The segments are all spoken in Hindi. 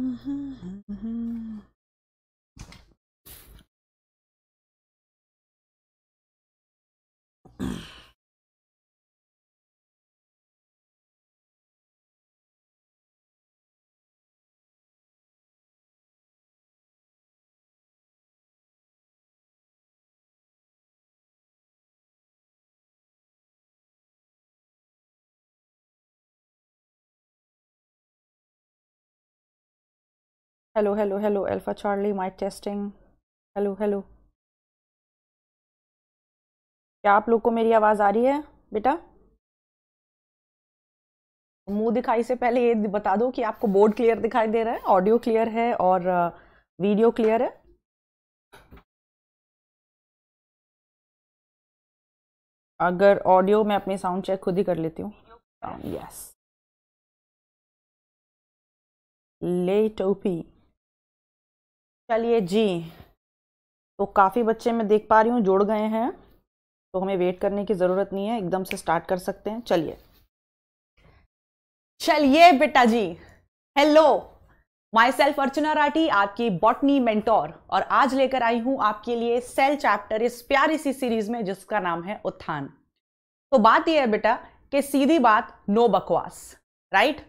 Mm-hmm. Mm-hmm. Hello, hello, hello, Alpha Charlie, my testing. Hello, hello. क्या आप लोग को मेरी आवाज़ आ रही है बेटा मुंह दिखाई से पहले ये बता दो कि आपको बोर्ड क्लियर दिखाई दे रहा है ऑडियो क्लियर है और वीडियो uh, क्लियर है अगर ऑडियो मैं अपने साउंड चेक खुद ही कर लेती हूँ यस लेटोपी चलिए जी तो काफ़ी बच्चे मैं देख पा रही हूँ जुड़ गए हैं तो हमें वेट करने की ज़रूरत नहीं है एकदम से स्टार्ट कर सकते हैं चलिए चलिए बेटा जी hello myself Archana Rathi आपकी बॉटनी मेंटोर और आज लेकर आई हूँ आपके लिए सेल चैप्टर इस प्यारी सी सीरीज में जिसका नाम है उत्थान तो बात यह है बेटा कि सीधी बात नो बकवास राइट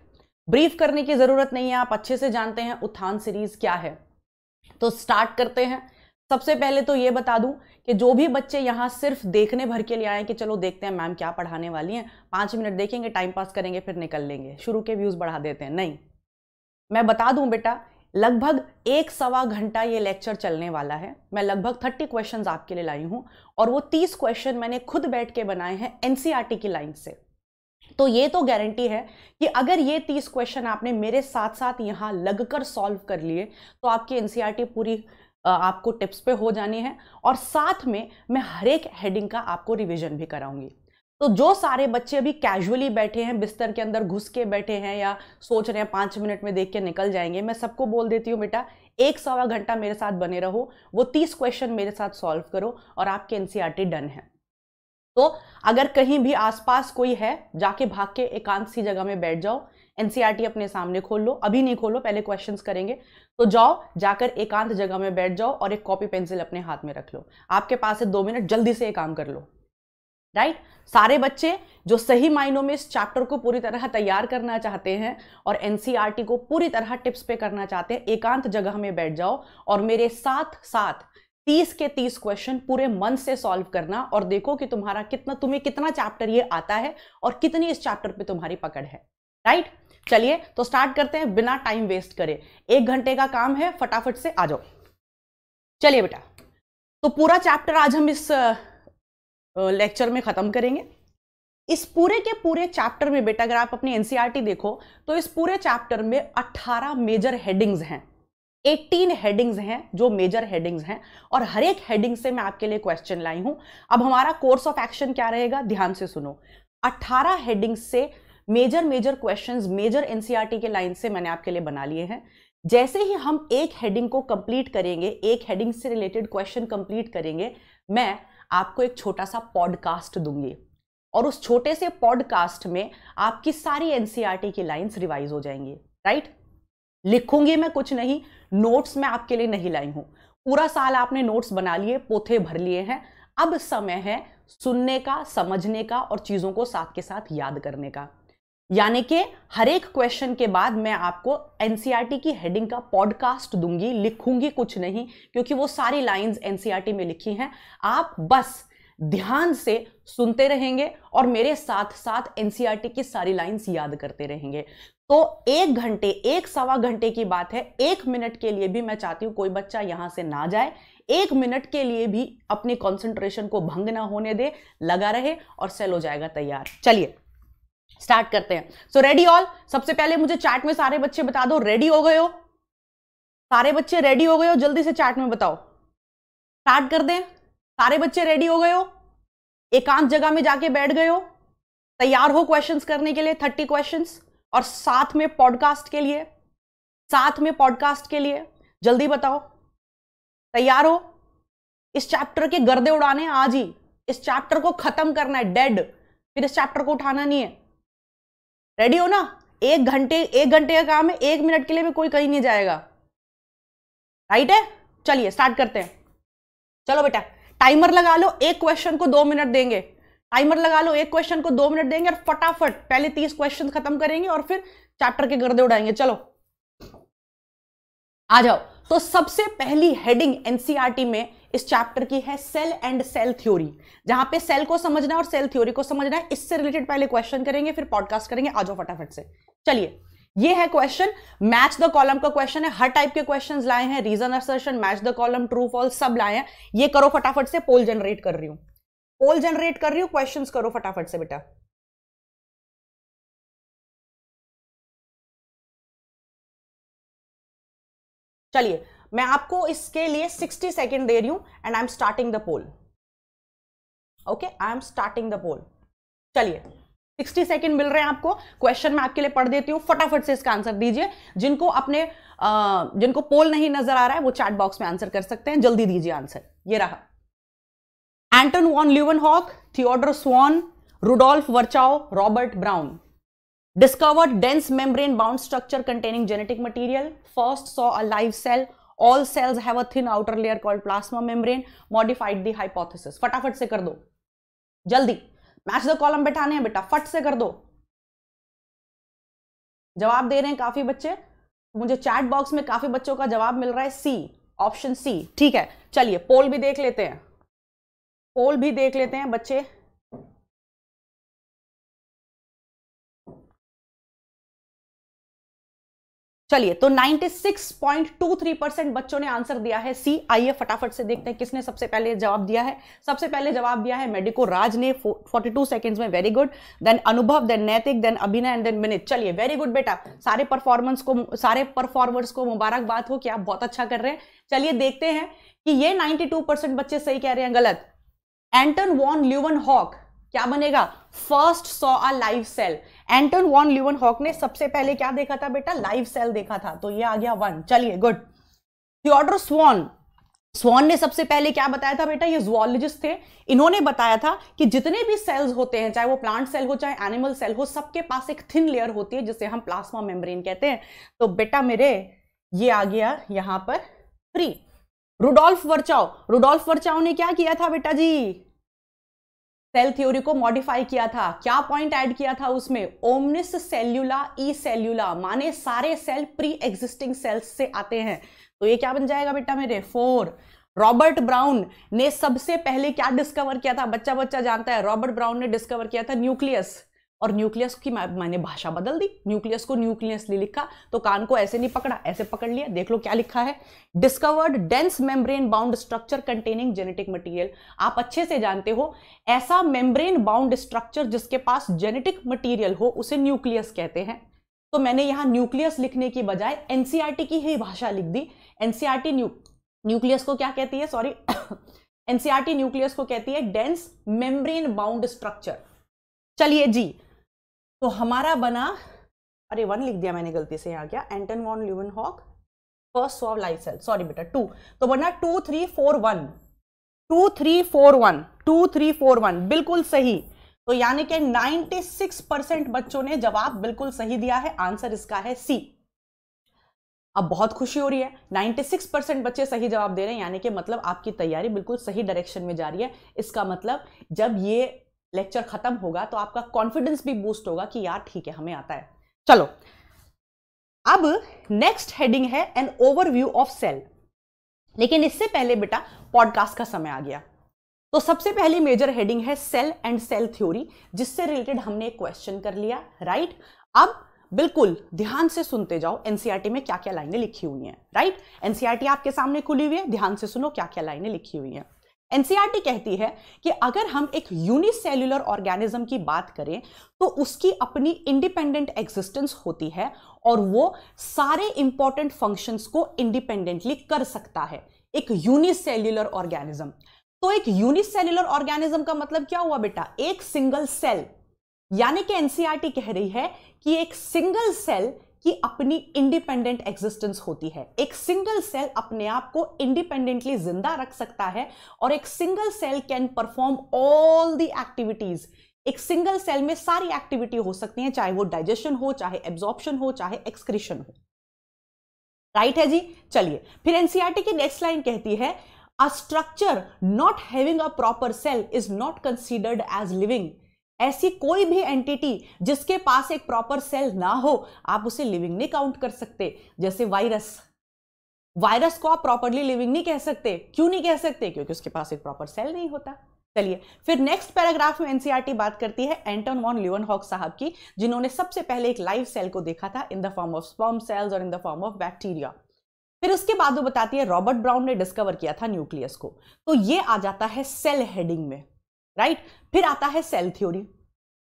ब्रीफ करने की ज़रूरत नहीं है आप अच्छे से जानते हैं उत्थान सीरीज क्या है तो स्टार्ट करते हैं सबसे पहले तो ये बता दूं कि जो भी बच्चे यहाँ सिर्फ देखने भर के लिए आए कि चलो देखते हैं मैम क्या पढ़ाने वाली हैं पाँच मिनट देखेंगे टाइम पास करेंगे फिर निकल लेंगे शुरू के व्यूज़ बढ़ा देते हैं नहीं मैं बता दूं बेटा लगभग एक सवा घंटा ये लेक्चर चलने वाला है मैं लगभग थर्टी क्वेश्चन आपके लिए लाई हूँ और वो तीस क्वेश्चन मैंने खुद बैठ के बनाए हैं एन e की लाइन से तो ये तो गारंटी है कि अगर ये तीस क्वेश्चन आपने मेरे साथ साथ यहाँ लग कर सॉल्व कर लिए तो आपकी एन e पूरी आपको टिप्स पे हो जानी है और साथ में मैं हर एक हेडिंग का आपको रिविजन भी कराऊंगी तो जो सारे बच्चे अभी कैजुअली बैठे हैं बिस्तर के अंदर घुस के बैठे हैं या सोच रहे हैं पाँच मिनट में देख के निकल जाएंगे मैं सबको बोल देती हूँ बेटा एक सवा घंटा मेरे साथ बने रहो वो तीस क्वेश्चन मेरे साथ सॉल्व करो और आपके एन डन e है तो अगर कहीं भी आसपास कोई है जाके भाग के एकांत सी जगह में बैठ जाओ एनसीईआरटी e अपने सामने खोल लो अभी नहीं खोलो पहले क्वेश्चंस करेंगे तो जाओ जाकर एकांत जगह में बैठ जाओ और एक कॉपी पेंसिल अपने हाथ में रख लो आपके पास है दो मिनट जल्दी से ये काम कर लो राइट सारे बच्चे जो सही मायनों में इस चैप्टर को पूरी तरह तैयार करना चाहते हैं और एनसीईआरटी e को पूरी तरह टिप्स पे करना चाहते हैं एकांत जगह में बैठ जाओ और मेरे साथ साथ तीस के तीस क्वेश्चन पूरे मन से सॉल्व करना और देखो कि तुम्हारा कितना तुम्हें कितना चैप्टर ये आता है और कितनी इस चैप्टर पे तुम्हारी पकड़ है राइट चलिए तो स्टार्ट करते हैं बिना टाइम वेस्ट करे एक घंटे का काम है फटाफट से आ जाओ चलिए बेटा तो पूरा चैप्टर आज हम इस लेक्चर में ख़त्म करेंगे इस पूरे के पूरे चैप्टर में बेटा अगर आप अपनी एनसीआरटी e देखो तो इस पूरे चैप्टर में 18 मेजर हेडिंग्स हैं 18 हेडिंग्स हैं जो मेजर हेडिंग्स हैं और हर एक हेडिंग से मैं आपके लिए क्वेश्चन लाई हूं अब हमारा कोर्स ऑफ एक्शन क्या रहेगा ध्यान से सुनो 18 हेडिंग्स से major major questions major NCERT के लाइन से मैंने आपके लिए बना लिए हैं जैसे ही हम एक हेडिंग को कंप्लीट करेंगे एक हेडिंग से रिलेटेड क्वेश्चन कंप्लीट करेंगे मैं आपको एक छोटा सा पॉडकास्ट दूंगी और उस छोटे से पॉडकास्ट में आपकी सारी एनसीआरटी e की लाइंस रिवाइज हो जाएंगी राइट लिखूंगी मैं कुछ नहीं नोट्स मैं आपके लिए नहीं लाई हूं पूरा साल आपने नोट्स बना लिए पोथे भर लिए हैं अब समय है सुनने का समझने का और चीज़ों को साथ के साथ याद करने का यानी कि हर एक क्वेश्चन के बाद मैं आपको एनसीईआरटी e की हेडिंग का पॉडकास्ट दूंगी लिखूंगी कुछ नहीं क्योंकि वो सारी लाइंस एनसीईआरटी e में लिखी हैं आप बस ध्यान से सुनते रहेंगे और मेरे साथ साथ एनसीईआरटी की सारी लाइंस याद करते रहेंगे तो एक घंटे एक सवा घंटे की बात है एक मिनट के लिए भी मैं चाहती हूं कोई बच्चा यहां से ना जाए एक मिनट के लिए भी अपने कॉन्सेंट्रेशन को भंग ना होने दे लगा रहे और सेल हो जाएगा तैयार चलिए स्टार्ट करते हैं सो रेडी ऑल सबसे पहले मुझे चैट में सारे बच्चे बता दो रेडी हो गए हो सारे बच्चे रेडी हो गए हो जल्दी से चैट में बताओ स्टार्ट कर दें सारे बच्चे रेडी हो गए हो एकांत जगह में जाके बैठ गए हो तैयार हो क्वेश्चंस करने के लिए थर्टी क्वेश्चंस और साथ में पॉडकास्ट के लिए साथ में पॉडकास्ट के लिए जल्दी बताओ तैयार हो इस चैप्टर के गर्दे उड़ाने आज ही इस चैप्टर को खत्म करना है डेड फिर इस चैप्टर को उठाना नहीं है रेडी हो ना एक घंटे एक घंटे का काम है एक मिनट के लिए भी कोई कहीं नहीं जाएगा राइट है चलिए स्टार्ट करते हैं चलो बेटा टाइमर लगा लो एक क्वेश्चन को दो मिनट देंगे टाइमर लगा लो एक क्वेश्चन को दो मिनट देंगे और फटाफट पहले तीस क्वेश्चन खत्म करेंगे और फिर चैप्टर के गर्दे उड़ाएंगे चलो आ जाओ तो सबसे पहली हेडिंग एनसीईआरटी e में इस चैप्टर की है सेल एंड सेल थ्योरी जहां पे सेल को समझना है और सेल थ्योरी को समझना है इससे रिलेटेड पहले क्वेश्चन करेंगे फिर पॉडकास्ट करेंगे आ जाओ फटाफट से चलिए ये है क्वेश्चन मैच द कॉलम का क्वेश्चन है हर टाइप के क्वेश्चन लाए हैं reason assertion match the column true false सब लाए हैं ये करो फटाफट से पोल जनरेट कर रही हूं पोल जनरेट कर रही हूं क्वेश्चन करो फटाफट से बेटा चलिए मैं आपको इसके लिए 60 सेकेंड दे रही हूं and I am starting the poll okay I am starting the poll चलिए 60 सेकंड मिल रहे हैं आपको क्वेश्चन मैं आपके लिए पढ़ देती हूँ फटाफट से इसका आंसर दीजिए जिनको अपने जिनको पोल नहीं नजर आ रहा है वो चैट बॉक्स में आंसर कर सकते हैं जल्दी दीजिए आंसर ये रहा Anton von Leeuwenhoek Theodor Schwann Rudolf Virchow Robert Brown discovered dense membrane bound structure containing genetic material first saw a live cell all cells have a thin outer layer called plasma membrane modified the hypothesis फटाफट से कर दो जल्दी मैच द कॉलम बैठाने हैं बेटा फट से कर दो जवाब दे रहे हैं काफी बच्चे मुझे चैट बॉक्स में काफी बच्चों का जवाब मिल रहा है सी ऑप्शन सी ठीक है चलिए पोल भी देख लेते हैं पोल भी देख लेते हैं बच्चे चलिए तो 96.23 परसेंट बच्चों ने आंसर दिया है सी आइए फटाफट से देखते हैं किसने सबसे पहले जवाब दिया है सबसे पहले जवाब दिया है मेडिको राज ने 42 सेकंड्स में very good then Anubhav then Naitik then Abhinay and then Minit चलिए वेरी गुड बेटा सारे परफॉर्मेंस को सारे परफॉर्मर्स को मुबारकबाद हो कि आप बहुत अच्छा कर रहे हैं चलिए देखते हैं कि ये नाइनटी बच्चे सही कह रहे हैं गलत एंटन वॉन ल्यूवन हॉक क्या बनेगा first saw a live cell Anton von Leeuwenhoek ने सबसे पहले क्या देखा था बेटा लाइव सेल देखा था तो ये आ गया वन चलिए गुड थियोडर स्वॉन स्वॉन ने सबसे पहले क्या बताया था बेटा ये जुआलॉजिस्ट थे इन्होंने बताया था कि जितने भी सेल्स होते हैं चाहे वो प्लांट सेल हो चाहे एनिमल सेल हो सबके पास एक थिन लेयर होती है जिसे हम प्लाज्मा मेम्ब्रेन कहते हैं तो बेटा मेरे ये आ गया यहां पर three Rudolf Virchow Rudolf Virchow ने क्या किया था बेटा जी सेल थ्योरी को मॉडिफाई किया था क्या पॉइंट ऐड किया था उसमें ओमनिस सेल्यूला ई सेल्यूला माने सारे सेल प्री एग्जिस्टिंग सेल्स से आते हैं तो ये क्या बन जाएगा बेटा मेरे फोर रॉबर्ट ब्राउन ने सबसे पहले क्या डिस्कवर किया था बच्चा बच्चा जानता है रॉबर्ट ब्राउन ने डिस्कवर किया था न्यूक्लियस और न्यूक्लियस की मैंने भाषा बदल दी न्यूक्लियस को न्यूक्लियस ले लिखा तो कान को ऐसे नहीं पकड़ा ऐसे पकड़ लिया देख लो क्या लिखा है discovered dense membrane bound structure containing genetic material आप अच्छे से जानते हो ऐसा मेम्ब्रेन बाउंड स्ट्रक्चर जिसके पास जेनेटिक मटीरियल हो उसे न्यूक्लियस कहते हैं तो मैंने यहां न्यूक्लियस लिखने की बजाय एनसीआरटी e की ही भाषा लिख दी एनसीआरटी न्यूक्लियस e को क्या कहती है सॉरी एनसीआरटी न्यूक्लियस को कहती है डेंस मेम्ब्रेन बाउंड स्ट्रक्चर चलिए जी तो हमारा बना अरे वन लिख दिया मैंने गलती से यहाँ क्या Anton von Leeuwenhoek first of life cell sorry बेटा टू तो बना two three four one two three four one two three four one बिल्कुल सही तो यानी कि 96 परसेंट बच्चों ने जवाब बिल्कुल सही दिया है आंसर इसका है सी अब बहुत खुशी हो रही है 96 परसेंट बच्चे सही जवाब दे रहे हैं यानी कि मतलब आपकी तैयारी बिल्कुल सही डायरेक्शन में जा रही है इसका मतलब जब ये लेक्चर खत्म होगा तो आपका कॉन्फिडेंस भी बूस्ट होगा कि यार ठीक है हमें आता है चलो अब नेक्स्ट हेडिंग है एन ओवरव्यू ऑफ सेल लेकिन इससे पहले बेटा पॉडकास्ट का समय आ गया तो सबसे पहली मेजर हेडिंग है सेल एंड सेल थ्योरी जिससे रिलेटेड हमने एक क्वेश्चन कर लिया राइट अब बिल्कुल ध्यान से सुनते जाओ एनसीईआरटी e में क्या क्या लाइनें लिखी हुई हैं राइट एनसीईआरटी e आपके सामने खुली हुई है ध्यान से सुनो क्या क्या लाइनें लिखी हुई हैं एनसीईआरटी कहती है कि अगर हम एक यूनिसेल्युलर ऑर्गेनिज्म की बात करें तो उसकी अपनी इंडिपेंडेंट एग्जिस्टेंस होती है और वो सारे इंपॉर्टेंट फंक्शंस को इंडिपेंडेंटली कर सकता है एक यूनिसेल्यूलर ऑर्गेनिज्म तो एक यूनिसेल्यूलर ऑर्गेनिज्म का मतलब क्या हुआ बेटा एक सिंगल सेल यानी कि एनसीईआरटी कह रही है कि एक सिंगल सेल कि अपनी इंडिपेंडेंट एग्जिस्टेंस होती है एक सिंगल सेल अपने आप को इंडिपेंडेंटली जिंदा रख सकता है और एक single cell can perform all the activities एक सिंगल सेल में सारी एक्टिविटी हो सकती है चाहे वो डाइजेशन हो चाहे एब्जॉर्प्शन हो चाहे एक्सक्रीशन हो राइट right है जी चलिए फिर एनसीआरटी e की नेक्स्ट लाइन कहती है a structure not having a proper cell is not considered as living ऐसी कोई भी एंटिटी जिसके पास एक प्रॉपर सेल ना हो आप उसे लिविंग नहीं काउंट कर सकते जैसे वायरस वायरस को आप प्रॉपरली लिविंग नहीं कह सकते क्यों नहीं कह सकते क्योंकि उसके पास एक प्रॉपर सेल नहीं होता चलिए फिर नेक्स्ट पैराग्राफ में एनसीईआरटी बात करती है एंटन वॉन लिवन हॉक साहब की जिन्होंने सबसे पहले एक लाइव सेल को देखा था in the form of sperm cells और in the form of bacteria फिर उसके बाद वो बताती है रॉबर्ट ब्राउन ने डिस्कवर किया था न्यूक्लियस को तो ये आ जाता है सेल हेडिंग में राइट फिर आता है सेल थ्योरी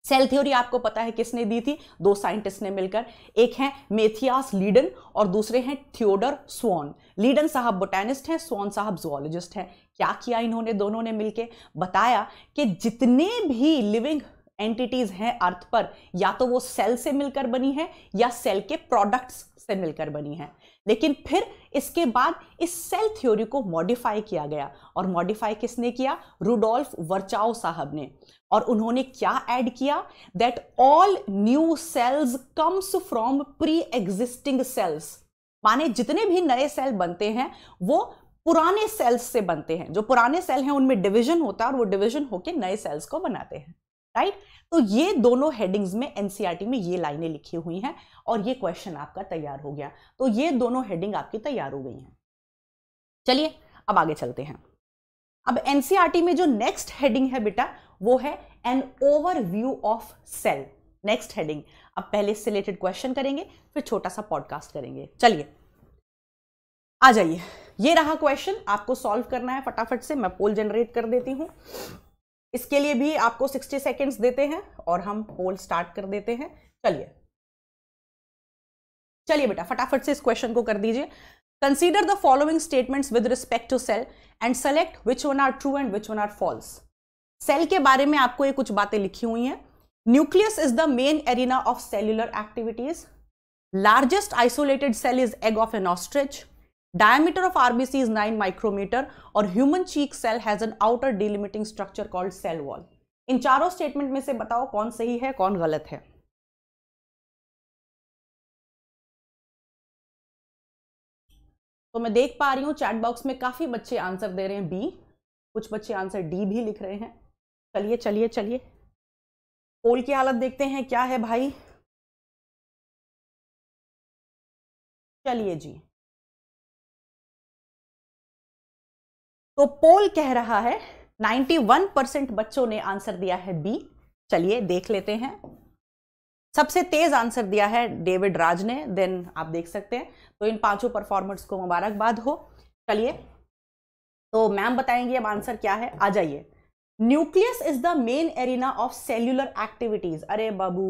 सेल थ्योरी आपको पता है किसने दी थी दो साइंटिस्ट ने मिलकर एक है मेथियास लीडन और दूसरे हैं थियोडर स्वान लीडन साहब बोटेनिस्ट हैं स्वान साहब जोलॉजिस्ट हैं क्या किया इन्होंने दोनों ने मिलकर बताया कि जितने भी लिविंग एंटिटीज हैं अर्थ पर या तो वो सेल से मिलकर बनी है या सेल के प्रोडक्ट्स से मिलकर बनी है लेकिन फिर इसके बाद इस सेल थ्योरी को मॉडिफाई किया गया और मॉडिफाई किसने किया रूडोल्फ वर्चाओ साहब ने और उन्होंने क्या ऐड किया that all new cells comes from pre existing cells माने जितने भी नए सेल बनते हैं वो पुराने सेल्स से बनते हैं जो पुराने सेल हैं उनमें डिवीजन होता है और वो डिवीजन होकर नए सेल्स को बनाते हैं राइट तो ये दोनों हेडिंग्स में एनसीईआरटी e में ये लाइनें लिखी हुई हैं और ये क्वेश्चन आपका तैयार हो गया तो ये दोनों हेडिंग आपकी तैयार हो गई हैं चलिए अब आगे चलते हैं अब एनसीईआरटी e में जो नेक्स्ट हेडिंग है बेटा वो है an overview of cell next heading अब पहले इससे रिलेटेड क्वेश्चन करेंगे फिर छोटा सा पॉडकास्ट करेंगे चलिए आ जाइए ये रहा क्वेश्चन आपको सॉल्व करना है फटाफट से मैं पोल जनरेट कर देती हूं इसके लिए भी आपको 60 सेकेंड्स देते हैं और हम पोल स्टार्ट कर देते हैं चलिए चलिए बेटा फटाफट से इस क्वेश्चन को कर दीजिए consider the following statements with respect to cell and select which one are true and which one are false cell के बारे में आपको ये कुछ बातें लिखी हुई हैं nucleus is the main arena of cellular activities largest isolated cell is egg of an ostrich diameter of rbc is 9 micrometer और human cheek cell has an outer delimiting structure called cell wall इन चारों स्टेटमेंट में से बताओ कौन सही है कौन गलत है तो मैं देख पा रही हूँ चैट बॉक्स में काफी बच्चे आंसर दे रहे हैं बी कुछ बच्चे आंसर डी भी लिख रहे हैं चलिए चलिए चलिए पोल की हालत देखते हैं क्या है भाई चलिए जी तो पोल कह रहा है 91 परसेंट बच्चों ने आंसर दिया है बी चलिए देख लेते हैं सबसे तेज आंसर दिया है डेविड राज ने देन आप देख सकते हैं तो इन पांचों परफॉर्मर्स को मुबारकबाद हो चलिए तो मैम बताएंगे अब आंसर क्या है आ जाइए nucleus is the main arena of cellular activities अरे बाबू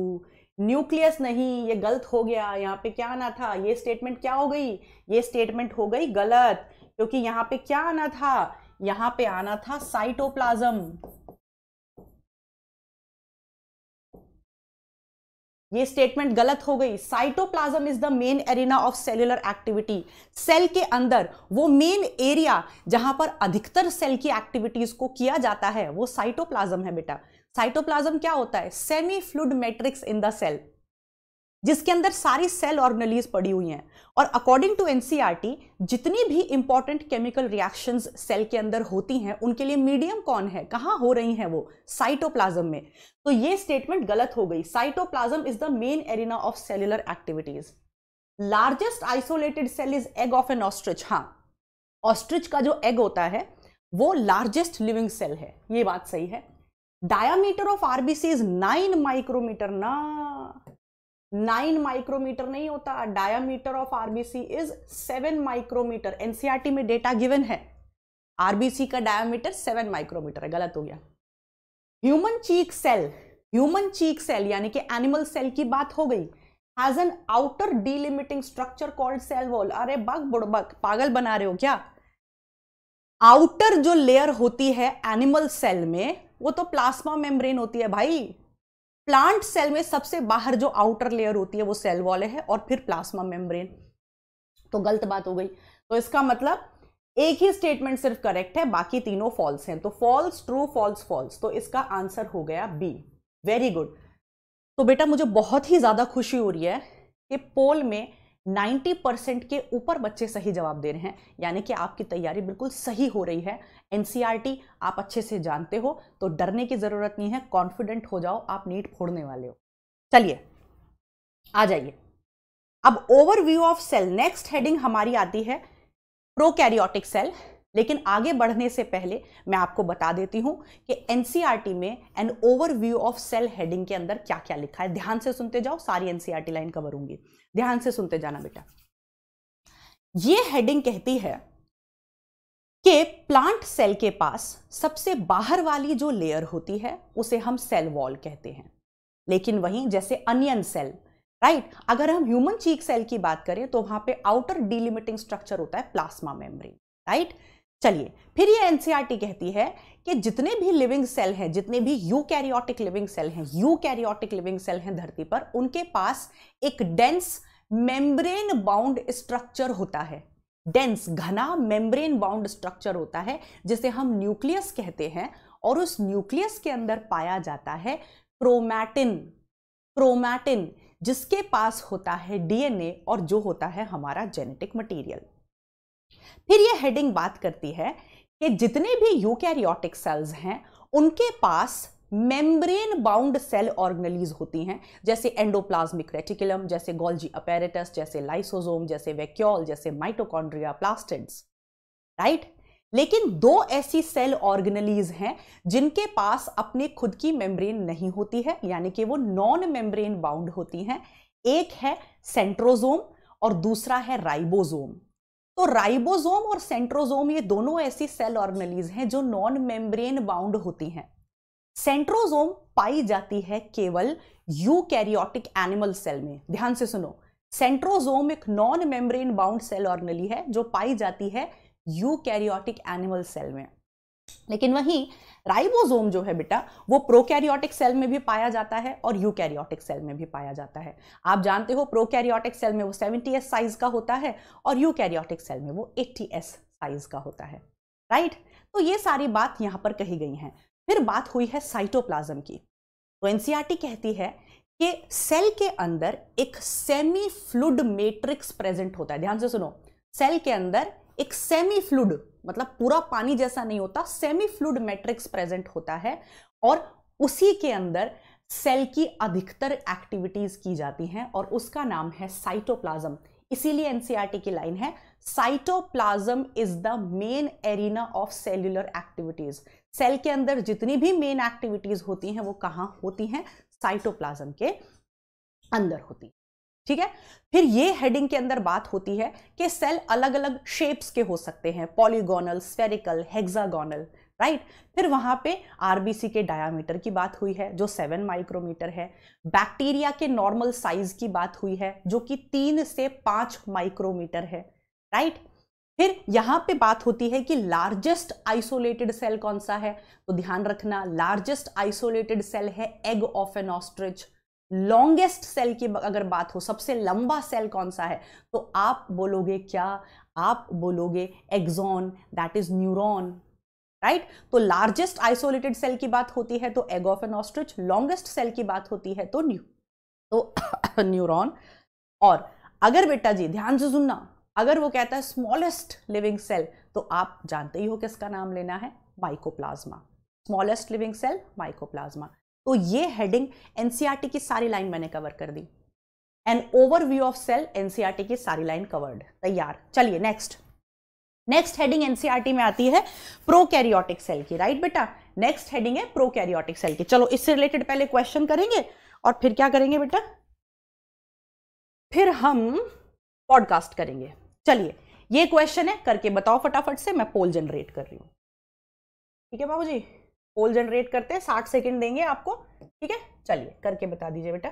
न्यूक्लियस नहीं ये गलत हो गया यहाँ पे क्या आना था ये स्टेटमेंट क्या हो गई ये स्टेटमेंट हो गई गलत क्योंकि यहां पे क्या आना था यहां पे आना था साइटोप्लाज्म ये स्टेटमेंट गलत हो गई cytoplasm is the main arena of cellular activity cell के अंदर वो मेन एरिया जहां पर अधिकतर सेल की एक्टिविटीज को किया जाता है वो साइटोप्लाज्म है बेटा साइटोप्लाज्म क्या होता है semi fluid matrix in the cell जिसके अंदर सारी सेल ऑर्गनलीज पड़ी हुई हैं और अकॉर्डिंग टू एनसीईआरटी जितनी भी इंपॉर्टेंट केमिकल रिएक्शंस सेल के अंदर होती हैं उनके लिए मीडियम कौन है कहाँ हो रही हैं वो साइटोप्लाज्म में तो ये स्टेटमेंट गलत हो गई cytoplasm is the main arena of cellular activities largest isolated cell is egg of an ostrich हाँ ऑस्ट्रिच का जो एग होता है वो लार्जेस्ट लिविंग सेल है ये बात सही है diameter of RBC is nine micrometre ना नाइन माइक्रोमीटर नहीं होता diameter of RBC is seven micrometre NCERT में डेटा गिवन है आरबीसी का डायामीटर सेवन माइक्रोमीटर है गलत हो गया human cheek cell human cheek cell यानी कि एनिमल सेल की बात हो गई has an outer delimiting structure called cell wall अरे बक बुड़बक पागल बना रहे हो क्या आउटर जो लेयर होती है एनिमल सेल में वो तो प्लाज्मा मेम्ब्रेन होती है भाई प्लांट सेल में सबसे बाहर जो आउटर लेयर होती है वो सेल वॉल है और फिर प्लाज्मा मेम्ब्रेन तो गलत बात हो गई तो इसका मतलब एक ही स्टेटमेंट सिर्फ करेक्ट है बाकी तीनों फॉल्स हैं तो फॉल्स ट्रू फॉल्स फॉल्स तो इसका आंसर हो गया बी वेरी गुड तो बेटा मुझे बहुत ही ज़्यादा खुशी हो रही है कि पोल में 90 परसेंट के ऊपर बच्चे सही जवाब दे रहे हैं यानी कि आपकी तैयारी बिल्कुल सही हो रही है एन e आप अच्छे से जानते हो तो डरने की ज़रूरत नहीं है कॉन्फिडेंट हो जाओ आप नीट फोड़ने वाले हो चलिए आ जाइए अब overview of cell next heading हमारी आती है प्रोकैरियोटिक सेल लेकिन आगे बढ़ने से पहले मैं आपको बता देती हूं कि एन में an overview of cell heading के अंदर क्या क्या लिखा है ध्यान से सुनते जाओ सारी एन लाइन कवर होंगी ध्यान से सुनते जाना बेटा ये हेडिंग कहती है कि प्लांट सेल के पास सबसे बाहर वाली जो लेयर होती है उसे हम सेल वॉल कहते हैं लेकिन वहीं जैसे अनियन सेल राइट अगर हम ह्यूमन चीक सेल की बात करें तो वहां पे आउटर डिलिमिटिंग स्ट्रक्चर होता है प्लाज्मा मेम्ब्रेन राइट चलिए फिर ये एनसीईआरटी e कहती है कि जितने भी लिविंग सेल हैं जितने भी यू कैरियोटिक लिविंग सेल हैं यू कैरियोटिक लिविंग सेल हैं धरती पर उनके पास एक डेंस मेम्ब्रेन बाउंड स्ट्रक्चर होता है डेंस घना मेम्ब्रेन बाउंड स्ट्रक्चर होता है जिसे हम न्यूक्लियस कहते हैं और उस न्यूक्लियस के अंदर पाया जाता है क्रोमैटिन क्रोमैटिन जिसके पास होता है डीएनए और जो होता है हमारा जेनेटिक मटेरियल फिर ये हेडिंग बात करती है कि जितने भी यूकैरियोटिक सेल्स हैं उनके पास मेम्ब्रेन बाउंड सेल ऑर्गनलीज होती हैं जैसे एंडोप्लाज्मिक रेटिकुलम जैसे गोल्जी अपेरेटस जैसे लाइसोजोम जैसे वैक्यूल जैसे माइटोकॉन्ड्रिया प्लास्टिड्स राइट लेकिन दो ऐसी सेल ऑर्गनलीज हैं जिनके पास अपने खुद की मेम्ब्रेन नहीं होती है यानी कि वो नॉन मेम्ब्रेन बाउंड होती हैं एक है सेंट्रोजोम और दूसरा है राइबोजोम तो राइबोसोम और सेंट्रोसोम ये दोनों ऐसी सेल ऑर्गेनलीज हैं जो नॉन मेम्ब्रेन बाउंड होती हैं सेंट्रोसोम पाई जाती है केवल यूकैरियोटिक एनिमल सेल में ध्यान से सुनो सेंट्रोसोम एक non membrane bound cell organelle है जो पाई जाती है यूकैरियोटिक एनिमल सेल में लेकिन वहीं राइबोसोम जो है बेटा वो प्रोकैरियोटिक सेल में भी पाया जाता है और यूकैरियोटिक सेल में भी पाया जाता है आप जानते हो प्रोकैरियोटिक सेल में वो 70s साइज का होता है और यूकैरियोटिक सेल में वो 80s साइज का होता है राइट तो ये सारी बात यहाँ पर कही गई हैं फिर बात हुई है साइटोप्लाज्म की तो एन कहती है कि सेल के अंदर एक सेमी फ्लूड मैट्रिक्स प्रेजेंट होता है ध्यान से सुनो सेल के अंदर एक सेमी फ्लूड मतलब पूरा पानी जैसा नहीं होता सेमी फ्लूड मैट्रिक्स प्रेजेंट होता है और उसी के अंदर सेल की अधिकतर एक्टिविटीज की जाती हैं और उसका नाम है साइटोप्लाज्म इसीलिए एनसीईआरटी e की लाइन है cytoplasm is the main arena of cellular activities cell के अंदर जितनी भी मेन एक्टिविटीज होती हैं वो कहाँ होती हैं साइटोप्लाज्म के अंदर होती ठीक है फिर ये हेडिंग के अंदर बात होती है कि सेल अलग अलग शेप्स के हो सकते हैं polygonal spherical hexagonal right right? फिर वहां पे आरबीसी के डायामीटर की बात हुई है जो सेवन माइक्रोमीटर है बैक्टीरिया के नॉर्मल साइज की बात हुई है जो कि तीन से पांच माइक्रोमीटर है राइट right? फिर यहां पे बात होती है कि लार्जेस्ट आइसोलेटेड सेल कौन सा है तो ध्यान रखना लार्जेस्ट आइसोलेटेड सेल है egg of an ostrich longest cell की अगर बात हो सबसे लंबा सेल कौन सा है तो आप बोलोगे क्या आप बोलोगे axon that is neuron right तो लार्जेस्ट आइसोलेटेड सेल की बात होती है तो egg of an ostrich longest cell की बात होती है तो न्यू तो न्यूरॉन और अगर बेटा जी ध्यान से सुनना अगर वो कहता है स्मॉलेस्ट लिविंग सेल तो आप जानते ही हो किसका नाम लेना है mycoplasma smallest living cell mycoplasma तो ये हेडिंग एनसीईआरटी e की सारी लाइन मैंने कवर कर दी an overview of cell NCERT की सारी लाइन कवर्ड तैयार चलिए नेक्स्ट नेक्स्ट हेडिंग एनसीईआरटी में आती है प्रोकैरियोटिक सेल की राइट बेटा नेक्स्ट हेडिंग है प्रोकैरियोटिक सेल की चलो इससे रिलेटेड पहले क्वेश्चन करेंगे और फिर क्या करेंगे बेटा फिर हम पॉडकास्ट करेंगे चलिए ये क्वेश्चन है करके बताओ फटाफट से मैं पोल जनरेट कर रही हूं ठीक है बाबू जी पोल जनरेट करते हैं साठ सेकेंड देंगे आपको ठीक है चलिए करके बता दीजिए बेटा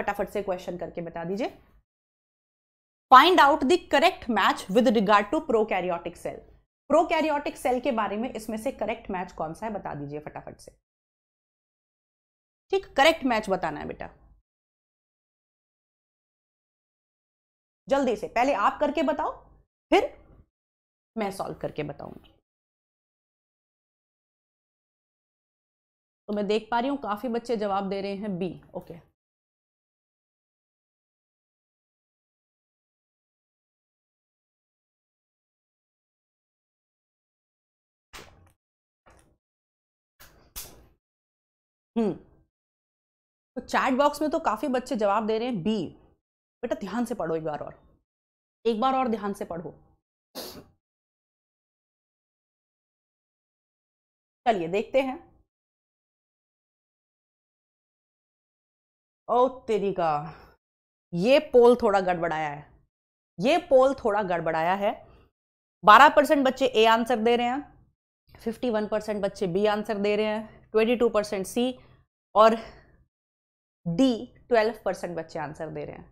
फटाफट से क्वेश्चन करके बता दीजिए find out the correct match with regard to prokaryotic cell prokaryotic cell के बारे में इसमें से करेक्ट मैच कौन सा है बता दीजिए फटाफट से ठीक करेक्ट मैच बताना है बेटा जल्दी से पहले आप करके बताओ फिर मैं सॉल्व करके बताऊंगी तो मैं देख पा रही हूँ काफ़ी बच्चे जवाब दे रहे हैं बी ओके हम्म तो चैट बॉक्स में तो काफ़ी बच्चे जवाब दे रहे हैं बी बेटा ध्यान से पढ़ो एक बार और एक बार और ध्यान से पढ़ो चलिए देखते हैं ओ तेरी का ये पोल थोड़ा गड़बड़ाया है ये पोल थोड़ा गड़बड़ाया है बारह परसेंट बच्चे ए आंसर दे रहे हैं फिफ्टी वन परसेंट बच्चे बी आंसर दे रहे हैं ट्वेंटी टू परसेंट सी और डी ट्वेल्व परसेंट बच्चे आंसर दे रहे हैं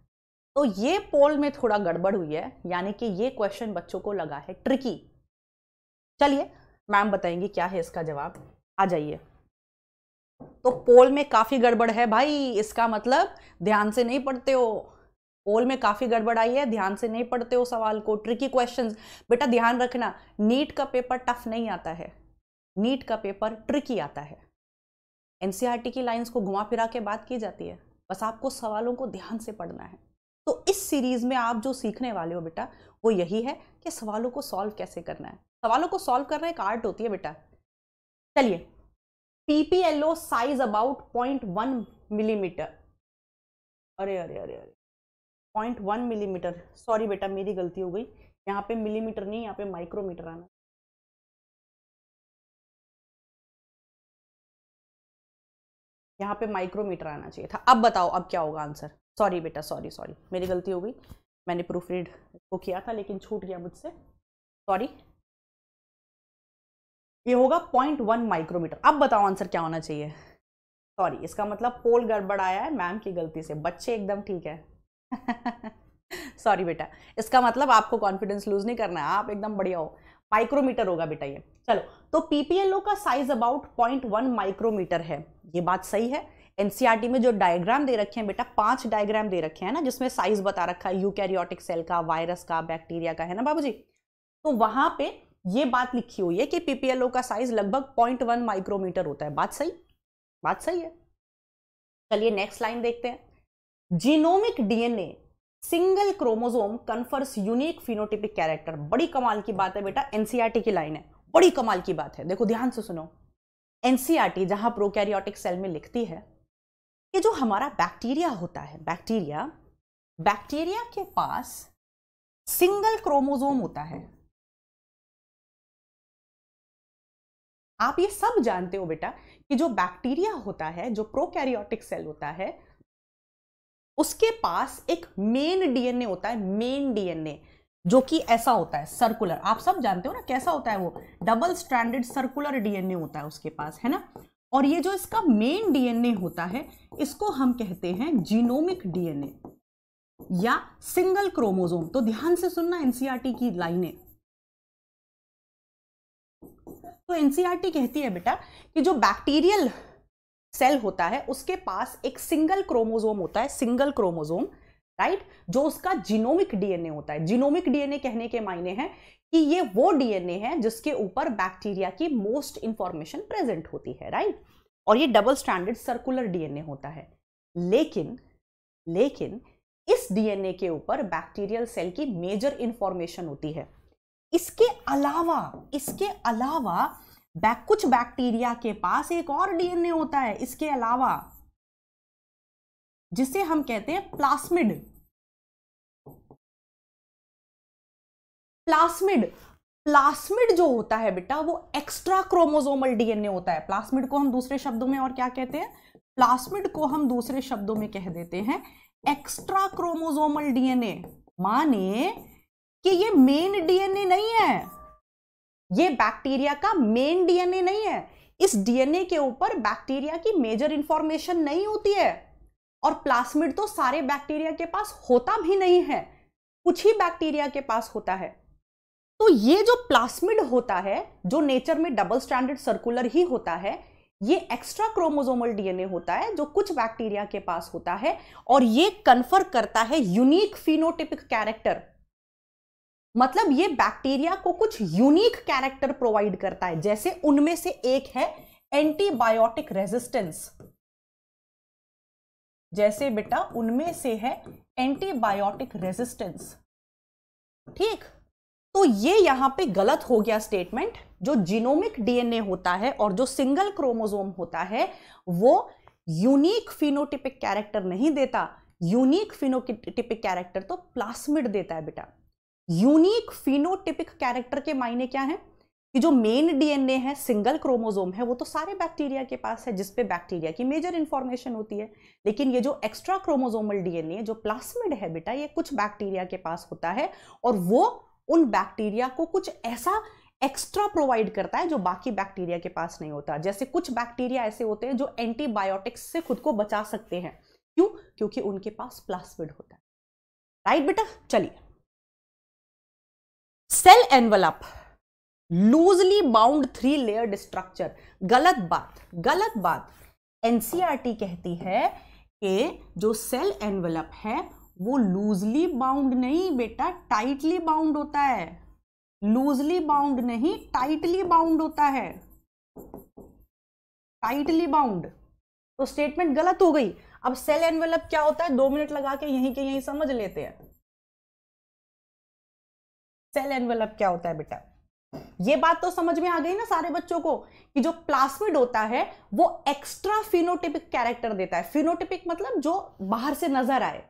तो ये पोल में थोड़ा गड़बड़ हुई है यानी कि ये क्वेश्चन बच्चों को लगा है ट्रिकी चलिए मैम बताएंगे क्या है इसका जवाब आ जाइए तो पोल में काफ़ी गड़बड़ है भाई इसका मतलब ध्यान से नहीं पढ़ते हो पोल में काफ़ी गड़बड़ आई है ध्यान से नहीं पढ़ते हो सवाल को ट्रिकी क्वेश्चंस बेटा ध्यान रखना नीट का पेपर टफ नहीं आता है नीट का पेपर ट्रिकी आता है एनसीईआरटी e की लाइंस को घुमा फिरा के बात की जाती है बस आपको सवालों को ध्यान से पढ़ना है तो इस सीरीज़ में आप जो सीखने वाले हो बेटा वो यही है कि सवालों को सॉल्व कैसे करना है सवालों को सॉल्व करना एक आर्ट होती है बेटा चलिए PPLO size about point one millimetre अरे अरे अरे अरे पॉइंट वन मिलीमीटर सॉरी बेटा मेरी गलती हो गई यहाँ पे मिलीमीटर नहीं यहाँ पे माइक्रोमीटर आना यहाँ पे माइक्रोमीटर आना चाहिए था अब बताओ अब क्या होगा आंसर सॉरी बेटा सॉरी सॉरी मेरी गलती हो गई मैंने प्रूफ रीड को किया था लेकिन छूट गया मुझसे सॉरी ये होगा पॉइंट वन माइक्रोमीटर अब बताओ आंसर क्या होना चाहिए सॉरी इसका मतलब पोल गड़बड़ाया है मैम की गलती से बच्चे एकदम ठीक है सॉरी बेटा इसका मतलब आपको कॉन्फिडेंस लूज नहीं करना है आप एकदम बढ़िया हो माइक्रोमीटर होगा बेटा ये चलो तो पीपीएलओ का size about point one micrometre है ये बात सही है एनसीईआरटी e में जो डायग्राम दे रखे हैं बेटा पांच डायग्राम दे रखे हैं ना जिसमें साइज बता रखा है यूकैरियोटिक सेल का वायरस का बैक्टीरिया का है ना बाबूजी तो वहां पे ये बात लिखी हुई है कि पीपीएलओ का साइज लगभग पॉइंट वन माइक्रोमीटर होता है बात सही बात सही है चलिए नेक्स्ट लाइन देखते हैं genomic DNA single chromosome confers unique phenotypic character बड़ी कमाल की बात है बेटा एनसीआरटी e की लाइन है बड़ी कमाल की बात है देखो ध्यान से सुनो एनसीआरटी e जहां प्रोकैरियोटिक सेल में लिखती है कि जो हमारा बैक्टीरिया होता है बैक्टीरिया बैक्टीरिया के पास सिंगल क्रोमोजोम होता है आप ये सब जानते हो बेटा कि जो बैक्टीरिया होता है जो प्रोकैरियोटिक सेल होता है उसके पास एक मेन डीएनए होता है मेन डीएनए जो कि ऐसा होता है सर्कुलर आप सब जानते हो ना कैसा होता है वो डबल स्ट्रैंडेड सर्कुलर डीएनए होता है उसके पास है ना और ये जो इसका मेन डीएनए होता है इसको हम कहते हैं जीनोमिक डीएनए या सिंगल क्रोमोजोम तो ध्यान से सुनना एनसीआरटी की लाइनें तो एनसीईआरटी e कहती है बेटा कि जो बैक्टीरियल सेल होता है उसके पास एक सिंगल क्रोमोजोम होता है सिंगल क्रोमोजोम राइट जो उसका जीनोमिक डीएनए होता है जीनोमिक डीएनए कहने के मायने हैं कि ये वो डीएनए है जिसके ऊपर बैक्टीरिया की मोस्ट इंफॉर्मेशन प्रेजेंट होती है राइट और ये डबल स्टैंडर्ड सर्कुलर डीएनए होता है लेकिन लेकिन इस डीएनए के ऊपर बैक्टीरियल सेल की मेजर इंफॉर्मेशन होती है इसके अलावा इसके अलावा बैक कुछ बैक्टीरिया के पास एक और डीएनए होता है इसके अलावा जिसे हम कहते हैं प्लास्मिड प्लास्मिड प्लास्मिड जो होता है बेटा वो एक्स्ट्रा क्रोमोजोमल डीएनए होता है प्लास्मिड को हम दूसरे शब्दों में और क्या कहते हैं प्लास्मिड को हम दूसरे शब्दों में कह देते हैं एक्स्ट्रा क्रोमोजोमल डीएनए माने कि ये मेन डीएनए नहीं है ये बैक्टीरिया का मेन डीएनए नहीं है इस डीएनए के ऊपर बैक्टीरिया की मेजर इंफॉर्मेशन नहीं होती है और प्लास्मिड तो सारे बैक्टीरिया के पास होता भी नहीं है कुछ ही बैक्टीरिया के पास होता है तो ये जो प्लास्मिड होता है जो नेचर में डबल स्टैंडर्ड सर्कुलर ही होता है ये एक्स्ट्रा क्रोमोजोमल डीएनए होता है जो कुछ बैक्टीरिया के पास होता है और ये कन्फर करता है यूनिक फिनोटिपिक कैरेक्टर मतलब ये बैक्टीरिया को कुछ यूनिक कैरेक्टर प्रोवाइड करता है जैसे उनमें से एक है एंटीबायोटिक रेजिस्टेंस जैसे बेटा उनमें से है एंटीबायोटिक रेजिस्टेंस ठीक तो ये यहां पे गलत हो गया स्टेटमेंट जो जीनोमिक डीएनए होता है और जो सिंगल क्रोमोसोम होता है वो यूनिक फिनोटिपिक कैरेक्टर नहीं देता यूनिक फिनोटिपिक कैरेक्टर तो प्लास्मिड देता है बेटा यूनिक फिनोटिपिक कैरेक्टर के मायने क्या है कि जो मेन डीएनए है सिंगल क्रोमोजोम है वो तो सारे बैक्टीरिया के पास है जिसपे बैक्टीरिया की मेजर इंफॉर्मेशन होती है लेकिन ये जो एक्स्ट्रा क्रोमोजोमल डीएनए जो प्लास्मिड है बेटा ये कुछ बैक्टीरिया के पास होता है और वो उन बैक्टीरिया को कुछ ऐसा एक्स्ट्रा प्रोवाइड करता है जो बाकी बैक्टीरिया के पास नहीं होता जैसे कुछ बैक्टीरिया ऐसे होते हैं जो एंटीबायोटिक्स से खुद को बचा सकते हैं क्यों क्योंकि उनके पास प्लास्मिड होता है राइट बेटा चलिए cell envelope loosely bound three layered structure गलत बात गलत बात एनसीआरटी e कहती है कि जो सेल एनवलप है वो लूजली बाउंड नहीं बेटा टाइटली बाउंड होता है लूजली बाउंड नहीं टाइटली बाउंड होता है टाइटली बाउंड तो स्टेटमेंट गलत हो गई अब सेल एनवेलप क्या होता है दो मिनट लगा के यहीं के यहीं समझ लेते हैं सेल एनवेलप क्या होता है बेटा ये बात तो समझ में आ गई ना सारे बच्चों को कि जो प्लास्मिड होता है वो एक्स्ट्रा फिनोटिपिक कैरेक्टर देता है फिनोटिपिक मतलब जो बाहर से नजर आए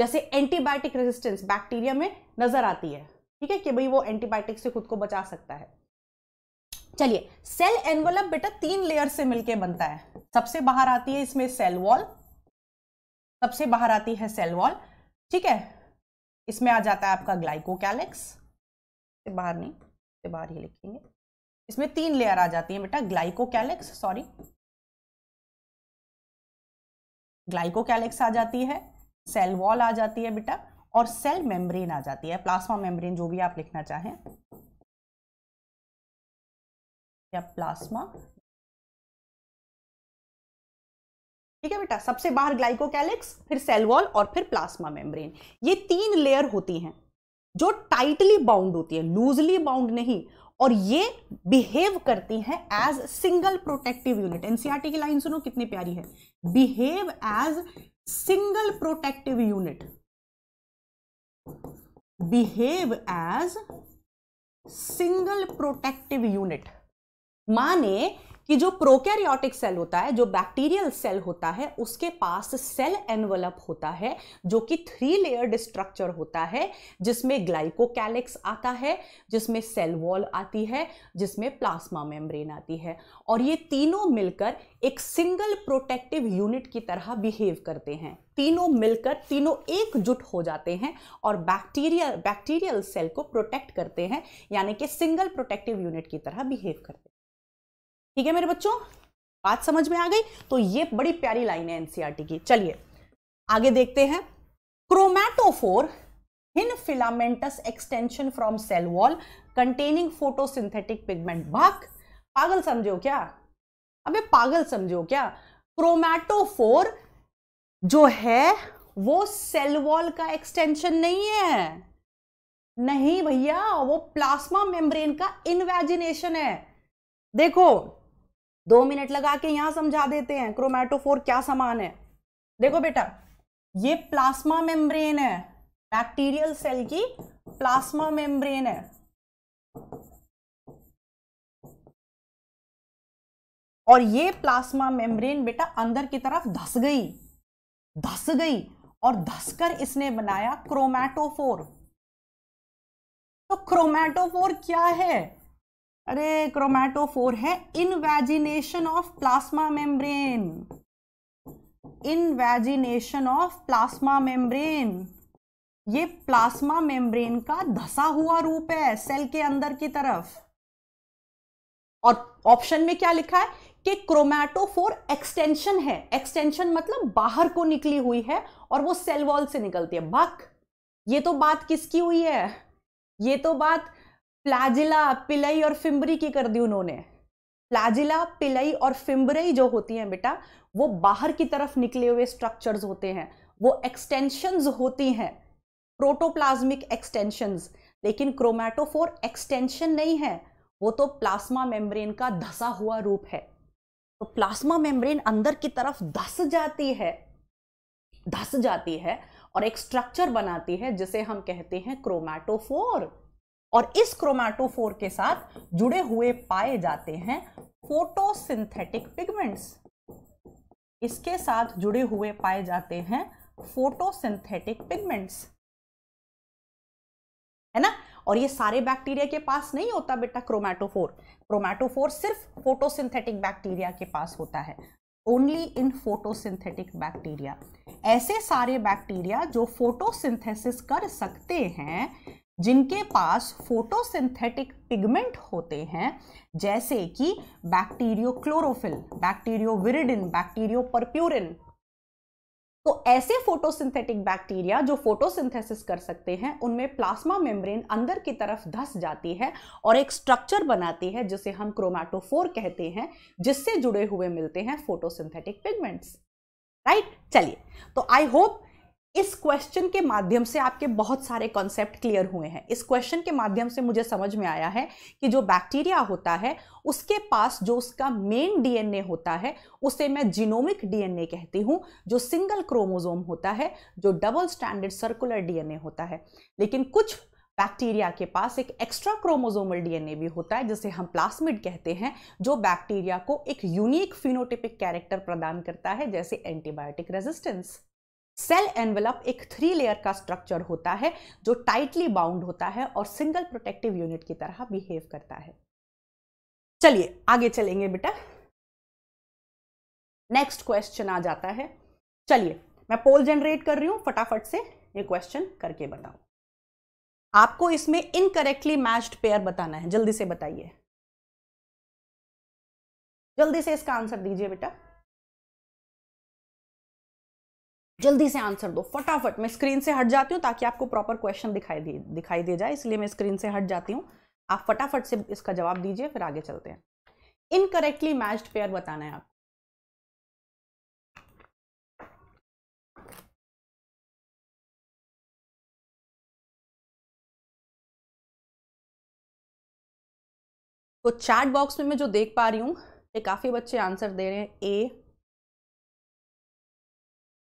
जैसे एंटीबायोटिक रेजिस्टेंस बैक्टीरिया में नजर आती है ठीक है कि भाई वो एंटीबायोटिक से खुद को बचा सकता है चलिए सेल एनवलप बेटा तीन लेयर से मिलके बनता है सबसे बाहर आती है इसमें सेल वॉल सबसे बाहर आती है सेल वॉल ठीक है इसमें आ जाता है आपका ग्लाइकोकैलेक्स से बाहर नहीं से बाहर ही लिखेंगे इसमें तीन लेयर आ जाती है बेटा ग्लाइकोकैलिक्स सॉरी ग्लाइकोकैलिक्स आ जाती है सेल वॉल आ जाती है बेटा और सेल मेम्ब्रेन आ जाती है प्लाज्मा मेम्ब्रेन जो भी आप लिखना चाहें या प्लाज्मा ठीक है बेटा सबसे बाहर ग्लाइकोकैलिक्स फिर सेल वॉल और फिर प्लाज्मा मेम्ब्रेन ये तीन लेयर होती हैं जो टाइटली बाउंड होती है लूजली बाउंड नहीं और ये बिहेव करती हैं as single protective unit NCERT की लाइन सुनो कितनी प्यारी है behave as single protective unit behave as single protective unit माने कि जो प्रोकैरियोटिक सेल होता है जो बैक्टीरियल सेल होता है उसके पास सेल एनवलप होता है जो कि थ्री लेयर्ड स्ट्रक्चर होता है जिसमें ग्लाइकोकैलिक्स आता है जिसमें सेल वॉल आती है जिसमें प्लाज्मा मेम्ब्रेन आती है और ये तीनों मिलकर एक सिंगल प्रोटेक्टिव यूनिट की तरह बिहेव करते हैं तीनों मिलकर तीनों एकजुट हो जाते हैं और बैक्टीरियल बैक्टीरियल सेल को प्रोटेक्ट करते हैं यानी कि सिंगल प्रोटेक्टिव यूनिट की तरह बिहेव करते हैं ठीक है मेरे बच्चों बात समझ में आ गई तो ये बड़ी प्यारी लाइन है एनसीईआरटी e की चलिए आगे देखते हैं chromatophore thin filamentous extension from cell wall containing photosynthetic pigment भाग पागल समझो क्या अबे पागल समझो क्या क्रोमैटोफोर जो है वो सेल वॉल का एक्सटेंशन नहीं है नहीं भैया वो प्लाज्मा मेम्ब्रेन का इनवेजिनेशन है देखो दो मिनट लगा के यहां समझा देते हैं क्रोमैटोफोर क्या समान है देखो बेटा ये प्लाज्मा मेम्ब्रेन है बैक्टीरियल सेल की प्लाज्मा मेम्ब्रेन है और ये प्लाज्मा मेम्ब्रेन बेटा अंदर की तरफ धस गई धस गई और धसकर इसने बनाया क्रोमैटोफोर तो क्रोमैटोफोर क्या है अरे क्रोमैटोफोर है vagination of plasma membrane vagination of plasma membrane ये प्लाज्मा मेम्ब्रेन का धसा हुआ रूप है सेल के अंदर की तरफ और ऑप्शन में क्या लिखा है कि क्रोमैटोफोर एक्सटेंशन है एक्सटेंशन मतलब बाहर को निकली हुई है और वो सेल वॉल से निकलती है बक ये तो बात किसकी हुई है ये तो बात प्लाजिला पिलई और फिम्बरी की कर दी उन्होंने प्लाजिला पिलई और फिम्बरई जो होती हैं बेटा वो बाहर की तरफ निकले हुए स्ट्रक्चर्स होते हैं वो एक्सटेंशंस होती हैं प्रोटोप्लाज्मिक एक्सटेंशंस लेकिन क्रोमैटोफोर एक्सटेंशन नहीं है वो तो प्लाज्मा मेम्ब्रेन का धसा हुआ रूप है तो प्लाज्मा मेम्ब्रेन अंदर की तरफ धस जाती है धस जाती है और एक स्ट्रक्चर बनाती है जिसे हम कहते हैं क्रोमैटोफोर और इस क्रोमैटोफोर के साथ जुड़े हुए पाए जाते हैं फोटोसिंथेटिक पिगमेंट्स इसके साथ जुड़े हुए पाए जाते हैं फोटोसिंथेटिक पिगमेंट्स है ना और ये सारे बैक्टीरिया के पास नहीं होता बेटा क्रोमैटोफोर क्रोमैटोफोर सिर्फ फोटोसिंथेटिक बैक्टीरिया के पास होता है ओनली इन फोटोसिंथेटिक बैक्टीरिया ऐसे सारे बैक्टीरिया जो फोटोसिंथेसिस कर सकते हैं जिनके पास फोटोसिंथेटिक पिगमेंट होते हैं जैसे कि bacteriochlorophyll bacterioviridin bacteriopurpurin तो ऐसे फोटोसिंथेटिक बैक्टीरिया जो फोटोसिंथेसिस कर सकते हैं उनमें प्लाज्मा मेम्ब्रेन अंदर की तरफ धस जाती है और एक स्ट्रक्चर बनाती है जिसे हम क्रोमैटोफोर कहते हैं जिससे जुड़े हुए मिलते हैं फोटोसिंथेटिक पिगमेंट्स राइट चलिए तो आई होप इस क्वेश्चन के माध्यम से आपके बहुत सारे कॉन्सेप्ट क्लियर हुए हैं इस क्वेश्चन के माध्यम से मुझे समझ में आया है कि जो बैक्टीरिया होता है उसके पास जो उसका मेन डीएनए होता है उसे मैं जीनोमिक डीएनए कहती हूँ जो सिंगल क्रोमोजोम होता है जो डबल स्टैंडर्ड सर्कुलर डीएनए होता है लेकिन कुछ बैक्टीरिया के पास एक एक्स्ट्रा क्रोमोजोमल डीएनए भी होता है जिसे हम प्लास्मिड कहते हैं जो बैक्टीरिया को एक यूनिक फिनोटिपिक कैरेक्टर प्रदान करता है जैसे एंटीबायोटिक रेजिस्टेंस सेल एनवेलप एक थ्री लेयर का स्ट्रक्चर होता है जो टाइटली बाउंड होता है और सिंगल प्रोटेक्टिव यूनिट की तरह बिहेव करता है चलिए आगे चलेंगे बेटा नेक्स्ट क्वेश्चन आ जाता है चलिए मैं पोल जनरेट कर रही हूं फटाफट से ये क्वेश्चन करके बताऊं आपको इसमें इनकरेक्टली मैच्ड पेयर बताना है जल्दी से बताइए जल्दी से इसका आंसर दीजिए बेटा जल्दी से आंसर दो फटाफट मैं स्क्रीन से हट जाती हूँ ताकि आपको प्रॉपर क्वेश्चन दिखाई दे दिखाई दे जाए इसलिए मैं स्क्रीन से हट जाती हूँ आप फटाफट से इसका जवाब दीजिए फिर आगे चलते हैं इनकरेक्टली मैच्ड पेयर बताना है आपको तो चैट बॉक्स में मैं जो देख पा रही हूँ ये काफ़ी बच्चे आंसर दे रहे हैं ए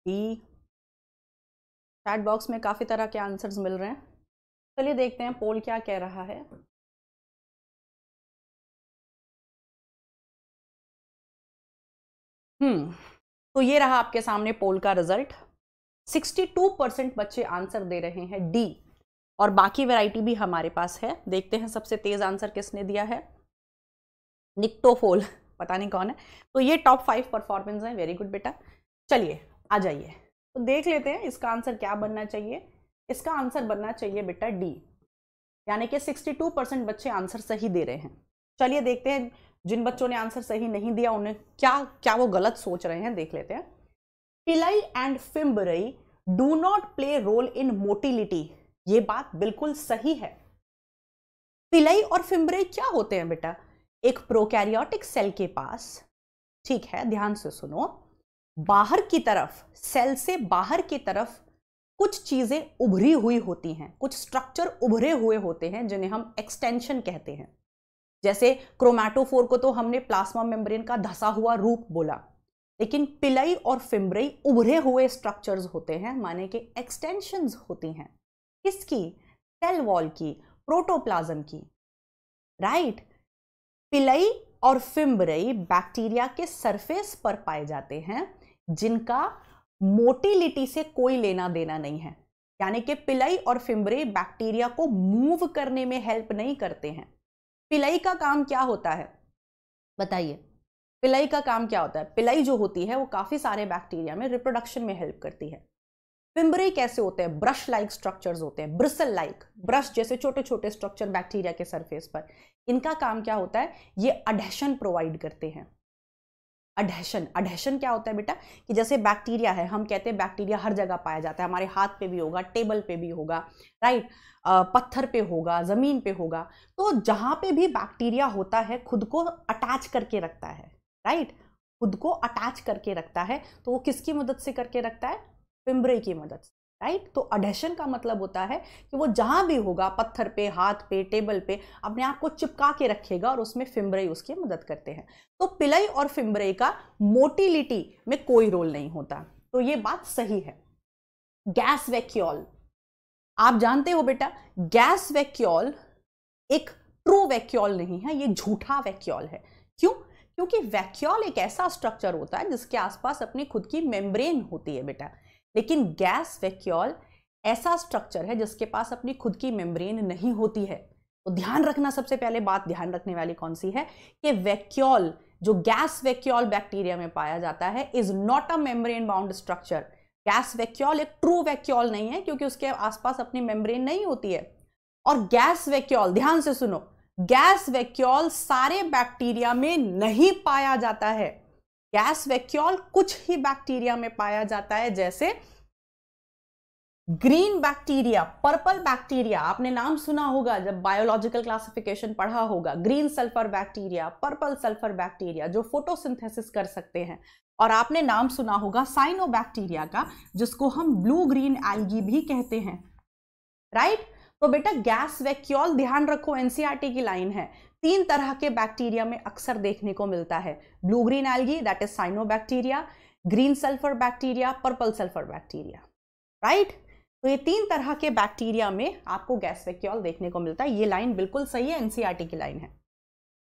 डी चैट बॉक्स में काफ़ी तरह के आंसर्स मिल रहे हैं चलिए देखते हैं पोल क्या कह रहा है हम्म तो ये रहा आपके सामने पोल का रिजल्ट 62 परसेंट बच्चे आंसर दे रहे हैं डी और बाकी वैरायटी भी हमारे पास है देखते हैं सबसे तेज आंसर किसने दिया है निक्टोफोल पता नहीं कौन है तो ये टॉप फाइव परफॉर्मेंस है वेरी गुड बेटा चलिए आ जाइए तो देख लेते हैं इसका आंसर क्या बनना चाहिए इसका आंसर बनना चाहिए बेटा डी यानी कि 62 परसेंट बच्चे आंसर सही दे रहे हैं चलिए देखते हैं जिन बच्चों ने आंसर सही नहीं दिया उन्हें क्या क्या वो गलत सोच रहे हैं देख लेते हैं pili and fimbriae do not play role in motility ये बात बिल्कुल सही है पिलाई और फिम्बरई क्या होते हैं बेटा एक प्रोकैरियोटिक सेल के पास ठीक है ध्यान से सुनो बाहर की तरफ सेल से बाहर की तरफ कुछ चीज़ें उभरी हुई होती हैं कुछ स्ट्रक्चर उभरे हुए होते हैं जिन्हें हम एक्सटेंशन कहते हैं जैसे क्रोमैटोफोर को तो हमने प्लाज्मा मेम्ब्रेन का धसा हुआ रूप बोला लेकिन पिलई और फिम्ब्रई उभरे हुए स्ट्रक्चर्स होते हैं माने कि एक्सटेंशन होती हैं किसकी सेल वॉल की प्रोटोप्लाज्म की राइट पिलई और फिम्बरई बैक्टीरिया के सरफेस पर पाए जाते हैं जिनका मोटिलिटी से कोई लेना देना नहीं है यानी कि पिलई और फिम्बरे बैक्टीरिया को मूव करने में हेल्प नहीं करते हैं पिलई का काम क्या होता है बताइए पिलई का काम क्या होता है पिलई जो होती है वो काफ़ी सारे बैक्टीरिया में रिप्रोडक्शन में हेल्प करती है फिम्बरे कैसे होते हैं ब्रश लाइक स्ट्रक्चर्स होते हैं ब्रिसल लाइक ब्रश जैसे छोटे छोटे स्ट्रक्चर बैक्टीरिया के सरफेस पर इनका काम क्या होता है ये अडेशन प्रोवाइड करते हैं अडहेशन अडहेशन क्या होता है बेटा कि जैसे बैक्टीरिया है हम कहते हैं बैक्टीरिया हर जगह पाया जाता है हमारे हाथ पे भी होगा टेबल पे भी होगा राइट पत्थर पे होगा ज़मीन पे होगा तो जहाँ पे भी बैक्टीरिया होता है खुद को अटैच करके रखता है राइट खुद को अटैच करके रखता है तो वो किसकी मदद से करके रखता है पिंबरे की मदद से राइट तो अडेशन का मतलब होता है कि वो जहाँ भी होगा पत्थर पे हाथ पे टेबल पे अपने आप को चिपका के रखेगा और उसमें फिम्बरे उसकी मदद करते हैं तो पिलई और फिम्बरे का मोटिलिटी में कोई रोल नहीं होता तो ये बात सही है गैस वैक्यूल आप जानते हो बेटा गैस वैक्यूल एक ट्रू वैक्यूल नहीं है ये झूठा वैक्यूल है क्यों क्योंकि वैक्यूल एक ऐसा स्ट्रक्चर होता है जिसके आसपास अपनी खुद की मेम्ब्रेन होती है बेटा लेकिन गैस वैक्यूल ऐसा स्ट्रक्चर है जिसके पास अपनी खुद की मेम्ब्रेन नहीं होती है तो ध्यान रखना सबसे पहले बात ध्यान रखने वाली कौन सी है कि वैक्यूल जो गैस वैक्यूल बैक्टीरिया में पाया जाता है is not a membrane bound structure gas vacuole एक ट्रू वैक्यूल नहीं है क्योंकि उसके आसपास अपनी मेम्ब्रेन नहीं होती है और गैस वैक्यूल ध्यान से सुनो गैस वैक्यूल सारे बैक्टीरिया में नहीं पाया जाता है गैस वैक्यूल कुछ ही बैक्टीरिया में पाया जाता है जैसे ग्रीन बैक्टीरिया पर्पल बैक्टीरिया आपने नाम सुना होगा जब बायोलॉजिकल क्लासिफिकेशन पढ़ा होगा green sulphur bacteria purple sulphur bacteria जो फोटोसिंथेसिस कर सकते हैं और आपने नाम सुना होगा साइनो बैक्टीरिया का जिसको हम ब्लू ग्रीन एल्गी भी कहते हैं राइट तो बेटा गैस वैक्यूल ध्यान रखो एनसीआरटी e की लाइन है तीन तरह के बैक्टीरिया में अक्सर देखने को मिलता है blue green algae that is cyanobacteria green sulphur bacteria purple sulphur bacteria right तो ये तीन तरह के बैक्टीरिया में आपको गैस वेक्यूल देखने को मिलता है ये लाइन बिल्कुल सही है एनसीआरटी e की लाइन है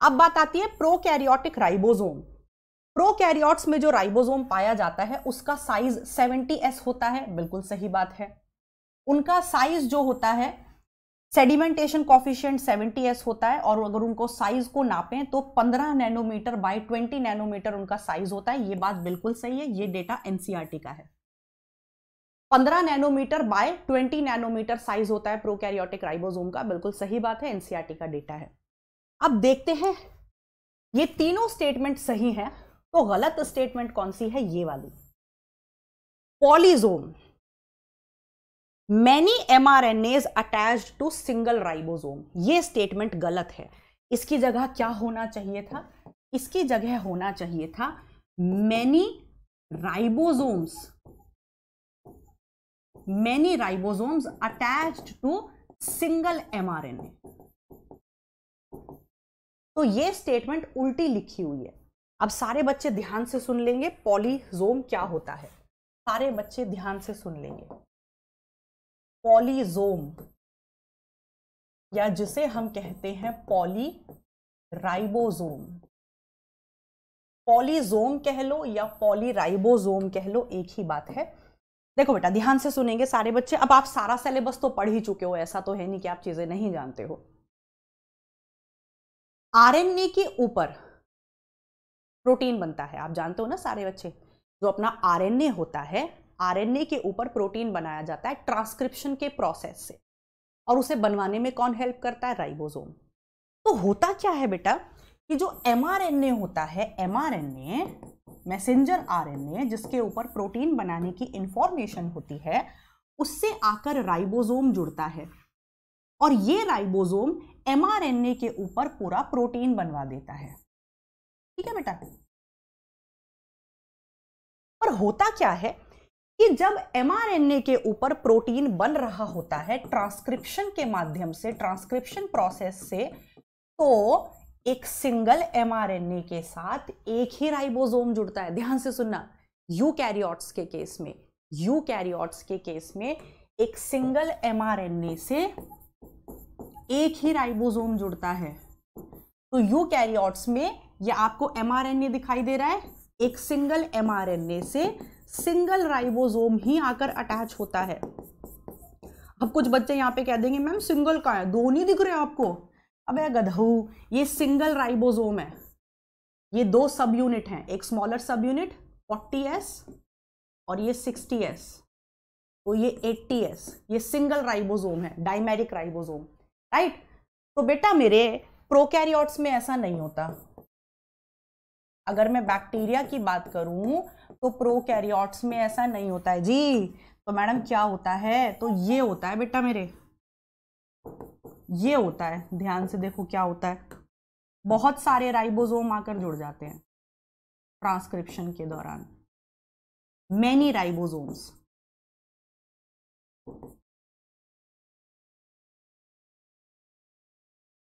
अब बात आती है प्रोकैरियोटिक राइबोसोम प्रोकैरियोट्स में जो राइबोसोम पाया जाता है उसका साइज 70s होता है बिल्कुल सही बात है उनका साइज जो होता है सेडिमेंटेशन कॉफिशियंट 70s होता है और अगर उनको साइज को नापें तो 15 नैनोमीटर बाय 20 नैनोमीटर उनका साइज होता है ये बात बिल्कुल सही है ये डेटा एनसीआरटी e का है 15 नैनोमीटर बाय 20 नैनोमीटर साइज होता है प्रोकैरियोटिक राइबोसोम का बिल्कुल सही बात है एनसीआरटी e का डेटा है अब देखते हैं ये तीनों स्टेटमेंट सही है तो गलत स्टेटमेंट कौन सी है ये वाली polysome many M R N A's attach to single ribosome ये स्टेटमेंट गलत है इसकी जगह क्या होना चाहिए था इसकी जगह होना चाहिए था many ribosomes many ribosomes attach to single M R N A तो ये स्टेटमेंट उल्टी लिखी हुई है अब सारे बच्चे ध्यान से सुन लेंगे पॉलीजोम क्या होता है सारे बच्चे ध्यान से सुन लेंगे पॉलीजोम या जिसे हम कहते हैं पॉली राइबोजोम पॉलीजोम कह लो या पॉलीराइबोजोम कह लो एक ही बात है देखो बेटा ध्यान से सुनेंगे सारे बच्चे अब आप सारा सिलेबस तो पढ़ ही चुके हो ऐसा तो है नहीं कि आप चीजें नहीं जानते हो आरएनए के ऊपर प्रोटीन बनता है आप जानते हो ना सारे बच्चे जो अपना आरएनए होता है आरएनए के ऊपर प्रोटीन बनाया जाता है ट्रांसक्रिप्शन के प्रोसेस से और उसे बनवाने में कौन हेल्प करता है राइबोसोम तो होता क्या है बेटा कि जो एम होता है एम मैसेंजर आरएनए जिसके ऊपर प्रोटीन बनाने की इंफॉर्मेशन होती है उससे आकर राइबोसोम जुड़ता है और ये राइबोसोम एमआरएनए के ऊपर पूरा प्रोटीन बनवा देता है ठीक है बेटा पर होता क्या है कि जब एम के ऊपर प्रोटीन बन रहा होता है ट्रांसक्रिप्शन के माध्यम से ट्रांसक्रिप्शन प्रोसेस से तो एक सिंगल एम के साथ एक ही राइबोसोम जुड़ता है ध्यान से सुनना यूकैरियोट्स के केस में यू के केस में एक सिंगल एम से एक ही राइबोसोम जुड़ता है तो यूकैरियोट्स में ये आपको एम दिखाई दे रहा है एक सिंगल एम से सिंगल राइबोसोम ही आकर अटैच होता है अब कुछ बच्चे यहाँ पे कह देंगे मैम सिंगल का है दो नहीं दिख रहे आपको अब गधहू ये सिंगल राइबोसोम है ये दो सब यूनिट हैं एक स्मॉलर सब यूनिट 40s और ये 60s तो ये 80s ये सिंगल राइबोसोम है डाइमेरिक राइबोसोम राइट तो बेटा मेरे प्रोकैरियोट्स में ऐसा नहीं होता अगर मैं बैक्टीरिया की बात करूं तो प्रो कैरियोट्स में ऐसा नहीं होता है जी तो मैडम क्या होता है तो ये होता है बेटा मेरे ये होता है ध्यान से देखो क्या होता है बहुत सारे राइबोसोम आकर जुड़ जाते हैं ट्रांसक्रिप्शन के दौरान मैनी राइबोसोम्स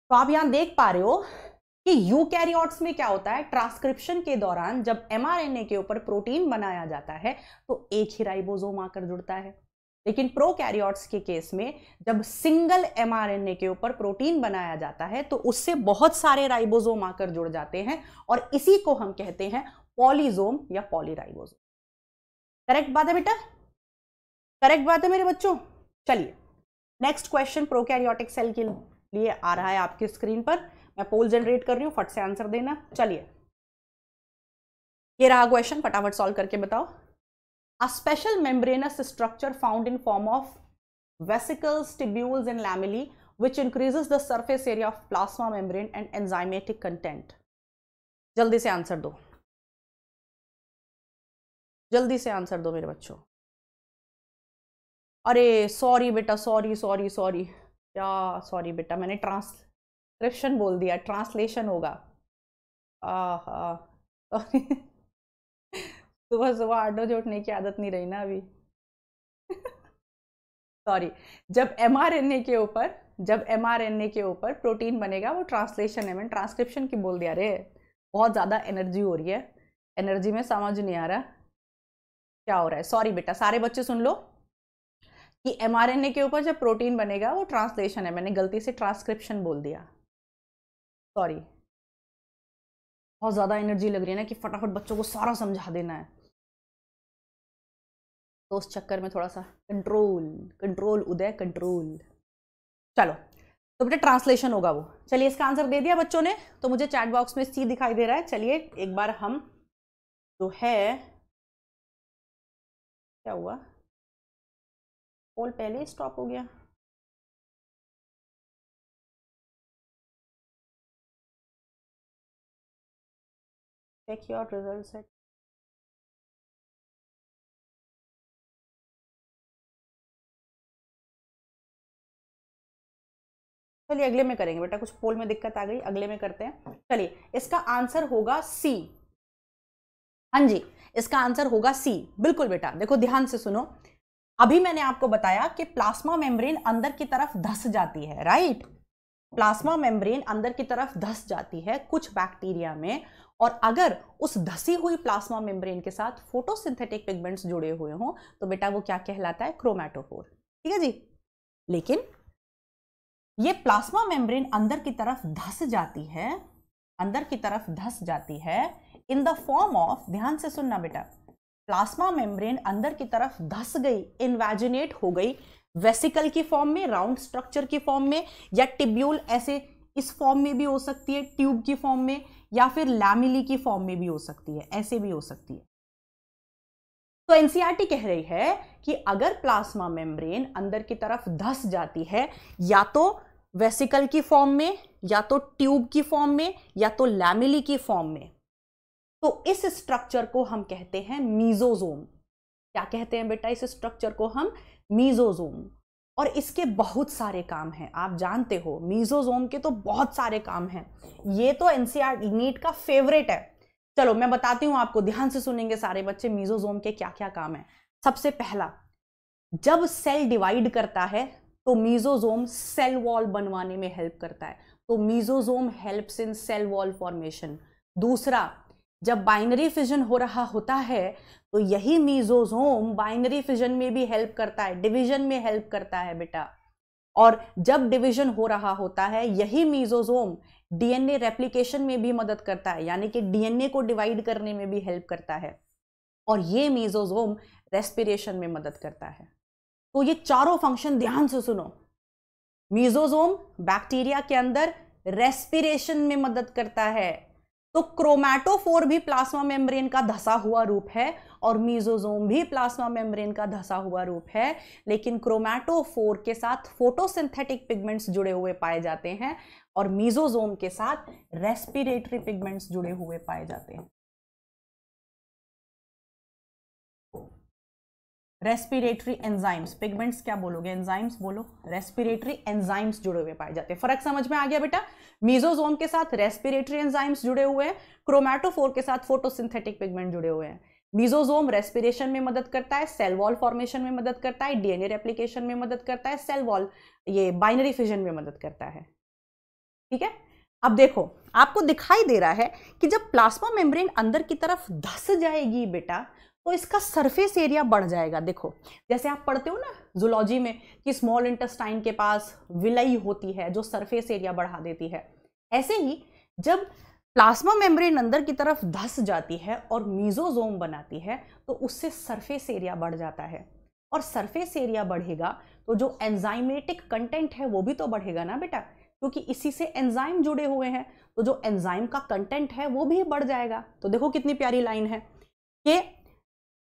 तो आप यहां देख पा रहे हो कि यूकैरियोट्स में क्या होता है ट्रांसक्रिप्शन के दौरान जब एमआरएनए के ऊपर प्रोटीन बनाया जाता है तो एक ही राइबोसोम आकर जुड़ता है लेकिन प्रोकैरियोट्स के केस में जब सिंगल एमआरएनए के ऊपर प्रोटीन बनाया जाता है तो उससे बहुत सारे राइबोसोम आकर जुड़ जाते हैं और इसी को हम कहते हैं पॉलीजोम या पॉलीराइबोजोम करेक्ट बात है बेटा करेक्ट बात है मेरे बच्चों चलिए नेक्स्ट क्वेश्चन प्रोकैरियोटिक सेल के लिए आ रहा है आपकी स्क्रीन पर मैं पोल जनरेट कर रही हूँ फट से आंसर देना चलिए ये रहा क्वेश्चन फटाफट सॉल्व करके बताओ a special membranous structure found in form of vesicles tubules and lamellae which increases the surface area of plasma membrane and enzymatic content जल्दी से आंसर दो जल्दी से आंसर दो मेरे बच्चों अरे सॉरी बेटा सॉरी सॉरी सॉरी क्या सॉरी बेटा मैंने ट्रांस ट्रांसक्रिप्शन बोल दिया ट्रांसलेशन होगा सुबह सुबह आडो जो उठने की आदत नहीं रही ना अभी सॉरी जब एम के ऊपर जब एम के ऊपर प्रोटीन बनेगा वो ट्रांसलेशन है मैंने ट्रांसक्रिप्शन की बोल दिया रे बहुत ज़्यादा एनर्जी हो रही है एनर्जी में समझ नहीं आ रहा क्या हो रहा है सॉरी बेटा सारे बच्चे सुन लो कि एम के ऊपर जब प्रोटीन बनेगा वो ट्रांसलेशन है मैंने गलती से ट्रांसक्रिप्शन बोल दिया सॉरी बहुत ज़्यादा एनर्जी लग रही है ना कि फटाफट बच्चों को सारा समझा देना है तो उस चक्कर में थोड़ा सा कंट्रोल कंट्रोल उदय कंट्रोल चलो तो बेटा ट्रांसलेशन होगा वो चलिए इसका आंसर दे दिया बच्चों ने तो मुझे चैट बॉक्स में सी दिखाई दे रहा है चलिए एक बार हम जो है क्या हुआ पोल पहले स्टॉप हो गया check your results at चलिए अगले में करेंगे बेटा कुछ पोल में दिक्कत आ गई अगले में करते हैं चलिए इसका आंसर होगा सी हाँ जी इसका आंसर होगा सी बिल्कुल बेटा देखो ध्यान से सुनो अभी मैंने आपको बताया कि प्लाज्मा मेम्ब्रेन अंदर की तरफ धस जाती है राइट प्लाज्मा मेम्ब्रेन अंदर की तरफ धस जाती है कुछ बैक्टीरिया में और अगर उस धसी हुई प्लाज्मा मेम्ब्रेन के साथ फोटोसिंथेटिक पिगमेंट्स जुड़े हुए हों तो बेटा वो क्या कहलाता है क्रोमैटोफोर ठीक है जी लेकिन ये प्लाज्मा मेम्ब्रेन अंदर की तरफ धस जाती है अंदर की तरफ धस जाती है इन द फॉर्म ऑफ ध्यान से सुनना बेटा प्लाज्मा मेम्ब्रेन अंदर की तरफ धस गई इन्वेजिनेट हो गई वेसिकल की फॉर्म में राउंड स्ट्रक्चर की फॉर्म में या टिब्यूल ऐसे इस फॉर्म में भी हो सकती है ट्यूब की फॉर्म में या फिर लैमिली की फॉर्म में भी हो सकती है ऐसे भी हो सकती है तो एनसीआरटी e कह रही है कि अगर प्लाज्मा मेम्ब्रेन अंदर की तरफ धस जाती है या तो वेसिकल की फॉर्म में या तो ट्यूब की फॉर्म में या तो लैमिली की फॉर्म में तो इस स्ट्रक्चर को हम कहते हैं मीजोजोम क्या कहते हैं बेटा इस स्ट्रक्चर को हम मीजोजोम और इसके बहुत सारे काम हैं आप जानते हो मीजोजोम के तो बहुत सारे काम हैं ये तो एनसीआर नीट e का फेवरेट है चलो मैं बताती हूँ आपको ध्यान से सुनेंगे सारे बच्चे मीजोजोम के क्या क्या काम है सबसे पहला जब सेल डिवाइड करता है तो मीजोजोम सेल वॉल बनवाने में हेल्प करता है तो mesosome helps in cell wall formation दूसरा जब बाइनरी फिजन हो रहा होता है तो यही मीजोजोम बाइनरी फिजन में भी हेल्प करता है डिवीजन में हेल्प करता है बेटा और जब डिवीजन हो रहा होता है यही मीजोजोम डीएनए रेप्लिकेशन में भी मदद करता है यानी कि डीएनए को डिवाइड करने में भी हेल्प करता है और ये मीजोजोम रेस्पिरेशन में मदद करता है तो ये चारों फंक्शन ध्यान से सुनो मीजोजोम बैक्टीरिया के अंदर रेस्पिरेशन में मदद करता है तो क्रोमैटोफोर भी प्लाज्मा मेम्ब्रेन का धसा हुआ रूप है और मीजोजोम भी प्लाज्मा मेम्ब्रेन का धसा हुआ रूप है लेकिन क्रोमैटोफोर के साथ फोटोसिंथेटिक पिगमेंट्स जुड़े हुए पाए जाते हैं और मीजोजोम के साथ रेस्पिरेटरी पिगमेंट्स जुड़े हुए पाए जाते हैं रेस्पिरेटरी एंजाइम्स पिगमेंट्स क्या बोलोगे एंजाइम्स बोलो रेस्पिरेटरी एंजाइम्स जुड़े हुए पाए जाते हैं फर्क समझ में आ गया बेटा मीजोजोम के साथ रेस्पिरेटरी एंजाइम्स जुड़े हुए हैं क्रोमैटोफोर के साथ फोटोसिंथेटिक पिगमेंट जुड़े हुए हैं मीजोजोम रेस्पिरेशन में मदद करता है सेल वॉल फॉर्मेशन में मदद करता है डीएनए रेप्लीकेशन में मदद करता है सेल वॉल ये बाइनरी फिजन में मदद करता है ठीक है अब देखो आपको दिखाई दे रहा है कि जब प्लाज्मा मेम्ब्रेन अंदर की तरफ धस जाएगी बेटा तो इसका सरफेस एरिया बढ़ जाएगा देखो जैसे आप पढ़ते हो ना जुलॉजी में कि स्मॉल इंटेस्टाइन के पास विलई होती है जो सरफेस एरिया बढ़ा देती है ऐसे ही जब प्लाज्मा मेम्ब्रेन अंदर की तरफ धस जाती है और मीजोजोम बनाती है तो उससे सरफेस एरिया बढ़ जाता है और सरफेस एरिया बढ़ेगा तो जो एंजाइमेटिक कंटेंट है वो भी तो बढ़ेगा ना बेटा क्योंकि इसी से एंजाइम जुड़े हुए हैं तो जो एंजाइम का कंटेंट है वो भी बढ़ जाएगा तो देखो कितनी प्यारी लाइन है कि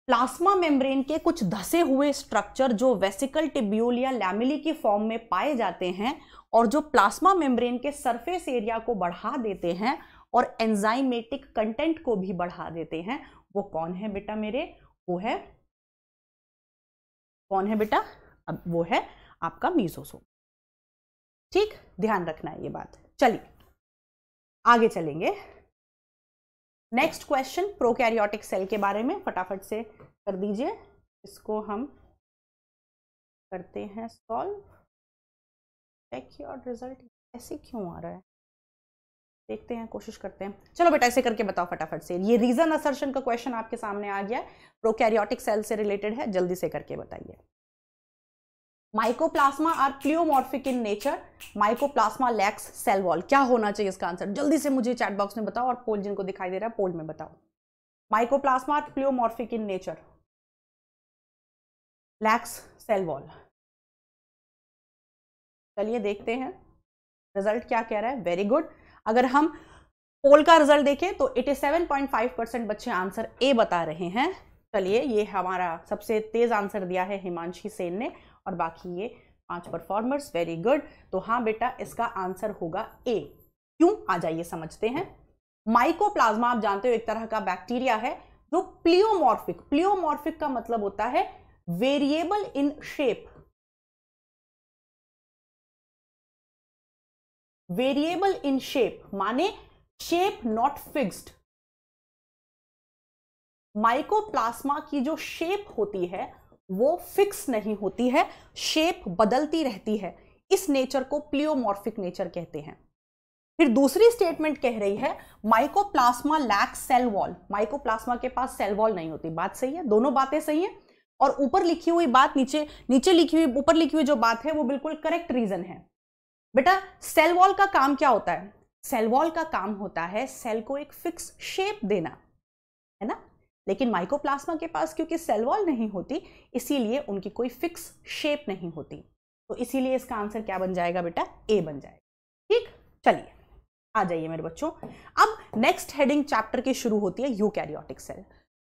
प्लाज्मा मेम्ब्रेन के कुछ धसे हुए स्ट्रक्चर जो वेसिकल टिब्यूल या लैमिली की फॉर्म में पाए जाते हैं और जो प्लाज्मा मेम्ब्रेन के सरफेस एरिया को बढ़ा देते हैं और एंजाइमेटिक कंटेंट को भी बढ़ा देते हैं वो कौन है बेटा मेरे वो है कौन है बेटा अब वो है आपका मीजोसो ठीक ध्यान रखना है ये बात चलिए आगे चलेंगे नेक्स्ट क्वेश्चन प्रोकैरियोटिक सेल के बारे में फटाफट से कर दीजिए इसको हम करते हैं सॉल्व चेक योर रिजल्ट ऐसे क्यों आ रहा है देखते हैं कोशिश करते हैं चलो बेटा ऐसे करके बताओ फटाफट से ये रीजन असर्शन का क्वेश्चन आपके सामने आ गया है प्रोकैरियोटिक सेल से रिलेटेड है जल्दी से करके बताइए mycoplasma are pleomorphic in nature mycoplasma lacks cell wall क्या होना चाहिए इसका आंसर जल्दी से मुझे चैट बॉक्स में बताओ और पोल जिनको दिखाई दे रहा है पोल में बताओ mycoplasma are pleomorphic in nature lacks cell wall चलिए देखते हैं रिजल्ट क्या कह रहा है वेरी गुड अगर हम पोल का रिजल्ट देखें तो 87.5 परसेंट बच्चे आंसर ए बता रहे हैं चलिए ये हमारा सबसे तेज आंसर दिया है हिमांशी सेन ने और बाकी ये पांच परफॉर्मर्स वेरी गुड तो हाँ बेटा इसका आंसर होगा ए क्यों आ जाइए समझते हैं माइकोप्लाज्मा आप जानते हो एक तरह का बैक्टीरिया है जो प्लियोमॉर्फिक प्लियोमॉर्फिक का मतलब होता है variable in shape variable in shape माने शेप नॉट फिक्स्ड माइकोप्लाज्मा की जो शेप होती है वो फिक्स नहीं होती है शेप बदलती रहती है इस नेचर को प्लियोमॉर्फिक नेचर कहते हैं फिर दूसरी स्टेटमेंट कह रही है mycoplasma lack cell wall mycoplasma के पास सेल वॉल नहीं होती बात सही है दोनों बातें सही है और ऊपर लिखी हुई बात नीचे नीचे लिखी हुई ऊपर लिखी हुई जो बात है वो बिल्कुल करेक्ट रीजन है बेटा सेल वॉल का काम क्या होता है सेल वॉल का काम होता है सेल को एक फिक्स शेप देना है ना लेकिन माइकोप्लाज्मा के पास क्योंकि सेल वॉल नहीं होती इसीलिए उनकी कोई फिक्स शेप नहीं होती तो इसीलिए इसका आंसर क्या बन जाएगा बेटा ए बन जाएगा ठीक चलिए आ जाइए मेरे बच्चों अब नेक्स्ट हेडिंग चैप्टर की शुरू होती है कैरियोटिक सेल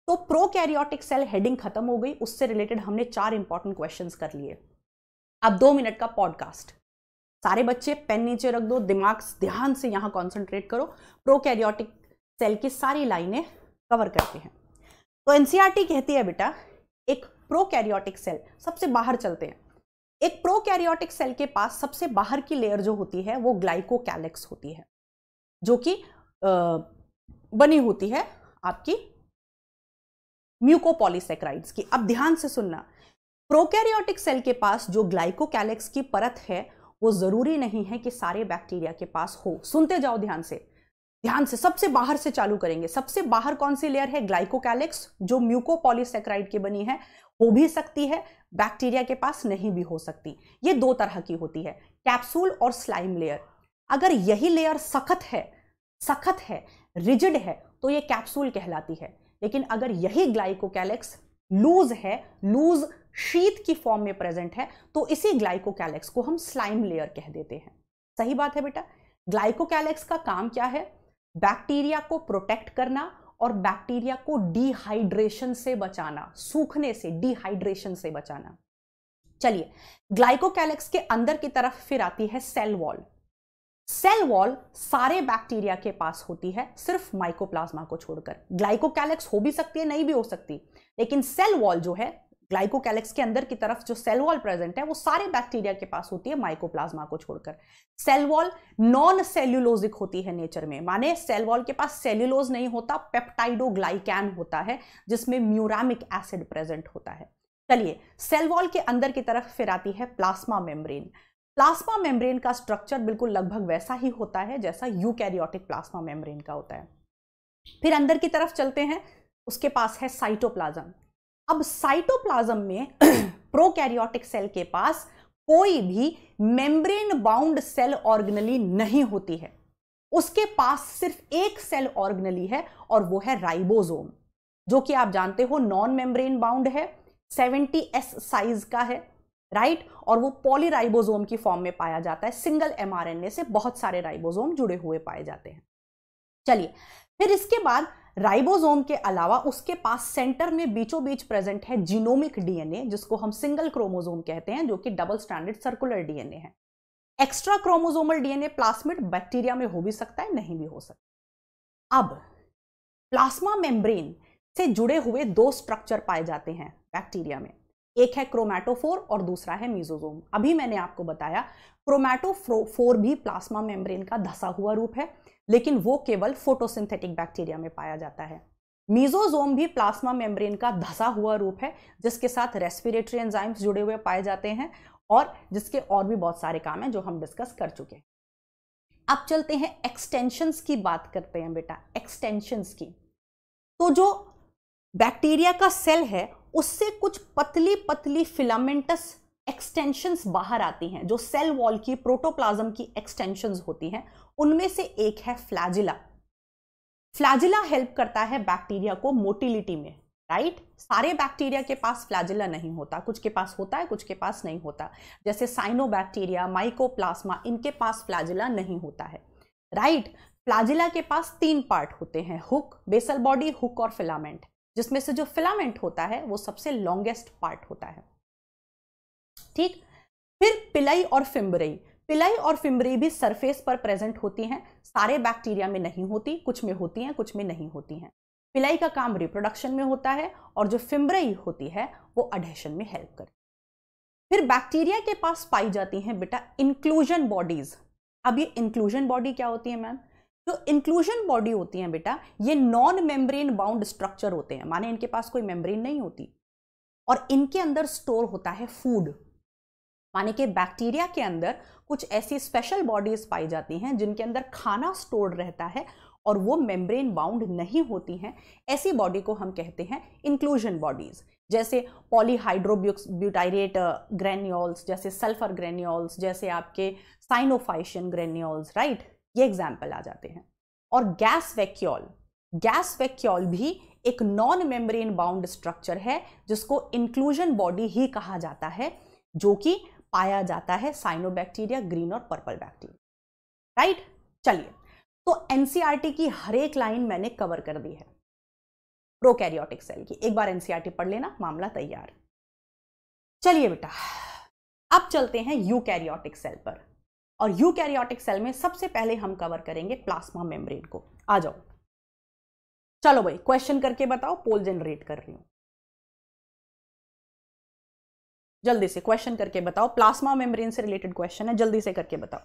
तो प्रो कैरियोटिक सेल हेडिंग खत्म हो गई उससे रिलेटेड हमने चार इंपॉर्टेंट क्वेश्चन कर लिए अब दो मिनट का पॉडकास्ट सारे बच्चे पेन नीचे रख दो दिमाग ध्यान से यहां कॉन्सेंट्रेट करो प्रो कैरियोटिक सेल की सारी लाइनें कवर करते हैं तो एनसीईआरटी e कहती है बेटा एक प्रोकैरियोटिक सेल सबसे बाहर चलते हैं एक प्रोकैरियोटिक सेल के पास सबसे बाहर की लेयर जो होती है वो ग्लाइकोकैलेक्स होती है जो कि बनी होती है आपकी म्यूकोपॉलीसेक्राइड्स की अब ध्यान से सुनना प्रोकैरियोटिक सेल के पास जो ग्लाइकोकैलेक्स की परत है वो ज़रूरी नहीं है कि सारे बैक्टीरिया के पास हो सुनते जाओ ध्यान से ध्यान से सबसे बाहर से चालू करेंगे सबसे बाहर कौन सी लेयर है ग्लाइकोकैलेक्स जो म्यूकोपॉलीसेक्राइड की बनी है हो भी सकती है बैक्टीरिया के पास नहीं भी हो सकती ये दो तरह की होती है कैप्सूल और स्लाइम लेयर अगर यही लेयर सख्त है सख्त है रिजिड है तो ये कैप्सूल कहलाती है लेकिन अगर यही ग्लाइकोकैलेक्स लूज है लूज शीत की फॉर्म में प्रेजेंट है तो इसी ग्लाइकोकैलेक्स को हम स्लाइम लेयर कह देते हैं सही बात है बेटा ग्लाइकोकैलेक्स का काम क्या है बैक्टीरिया को प्रोटेक्ट करना और बैक्टीरिया को डिहाइड्रेशन से बचाना सूखने से डिहाइड्रेशन से बचाना चलिए ग्लाइकोकैलेक्स के अंदर की तरफ फिर आती है सेल वॉल सेल वॉल सारे बैक्टीरिया के पास होती है सिर्फ माइकोप्लाज्मा को छोड़कर ग्लाइकोकैलेक्स हो भी सकती है नहीं भी हो सकती लेकिन सेल वॉल जो है ग्लाइकोकैलेक्स के अंदर की तरफ जो सेल वॉल प्रेजेंट है वो सारे बैक्टीरिया के पास होती है माइकोप्लाज्मा को छोड़कर सेल वॉल नॉन सेल्यूलोजिक होती है नेचर में माने सेल वॉल के पास सेल्यूलोज नहीं होता पेप्टाइडोग्लाइकैन होता है जिसमें म्यूरामिक एसिड प्रेजेंट होता है चलिए सेल वॉल के अंदर की तरफ फिर आती है प्लाज्मा मेम्ब्रेन प्लाज्मा मेम्ब्रेन का स्ट्रक्चर बिल्कुल लगभग वैसा ही होता है जैसा यूकैरियोटिक प्लाज्मा मेम्ब्रेन का होता है फिर अंदर की तरफ चलते हैं उसके पास है साइटोप्लाज्म अब साइटोप्लाज्म में प्रोकैरियोटिक सेल के पास कोई भी मेम्ब्रेन बाउंड सेल ऑर्गनली नहीं होती है उसके पास सिर्फ एक सेल ऑर्गनली है और वो है राइबोसोम जो कि आप जानते हो नॉन मेम्ब्रेन बाउंड है 70s साइज का है राइट और वो पॉलीराइबोसोम की फॉर्म में पाया जाता है सिंगल एमआरएनए से बहुत सारे राइबोसोम जुड़े हुए पाए जाते हैं चलिए फिर इसके बाद राइबोसोम के अलावा उसके पास सेंटर में बीचों बीच प्रेजेंट है जीनोमिक डीएनए जिसको हम सिंगल क्रोमोसोम कहते हैं जो कि डबल स्टैंडर्ड सर्कुलर डीएनए है extra chromosomal DNA plasmid bacteria में हो भी सकता है नहीं भी हो सकता अब प्लाज्मा मेम्ब्रेन से जुड़े हुए दो स्ट्रक्चर पाए जाते हैं बैक्टीरिया में एक है क्रोमैटोफोर और दूसरा है मीजोजोम अभी मैंने आपको बताया क्रोमैटोफोर भी प्लाज्मा मेम्ब्रेन का धसा हुआ रूप है लेकिन वो केवल फोटोसिंथेटिक बैक्टीरिया में पाया जाता है मीजोजोम भी प्लाज्मा मेम्ब्रेन का धसा हुआ रूप है जिसके साथ रेस्पिरेटरी एंजाइम्स जुड़े हुए पाए जाते हैं और जिसके और भी बहुत सारे काम हैं जो हम डिस्कस कर चुके हैं अब चलते हैं एक्सटेंशंस की बात करते हैं बेटा एक्सटेंशंस की तो जो बैक्टीरिया का सेल है उससे कुछ पतली पतली फिलामेंटस एक्सटेंशंस बाहर आती हैं जो सेल वॉल की प्रोटोप्लाज्म की एक्सटेंशंस होती हैं उनमें से एक है फ्लैजिला फ्लैजिला हेल्प करता है बैक्टीरिया को मोटिलिटी में राइट सारे बैक्टीरिया के पास फ्लैजिला नहीं होता कुछ के पास होता है कुछ के पास नहीं होता जैसे साइनो बैक्टीरिया माइकोप्लाज्मा इनके पास फ्लैजिला नहीं होता है राइट फ्लैजिला के पास तीन पार्ट होते हैं हुक बेसल बॉडी हुक और फिलामेंट जिसमें से जो फिलामेंट होता है वो सबसे लॉन्गेस्ट पार्ट होता है ठीक फिर पिलाई और फिम्बरई पिलाई और फिम्बरी भी सरफेस पर प्रेजेंट होती हैं सारे बैक्टीरिया में नहीं होती कुछ में होती हैं कुछ में नहीं होती हैं पिलाई का काम रिप्रोडक्शन में होता है और जो फिम्बरई होती है वो अडेशन में हेल्प करती है फिर बैक्टीरिया के पास पाई जाती हैं बेटा इंक्लूजन बॉडीज अब ये इंक्लूजन बॉडी क्या होती है मैम जो इंक्लूजन बॉडी होती हैं बेटा ये नॉन मेम्ब्रेन बाउंड स्ट्रक्चर होते हैं माने इनके पास कोई मेम्ब्रेन नहीं होती और इनके अंदर स्टोर होता है फूड माने कि बैक्टीरिया के अंदर कुछ ऐसी स्पेशल बॉडीज पाई जाती हैं जिनके अंदर खाना स्टोर रहता है और वो मेम्ब्रेन बाउंड नहीं होती हैं ऐसी बॉडी को हम कहते हैं इंक्लूजन बॉडीज़ जैसे ब्यूटाइरेट ग्रेन्यूल्स uh, जैसे सल्फर ग्रेन्यूल्स जैसे आपके साइनोफाइशियन ग्रेन्यूल्स राइट ये एग्जाम्पल आ जाते हैं और गैस वैक्यूल गैस वैक्यूल भी एक नॉन मेम्ब्रेन बाउंड स्ट्रक्चर है जिसको इंक्लूजन बॉडी ही कहा जाता है जो कि पाया जाता है साइनोबैक्टीरिया ग्रीन और पर्पल बैक्टीरिया राइट चलिए तो एनसीआरटी e की हर एक लाइन मैंने कवर कर दी है प्रोकैरियोटिक सेल की एक बार एनसीआरटी e पढ़ लेना मामला तैयार चलिए बेटा अब चलते हैं यूकैरियोटिक सेल पर और यूकैरियोटिक सेल में सबसे पहले हम कवर करेंगे प्लाज्मा मेम्ब्रेन को आ जाओ चलो भाई क्वेश्चन करके बताओ पोल जनरेट कर रही हूं जल्दी से क्वेश्चन करके बताओ प्लाज्मा मेम्ब्रेन से रिलेटेड क्वेश्चन है जल्दी से करके बताओ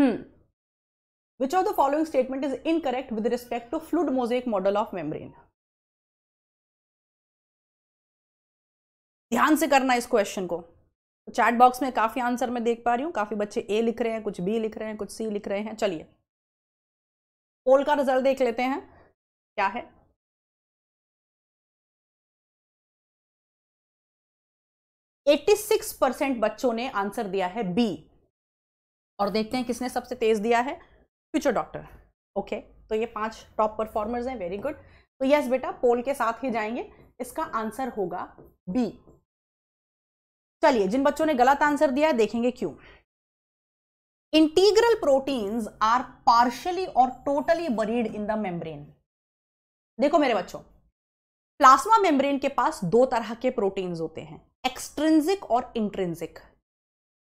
hmm Which of the following statement is incorrect with respect to fluid mosaic model of membrane? ध्यान से करना इस क्वेश्चन को चैट बॉक्स में काफ़ी आंसर में देख पा रही हूं काफ़ी बच्चे ए लिख रहे हैं कुछ बी लिख रहे हैं कुछ सी लिख रहे हैं चलिए पोल का रिजल्ट देख लेते हैं क्या है एट्टी सिक्स परसेंट बच्चों ने आंसर दिया है बी और देखते हैं किसने सबसे तेज दिया है फ्यूचर डॉक्टर ओके तो ये पांच टॉप परफॉर्मर्स हैं वेरी गुड तो यस बेटा पोल के साथ ही जाएंगे इसका आंसर होगा बी चलिए जिन बच्चों ने गलत आंसर दिया है देखेंगे क्यों इंटीग्रल प्रोटीन आर पार्शली और totally buried in the membrane देखो मेरे बच्चों प्लाज्मा मेम्ब्रेन के पास दो तरह के प्रोटीन्स होते हैं एक्सट्रेंसिक और इंट्रेंसिक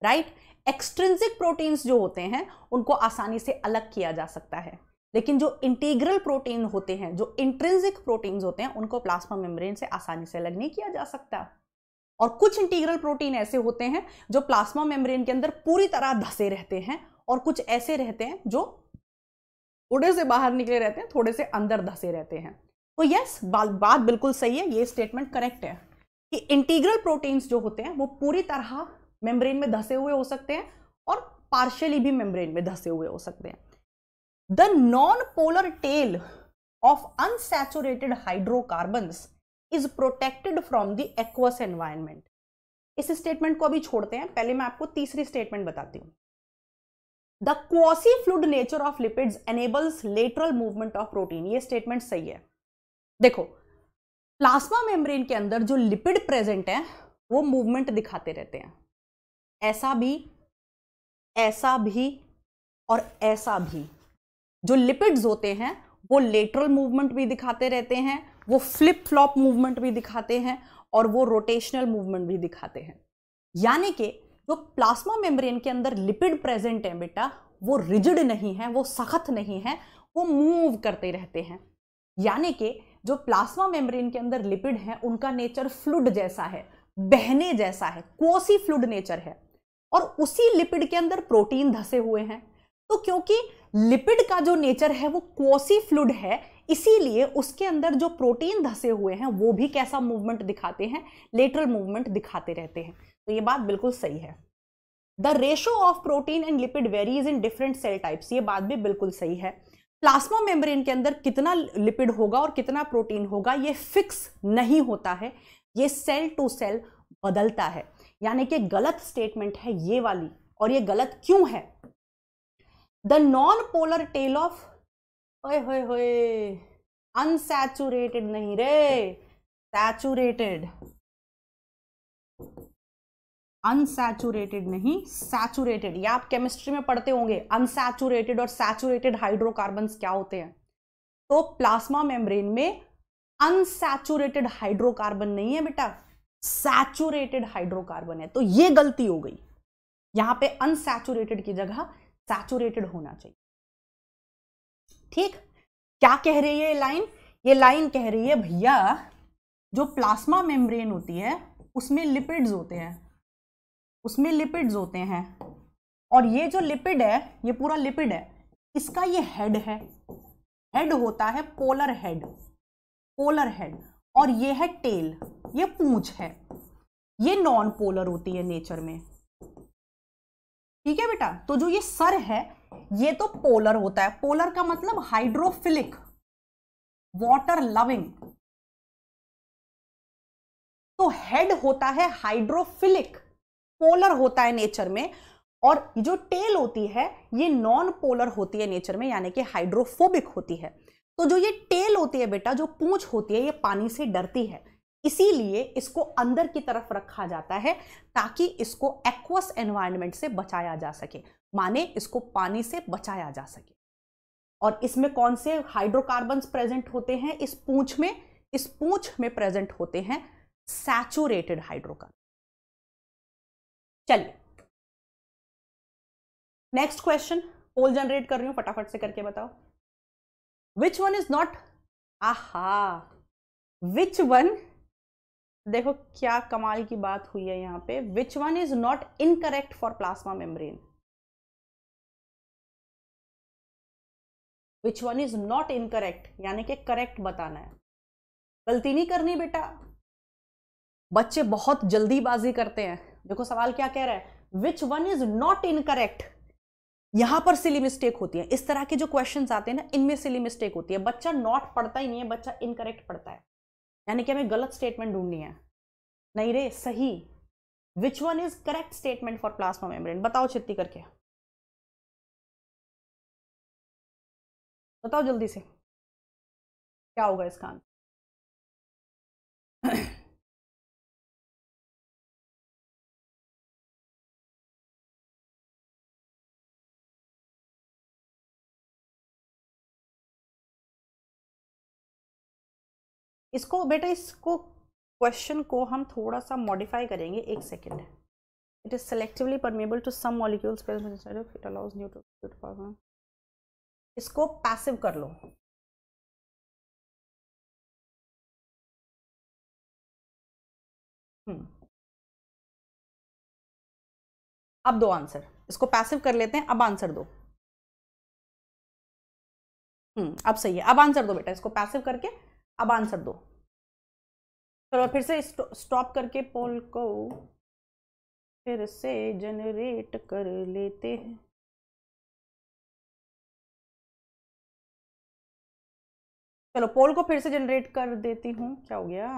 राइट एक्सट्रेंसिक प्रोटीन्स जो होते हैं उनको आसानी से अलग किया जा सकता है लेकिन जो इंटीग्रल प्रोटीन होते हैं जो इंट्रेंसिक प्रोटीन्स होते हैं उनको प्लाज्मा मेम्ब्रेन से आसानी से अलग नहीं किया जा सकता और कुछ इंटीग्रल प्रोटीन ऐसे होते हैं जो प्लाज्मा मेम्ब्रेन के अंदर पूरी तरह धसे रहते हैं और कुछ ऐसे रहते हैं जो थोड़े से बाहर निकले रहते हैं थोड़े से अंदर धसे रहते हैं तो यस बात बिल्कुल सही है ये स्टेटमेंट करेक्ट है कि इंटीग्रल प्रोटीन्स जो होते हैं वो पूरी तरह मेम्ब्रेन में धसे हुए हो सकते हैं और पार्शियली भी मेम्ब्रेन में धसे हुए हो सकते हैं the non polar tail of unsaturated hydrocarbon is protected from the aqueous environment इस स्टेटमेंट को अभी छोड़ते हैं पहले मैं आपको तीसरी स्टेटमेंट बताती हूँ the quasi fluid nature of lipids enables lateral movement of protein ये स्टेटमेंट सही है देखो प्लाज्मा मेम्ब्रेन के अंदर जो लिपिड प्रेजेंट है वो मूवमेंट दिखाते रहते हैं ऐसा भी ऐसा भी और ऐसा भी जो लिपिड्स होते हैं वो लेटरल मूवमेंट भी दिखाते रहते हैं वो फ्लिप फ्लॉप मूवमेंट भी दिखाते हैं और वो रोटेशनल मूवमेंट भी दिखाते हैं यानी कि जो प्लाज्मा मेम्ब्रेन के अंदर लिपिड प्रेजेंट है बेटा वो रिजिड नहीं है वो सख्त नहीं है वो मूव करते रहते हैं यानी कि जो प्लाज्मा मेम्ब्रेन के अंदर लिपिड हैं उनका नेचर फ्लूड जैसा है बहने जैसा है कोसी फ्लूड नेचर है और उसी लिपिड के अंदर प्रोटीन धसे हुए हैं तो क्योंकि लिपिड का जो नेचर है वो क्वसी फ्लूड है इसीलिए उसके अंदर जो प्रोटीन धसे हुए हैं वो भी कैसा मूवमेंट दिखाते हैं लेटरल मूवमेंट दिखाते रहते हैं तो ये बात बिल्कुल सही है the ratio of protein and lipid varies in different cell types ये बात भी बिल्कुल सही है प्लाज्मा मेम्ब्रेन के अंदर कितना लिपिड होगा और कितना प्रोटीन होगा ये फिक्स नहीं होता है ये सेल टू सेल बदलता है यानी कि गलत स्टेटमेंट है ये वाली और ये गलत क्यों है the non polar tail of होए अनसेचुरेटेड नहीं रे सैचुरेटेड अनसेचुरेटेड नहीं सैचुरेटेड या आप केमिस्ट्री में पढ़ते होंगे अनसैचुरेटेड और सैचुरेटेड हाइड्रोकार्बन्स क्या होते हैं तो प्लाज्मा मेम्ब्रेन में अनसैचुरेटेड हाइड्रोकार्बन नहीं है बेटा सैचुरेटेड हाइड्रोकार्बन है तो ये गलती हो गई यहां पे अनसेचुरेटेड की जगह सैचुरेटेड होना चाहिए ठीक क्या कह रही है ये लाइन ये लाइन कह रही है भैया जो प्लाज्मा मेम्ब्रेन होती है उसमें लिपिड्स होते हैं उसमें लिपिड्स होते हैं और ये जो लिपिड है ये पूरा लिपिड है इसका ये हेड है हेड होता है पोलर हेड पोलर हेड और ये है टेल ये पूंछ है ये नॉन पोलर होती है नेचर में ठीक है बेटा तो जो ये सर है ये तो पोलर होता है पोलर का मतलब हाइड्रोफिलिक वाटर लविंग तो हेड होता है हाइड्रोफिलिक पोलर होता है नेचर में और जो टेल होती है ये नॉन पोलर होती है नेचर में यानी कि हाइड्रोफोबिक होती है तो जो ये टेल होती है बेटा जो पूंछ होती है ये पानी से डरती है इसीलिए इसको अंदर की तरफ रखा जाता है ताकि इसको एक्वस एनवायरमेंट से बचाया जा सके माने इसको पानी से बचाया जा सके और इसमें कौन से हाइड्रोकार्बन प्रेजेंट होते हैं इस पूंछ में इस पूंछ में प्रेजेंट होते हैं सैचुरेटेड हाइड्रोकार्बन चलिए नेक्स्ट क्वेश्चन पोल जनरेट कर रही हूं फटाफट से करके बताओ विच वन इज नॉट आहा विच वन देखो क्या कमाल की बात हुई है यहां पे which one is not incorrect for plasma membrane which one is not incorrect यानी कि करेक्ट बताना है गलती नहीं करनी बेटा बच्चे बहुत जल्दीबाजी करते हैं देखो सवाल क्या कह रहा है which one is not incorrect यहां पर सिली मिस्टेक होती है इस तरह के जो क्वेश्चन आते हैं ना इनमें सिली मिस्टेक होती है बच्चा नॉट पढ़ता ही नहीं है बच्चा इनकरेक्ट पढ़ता है यानी कि हमें गलत स्टेटमेंट ढूंढनी है नहीं रे सही which one is correct statement for plasma membrane बताओ चित्ती करके बताओ जल्दी से क्या होगा इसका आंसर इसको बेटा इसको क्वेश्चन को हम थोड़ा सा मॉडिफाई करेंगे एक second it is selectively permeable to some molecules it allows new इसको पैसिव कर लो हम्म। अब दो आंसर इसको पैसिव कर लेते हैं अब आंसर दो हम्म अब सही है अब आंसर दो बेटा इसको पैसिव करके अब आंसर दो चलो फिर से स्टॉप करके पोल को फिर से जनरेट कर लेते हैं चलो पोल को फिर से जनरेट कर देती हूँ क्या हो गया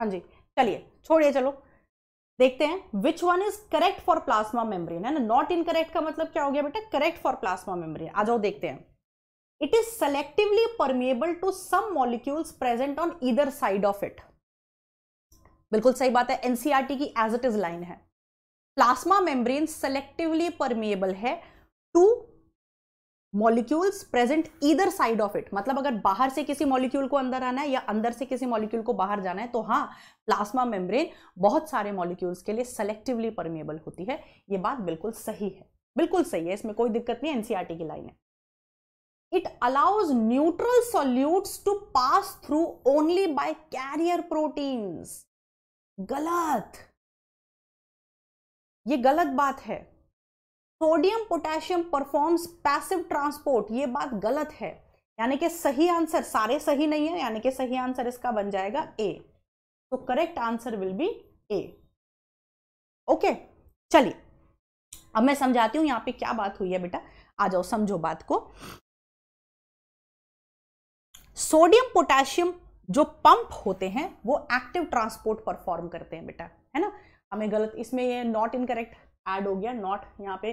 हाँ जी चलिए छोड़िए चलो देखते हैं which one is correct for plasma membrane है ना नॉट इन करेक्ट का मतलब क्या हो गया बेटा करेक्ट फॉर प्लाज्मा मेम्ब्रेन आ जाओ देखते हैं it is selectively permeable to some molecules present on either side of it बिल्कुल सही बात है एनसीआरटी e की एज इट इज लाइन है प्लाज्मा मेम्ब्रेन सेलेक्टिवली परमिएबल है to molecules present either side of it मतलब अगर बाहर से किसी मॉलिक्यूल को अंदर आना है या अंदर से किसी मॉलिक्यूल को बाहर जाना है तो हाँ प्लाज्मा मेम्ब्रेन बहुत सारे मॉलिक्यूल्स के लिए सेलेक्टिवली परमिएबल होती है ये बात बिल्कुल सही है बिल्कुल सही है इसमें कोई दिक्कत नहीं एनसीआरटी e की लाइन है it allows neutral solutes to pass through only by carrier proteins गलत ये गलत बात है sodium potassium performs passive transport ये बात गलत है यानी कि सही आंसर सारे सही नहीं है यानी कि सही आंसर इसका बन जाएगा ए तो correct answer will be A okay चलिए अब मैं समझाती हूं यहां पे क्या बात हुई है बेटा आ जाओ समझो बात को सोडियम पोटेशियम जो पंप होते हैं वो एक्टिव ट्रांसपोर्ट परफॉर्म करते हैं बेटा है ना हमें गलत इसमें ये नॉट इनकरेक्ट एड हो गया नॉट यहाँ पे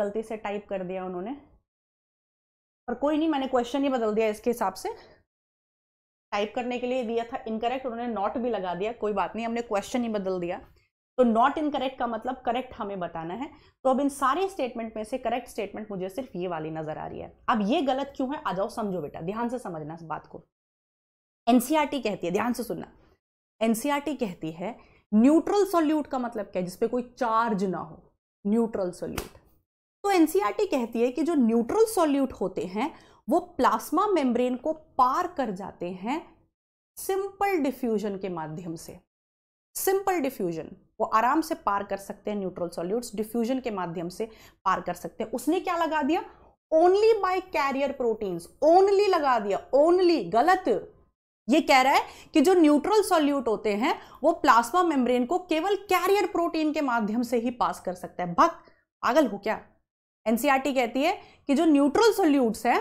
गलती से टाइप कर दिया उन्होंने और कोई नहीं मैंने क्वेश्चन ही बदल दिया इसके हिसाब से टाइप करने के लिए दिया था इनकरेक्ट उन्होंने नॉट भी लगा दिया कोई बात नहीं हमने क्वेश्चन ही बदल दिया तो नॉट इनकरेक्ट का मतलब करेक्ट हमें बताना है तो अब इन सारे स्टेटमेंट में से करेक्ट स्टेटमेंट मुझे सिर्फ ये वाली नजर आ रही है अब ये गलत क्यों है आ जाओ समझो बेटा ध्यान से समझना इस बात को एनसीआरटी e कहती है ध्यान से सुनना एनसीआरटी e कहती है न्यूट्रल सोल्यूट का मतलब क्या है जिसपे कोई चार्ज ना हो न्यूट्रल सोल्यूट तो एनसीईआरटी e कहती है कि जो न्यूट्रल सॉल्यूट होते हैं वो प्लाज्मा मेम्ब्रेन को पार कर जाते हैं सिंपल डिफ्यूजन के माध्यम से सिंपल डिफ्यूजन वो आराम से पार कर सकते हैं न्यूट्रल सॉल्यूट्स डिफ्यूजन के माध्यम से पार कर सकते हैं उसने क्या लगा दिया only by carrier proteins only लगा दिया ओनली गलत ये कह रहा है कि जो न्यूट्रल सॉल्यूट होते हैं वो प्लाज्मा मेम्ब्रेन को केवल कैरियर प्रोटीन के माध्यम से ही पास कर सकता है भक्त पागल हो क्या एनसीईआरटी e कहती है कि जो न्यूट्रल सोल्यूट्स हैं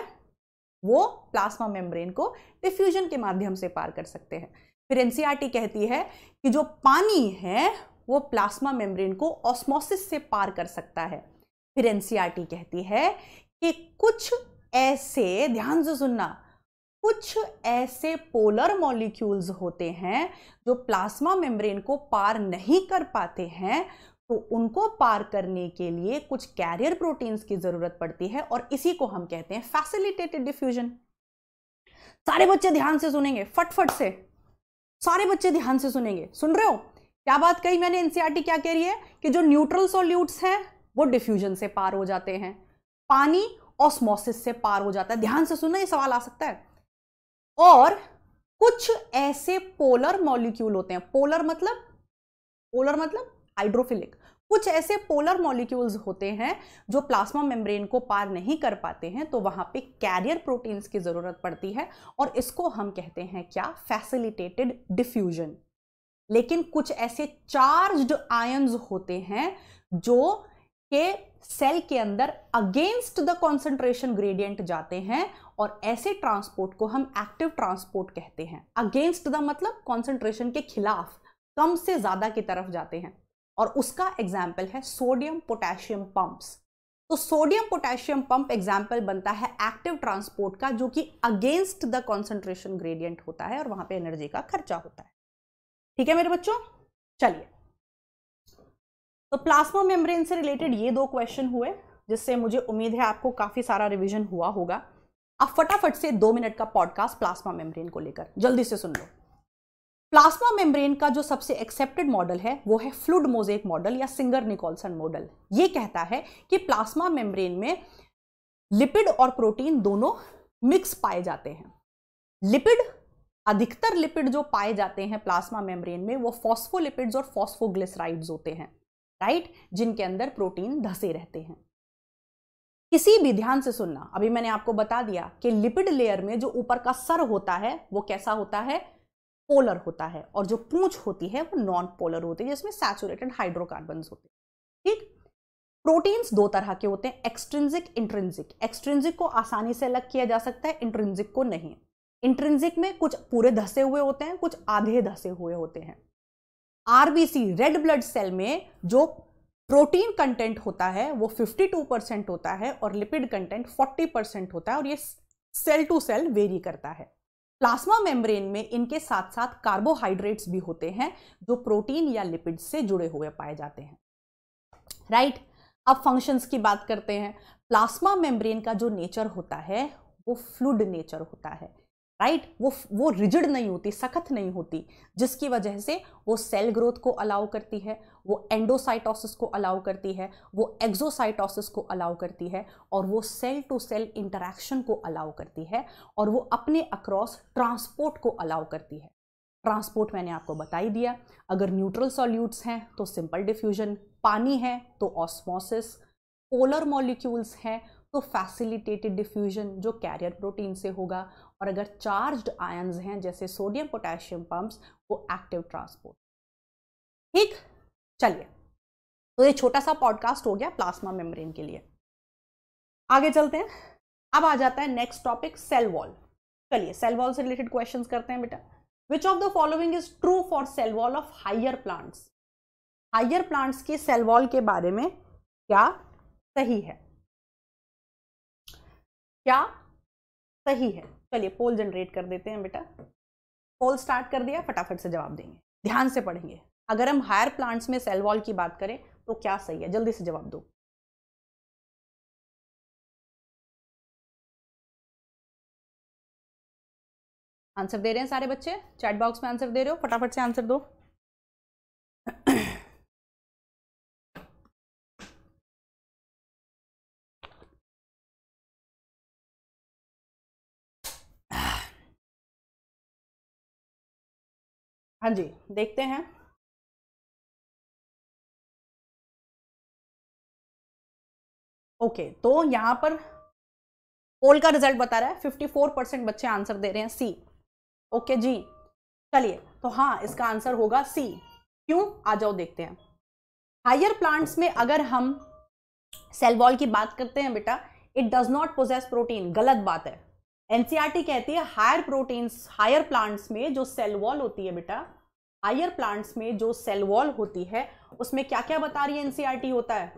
वो प्लाज्मा मेम्ब्रेन को डिफ्यूजन के माध्यम से पार कर सकते हैं फिर एनसीईआरटी e कहती है कि जो पानी है वो प्लाज्मा मेम्ब्रेन को ऑस्मोसिस से पार कर सकता है फिर एनसीईआरटी e कहती है कि कुछ ऐसे ध्यान से सुनना कुछ ऐसे पोलर मॉलिक्यूल्स होते हैं जो प्लाज्मा मेम्ब्रेन को पार नहीं कर पाते हैं तो उनको पार करने के लिए कुछ कैरियर प्रोटीन्स की जरूरत पड़ती है और इसी को हम कहते हैं फैसिलिटेटेड डिफ्यूजन सारे बच्चे ध्यान से सुनेंगे फटफट से सारे बच्चे ध्यान से सुनेंगे सुन रहे हो क्या बात कही मैंने एनसीआरटी e क्या कह रही है कि जो न्यूट्रल सोल्यूट्स हैं वो डिफ्यूजन से पार हो जाते हैं पानी ऑस्मोसिस से पार हो जाता है ध्यान से सुनना ये सवाल आ सकता है और कुछ ऐसे पोलर मॉलिक्यूल होते हैं पोलर मतलब पोलर मतलब हाइड्रोफिलिक कुछ ऐसे पोलर मॉलिक्यूल्स होते हैं जो प्लाज्मा मेम्ब्रेन को पार नहीं कर पाते हैं तो वहाँ पे कैरियर प्रोटीन्स की ज़रूरत पड़ती है और इसको हम कहते हैं क्या फैसिलिटेटेड डिफ्यूजन लेकिन कुछ ऐसे चार्ज्ड आयन्स होते हैं जो के सेल के अंदर अगेंस्ट द कॉन्सेंट्रेशन ग्रेडियंट जाते हैं और ऐसे ट्रांसपोर्ट को हम एक्टिव ट्रांसपोर्ट कहते हैं अगेंस्ट द मतलब कॉन्सेंट्रेशन के खिलाफ कम से ज़्यादा की तरफ जाते हैं और उसका एग्जाम्पल है सोडियम पोटेशियम पंप्स तो सोडियम पोटेशियम पंप एग्जाम्पल बनता है एक्टिव ट्रांसपोर्ट का जो कि अगेंस्ट द कॉन्सेंट्रेशन ग्रेडियंट होता है और वहां पे एनर्जी का खर्चा होता है ठीक है मेरे बच्चों चलिए तो प्लाज्मा मेम्ब्रेन से रिलेटेड ये दो क्वेश्चन हुए जिससे मुझे उम्मीद है आपको काफी सारा रिविजन हुआ होगा अब फटाफट से दो मिनट का पॉडकास्ट प्लाज्मा मेम्ब्रेन को लेकर जल्दी से सुन लो प्लाज्मा मेम्ब्रेन का जो सबसे एक्सेप्टेड मॉडल है वो है फ्लूड मोजेक मॉडल या सिंगर निकोलसन मॉडल ये कहता है कि प्लाज्मा मेम्ब्रेन में लिपिड और प्रोटीन दोनों मिक्स पाए जाते हैं लिपिड अधिकतर लिपिड जो पाए जाते हैं प्लाज्मा मेम्ब्रेन में वो फॉस्फोलिपिड्स और फॉस्फोग्लिसराइड्स होते हैं राइट जिनके अंदर प्रोटीन धसे रहते हैं किसी भी ध्यान से सुनना अभी मैंने आपको बता दिया कि लिपिड लेयर में जो ऊपर का सर होता है वो कैसा होता है पोलर होता है और जो पूंछ होती है वो नॉन पोलर होती है जिसमें सैचुरेटेड हाइड्रोकार्बन होते हैं ठीक प्रोटीन्स दो तरह के होते हैं एक्सट्रिंजिक इंट्रिंजिक एक्सट्रिंजिक को आसानी से अलग किया जा सकता है इंट्रिंजिक को नहीं इंट्रिंजिक में कुछ पूरे धसे हुए होते हैं कुछ आधे धसे हुए होते हैं आरबीसी रेड ब्लड सेल में जो प्रोटीन कंटेंट होता है वो 52 परसेंट होता है और लिपिड कंटेंट 40 परसेंट होता है और ये सेल टू सेल वेरी करता है प्लाज्मा मेम्ब्रेन में इनके साथ साथ कार्बोहाइड्रेट्स भी होते हैं जो प्रोटीन या लिपिड से जुड़े हुए पाए जाते हैं राइट right? अब फंक्शंस की बात करते हैं प्लाज्मा मेम्ब्रेन का जो नेचर होता है वो फ्लूड नेचर होता है राइट right? वो वो रिजिड नहीं होती सख्त नहीं होती जिसकी वजह से वो सेल ग्रोथ को अलाउ करती है वो एंडोसाइटोसिस को अलाउ करती है वो एक्जोसाइटोसिस को अलाउ करती है और वो सेल टू सेल इंटरेक्शन को अलाउ करती है और वो अपने अक्रॉस ट्रांसपोर्ट को अलाउ करती है ट्रांसपोर्ट मैंने आपको बता ही दिया अगर न्यूट्रल सॉल्यूट्स हैं तो सिंपल डिफ्यूजन पानी है तो ऑस्मोसिस पोलर मॉलिक्यूल्स हैं तो फैसिलिटेटेड डिफ्यूजन जो कैरियर प्रोटीन से होगा और अगर चार्ज्ड आयन्स हैं जैसे सोडियम पोटेशियम पंप्स वो एक्टिव ट्रांसपोर्ट ठीक चलिए तो ये छोटा सा पॉडकास्ट हो गया प्लाज्मा मेम्ब्रेन के लिए आगे चलते हैं अब आ जाता है नेक्स्ट टॉपिक सेल वॉल चलिए सेल वॉल से रिलेटेड क्वेश्चन करते हैं बेटा which of the following is true for cell wall of higher plants higher plants की सेल वॉल के बारे में क्या सही है क्या सही है चलिए पोल जनरेट कर देते हैं बेटा पोल स्टार्ट कर दिया फटाफट से जवाब देंगे ध्यान से पढ़ेंगे अगर हम हायर प्लांट्स में सेल वॉल की बात करें तो क्या सही है जल्दी से जवाब दो आंसर दे रहे हैं सारे बच्चे चैट बॉक्स में आंसर दे रहे हो फटाफट से आंसर दो हाँ जी देखते हैं ओके तो यहां पर पोल का रिजल्ट बता रहा है 54 परसेंट बच्चे आंसर दे रहे हैं सी ओके okay, जी चलिए तो हाँ इसका आंसर होगा सी क्यों आ जाओ देखते हैं हायर प्लांट्स में अगर हम सेल वॉल की बात करते हैं बेटा it does not possess protein गलत बात है एनसीआरटी e कहती है हायर प्रोटीन्स हायर प्लांट्स में जो सेल वॉल होती है बेटा हायर प्लांट्स में जो सेल वॉल होती है उसमें क्या क्या बता रही है एनसीआरटी e होता है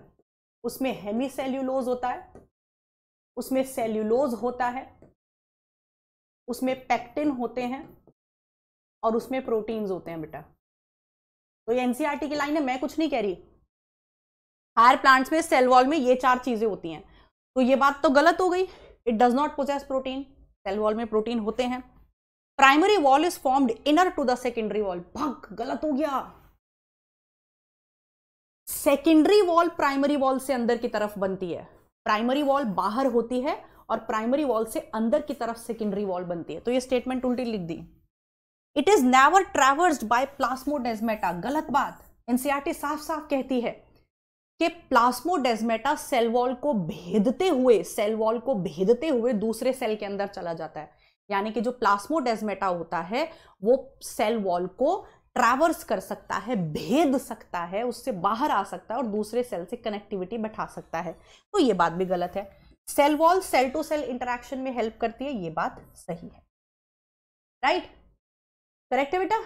उसमें हेमी सेल्यूलोज होता है उसमें सेल्यूलोज होता है उसमें पैक्टिन होते हैं और उसमें प्रोटीन्स होते हैं बेटा तो ये एनसीईआरटी e की लाइन है मैं कुछ नहीं कह रही हायर प्लांट्स में सेल वॉल में ये चार चीजें होती हैं तो ये बात तो गलत हो गई it does not possess protein cell wall में प्रोटीन होते हैं primary wall is formed inner to the secondary wall भग गलत हो गया सेकेंडरी वॉल प्राइमरी वॉल से अंदर की तरफ बनती है प्राइमरी वॉल बाहर होती है और प्राइमरी वॉल से अंदर की तरफ सेकेंडरी वॉल बनती है तो ये स्टेटमेंट उल्टी लिख दी it is never traversed by plasmodesmata गलत बात एनसीआरटी e साफ साफ कहती है कि प्लास्मोडेजमेटा सेल वॉल को भेदते हुए सेल वॉल को भेदते हुए दूसरे सेल के अंदर चला जाता है यानी कि जो प्लास्मोडेजमेटा होता है वो सेल वॉल को ट्रैवर्स कर सकता है भेद सकता है उससे बाहर आ सकता है और दूसरे सेल से कनेक्टिविटी बैठा सकता है तो ये बात भी गलत है cell wall cell to cell interaction में हेल्प करती है ये बात सही है राइट करेक्ट है बेटा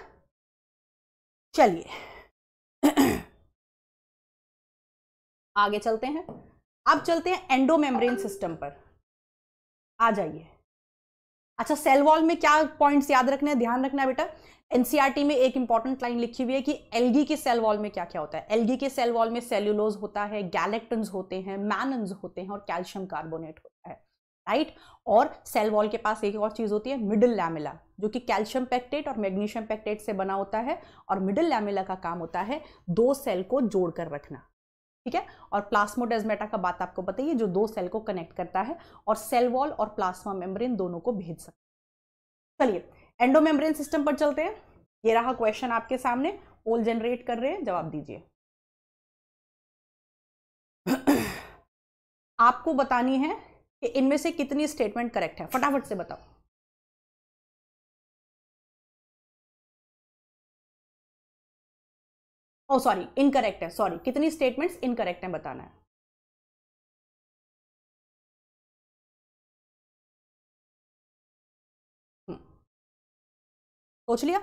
चलिए आगे चलते हैं अब चलते हैं एंडोमेम्ब्रेन सिस्टम पर आ जाइए अच्छा सेल वॉल में क्या पॉइंट्स याद रखने हैं ध्यान रखना है बेटा एनसीईआरटी e में एक इंपॉर्टेंट लाइन लिखी हुई है कि एलगी के सेल वॉल में क्या क्या होता है एलगी के सेल वॉल में सेल्यूलोज होता है गैलेक्टन्स होते हैं मैनन्स होते हैं और कैल्शियम कार्बोनेट होता है राइट और सेल वॉल के पास एक और चीज़ होती है मिडिल लैमिला जो कि कैल्शियम पैक्टेट और मैग्नीशियम पैक्टेट से बना होता है और मिडिल लैमिला का काम होता है दो सेल को जोड़कर रखना ठीक है और प्लास्मोडेजमेटा का बात आपको बताइए जो दो सेल को कनेक्ट करता है और सेल वॉल और प्लाज्मा मेम्ब्रेन दोनों को भेज सकता है चलिए एंडोमेम्ब्रेन सिस्टम पर चलते हैं ये रहा क्वेश्चन आपके सामने पोल जनरेट कर रहे हैं जवाब दीजिए आपको बतानी है कि इनमें से कितनी स्टेटमेंट करेक्ट है फटाफट से बताओ ओ सॉरी इनकरेक्ट है सॉरी कितनी स्टेटमेंट्स इनकरेक्ट हैं बताना है हम्म। सोच लिया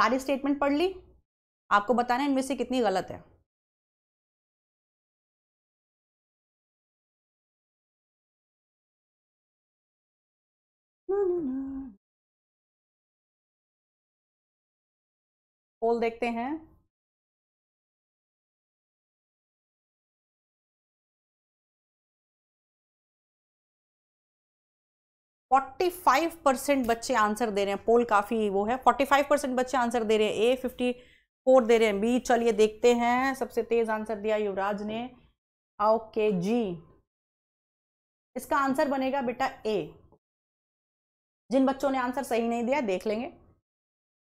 सारी स्टेटमेंट पढ़ ली आपको बताना है इनमें से कितनी गलत है पोल देखते हैं 45 परसेंट बच्चे आंसर दे रहे हैं पोल काफ़ी वो है 45 परसेंट बच्चे आंसर दे रहे हैं ए 54 दे रहे हैं बी चलिए देखते हैं सबसे तेज़ आंसर दिया युवराज ने ओके जी इसका आंसर बनेगा बेटा ए जिन बच्चों ने आंसर सही नहीं दिया देख लेंगे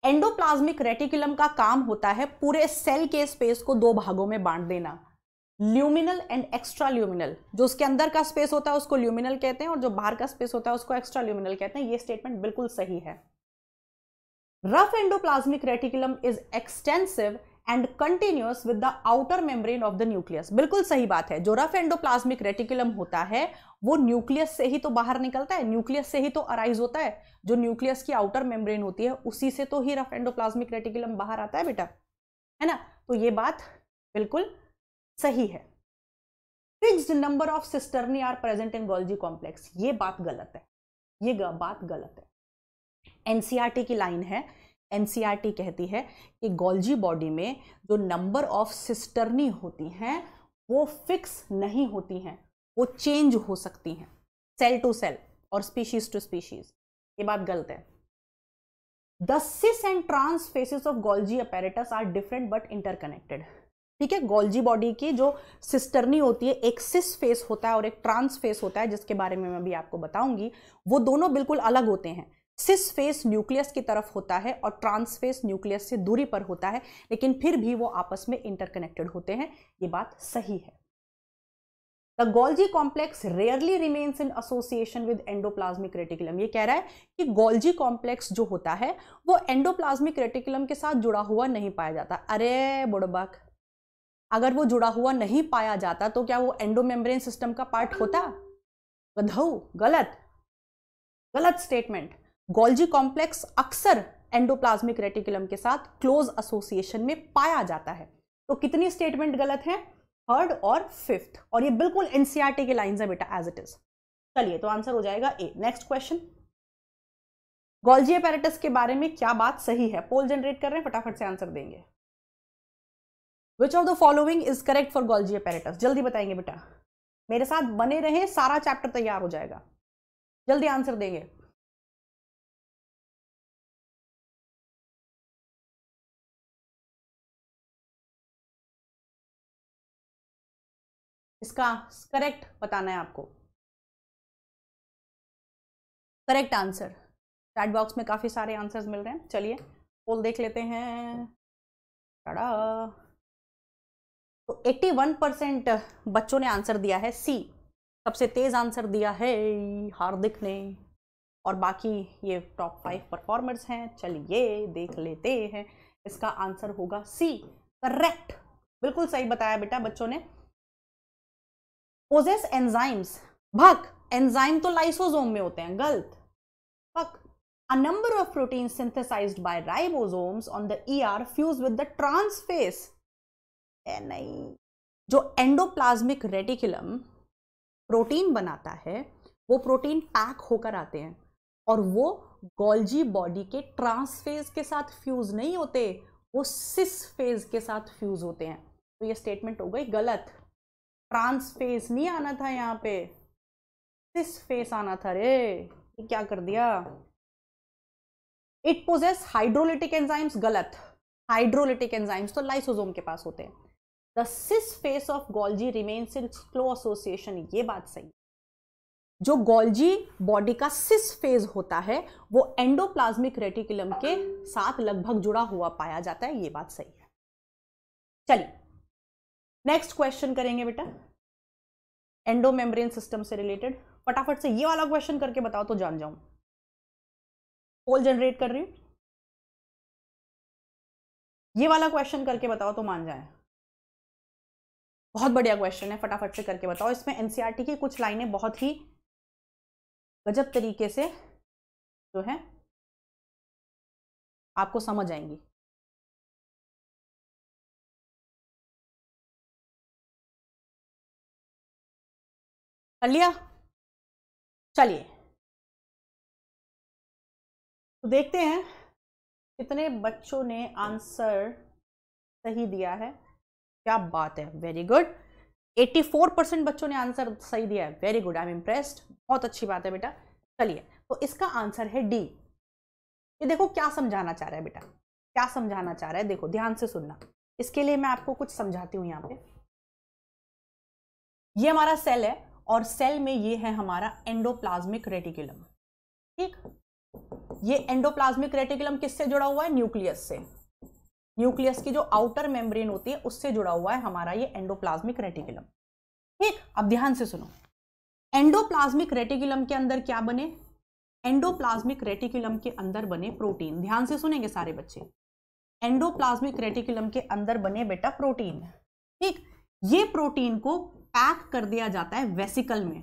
एंडोप्लाज्मिक रेटिकुलम का काम होता है पूरे सेल के स्पेस को दो भागों में बांट देना ल्यूमिनल एंड एक्स्ट्रा ल्यूमिनल जो उसके अंदर का स्पेस होता है उसको ल्यूमिनल कहते हैं और जो बाहर का स्पेस होता है उसको एक्स्ट्रा ल्यूमिनल कहते हैं ये स्टेटमेंट बिल्कुल सही है rough endoplasmic reticulum is extensive and continuous with the outer membrane of the nucleus बिल्कुल सही बात है जो रफ एंडोप्लाज्मिक रेटिकुलम होता है वो न्यूक्लियस से ही तो बाहर निकलता है न्यूक्लियस से ही तो अराइज होता है जो न्यूक्लियस की आउटर मेम्ब्रेन होती है उसी से तो ही रफ एंडोप्लाज्मिक रेटिकुलम बाहर आता है बेटा है ना तो ये बात बिल्कुल सही है fixed number of cisternae are present in Golgi complex ये बात गलत है ये बात गलत है एनसीआरटी e की लाइन है एनसीआरटी e कहती है कि गोल्जी बॉडी में जो नंबर ऑफ सिस्टर्नी होती हैं वो फिक्स नहीं होती हैं वो चेंज हो सकती हैं सेल टू सेल और स्पीशीज टू स्पीशीज ये बात गलत है the cis and trans faces of Golgi apparatus are different but interconnected ठीक है गोल्जी बॉडी की जो सिस्टरनी होती है एक सिस फेस होता है और एक ट्रांस फेस होता है जिसके बारे में मैं भी आपको बताऊंगी वो दोनों बिल्कुल अलग होते हैं सिस फेस न्यूक्लियस की तरफ होता है और ट्रांस फेस न्यूक्लियस से दूरी पर होता है लेकिन फिर भी वो आपस में इंटरकनेक्टेड होते हैं ये बात सही है the Golgi complex rarely remains in association with endoplasmic reticulum ये कह रहा है कि गोल्जी कॉम्प्लेक्स जो होता है वो एंडोप्लाज्मिक रेटिकुलम के साथ जुड़ा हुआ नहीं पाया जाता अरे बुड़बक अगर वो जुड़ा हुआ नहीं पाया जाता तो क्या वो एंडोमेम्ब्रेन सिस्टम का पार्ट होता गधऊ गलत गलत स्टेटमेंट गोल्जी कॉम्प्लेक्स अक्सर एंडोप्लाज्मिक रेटिकुलम के साथ क्लोज एसोसिएशन में पाया जाता है तो कितनी स्टेटमेंट गलत है थर्ड और फिफ्थ और ये बिल्कुल एनसीआरटी के लाइन है बेटा एज इट इज चलिए तो आंसर हो जाएगा A next question Golgi apparatus के बारे में क्या बात सही है पोल जनरेट कर रहे हैं फटाफट से आंसर देंगे which of the following is correct for Golgi apparatus जल्दी बताएंगे बेटा मेरे साथ बने रहे सारा चैप्टर तैयार हो जाएगा जल्दी आंसर देंगे इसका करेक्ट बताना है आपको करेक्ट आंसर चैट बॉक्स में काफ़ी सारे आंसर्स मिल रहे हैं चलिए पोल देख लेते हैं तो 81 परसेंट बच्चों ने आंसर दिया है सी सबसे तेज़ आंसर दिया है हार्दिक ने और बाकी ये टॉप फाइव परफॉर्मर्स हैं चलिए देख लेते हैं इसका आंसर होगा सी करेक्ट बिल्कुल सही बताया बेटा बच्चों ने पोजेस एंजाइम्स भक एंजाइम तो लाइसोजोम में होते हैं गलत भक uh number of protein synthesized by ribosomes on the ER fuse with the trans face है नहीं जो एंडोप्लाज्मिक रेटिकुलम प्रोटीन बनाता है वो प्रोटीन पैक होकर आते हैं और वो गोल्जी बॉडी के ट्रांस फेज के साथ फ्यूज नहीं होते वो सिस फेज के साथ फ्यूज होते हैं तो ये स्टेटमेंट हो गई गलत ट्रांस फेज नहीं आना था यहाँ पे सिस फेस आना था रे ये क्या कर दिया इट पोजेस हाइड्रोलिटिक एंजाइम्स गलत हाइड्रोलिटिक एंजाइम्स तो लाइसोजोम के पास होते हैं the cis face of Golgi remains in close association ये बात सही जो गोल्जी बॉडी का सिस फेज होता है वो एंडोप्लाज्मिक रेटिकुलम के साथ लगभग जुड़ा हुआ पाया जाता है ये बात सही है चलिए नेक्स्ट क्वेश्चन करेंगे बेटा एंडोमेम्ब्रेन सिस्टम से रिलेटेड फटाफट से ये वाला क्वेश्चन करके बताओ तो जान जाऊं पोल जनरेट कर रही हूं ये वाला क्वेश्चन करके बताओ तो मान जाए बहुत बढ़िया क्वेश्चन है फटाफट से करके बताओ इसमें एनसीईआरटी e की कुछ लाइनें बहुत ही गजब तरीके से जो है आपको समझ आएंगी कर लिया चलिए तो देखते हैं कितने बच्चों ने आंसर सही दिया है क्या बात है वेरी गुड 84 परसेंट बच्चों ने आंसर सही दिया है very good I am impressed बहुत अच्छी बात है बेटा चलिए तो इसका आंसर है डी ये देखो क्या समझाना चाह रहा है बेटा क्या समझाना चाह रहा है देखो ध्यान से सुनना इसके लिए मैं आपको कुछ समझाती हूँ यहाँ पे ये हमारा सेल है और सेल में ये है हमारा एंडोप्लाज्मिक रेटिकुलम ठीक ये एंडोप्लाज्मिक रेटिकुलम किससे जुड़ा हुआ है न्यूक्लियस से न्यूक्लियस की जो आउटर मेम्ब्रेन होती है उससे जुड़ा हुआ है हमारा ये एंडोप्लाज्मिक रेटिकुलम ठीक अब ध्यान से सुनो एंडोप्लाज्मिक रेटिकुलम के अंदर क्या बने एंडोप्लाज्मिक रेटिकुलम के अंदर बने प्रोटीन ध्यान से सुनेंगे सारे बच्चे एंडोप्लाज्मिक रेटिकुलम के अंदर बने बेटा प्रोटीन ठीक ये प्रोटीन को पैक कर दिया जाता है वेसिकल में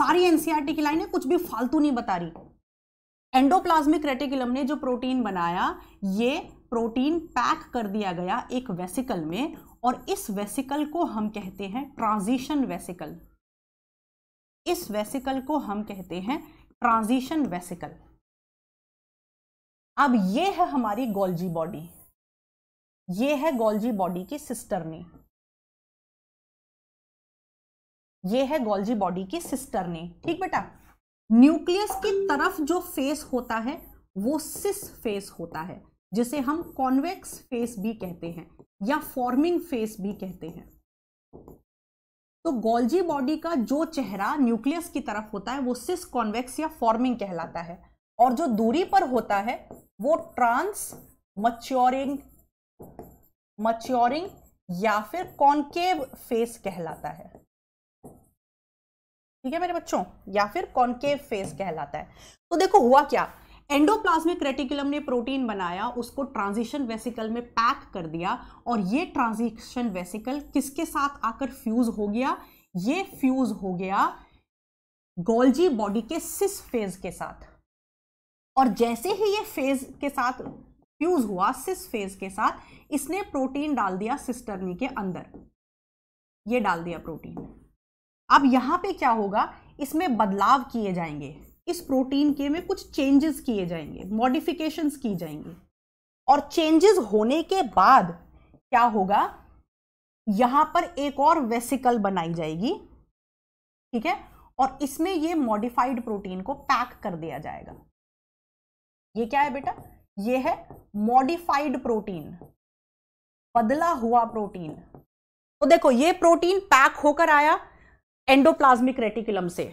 सारी एनसीईआरटी e की लाइनें कुछ भी फालतू नहीं बता रही एंडोप्लाज्मिक रेटिकुलम ने जो प्रोटीन बनाया ये प्रोटीन पैक कर दिया गया एक वेसिकल में और इस वेसिकल को हम कहते हैं ट्रांजिशन वेसिकल इस वेसिकल को हम कहते हैं ट्रांजिशन वेसिकल अब ये है हमारी गोल्जी बॉडी ये है गोल्जी बॉडी की ने ये है गोल्जी बॉडी की ने ठीक बेटा न्यूक्लियस की तरफ जो फेस होता है वो सिस फेस होता है जिसे हम कॉन्वेक्स फेस भी कहते हैं या फॉर्मिंग फेस भी कहते हैं तो गोल्जी बॉडी का जो चेहरा न्यूक्लियस की तरफ होता है वो सिस कॉन्वेक्स या फॉर्मिंग कहलाता है और जो दूरी पर होता है वो ट्रांस मच्योरिंग मच्योरिंग या फिर कॉन्केव फेस कहलाता है ठीक है मेरे बच्चों या फिर कॉन्केव फेस कहलाता है तो देखो हुआ क्या एंडोप्लाज्मिक रेटिकुलम ने प्रोटीन बनाया उसको ट्रांजिशन वेसिकल में पैक कर दिया और ये ट्रांजिशन वेसिकल किसके साथ आकर फ्यूज हो गया ये फ्यूज हो गया गोल्जी बॉडी के सिस फेज के साथ और जैसे ही ये फेज के साथ फ्यूज हुआ सिस फेज के साथ इसने प्रोटीन डाल दिया सिस्टर्नी के अंदर ये डाल दिया प्रोटीन अब यहां पे क्या होगा इसमें बदलाव किए जाएंगे इस प्रोटीन के में कुछ चेंजेस किए जाएंगे मॉडिफिकेशंस की जाएंगी और चेंजेस होने के बाद क्या होगा यहां पर एक और वेसिकल बनाई जाएगी ठीक है और इसमें ये मॉडिफाइड प्रोटीन को पैक कर दिया जाएगा ये क्या है बेटा ये है मॉडिफाइड प्रोटीन बदला हुआ प्रोटीन तो देखो ये प्रोटीन पैक होकर आया एंडोप्लाज्मिक रेटिकुलम से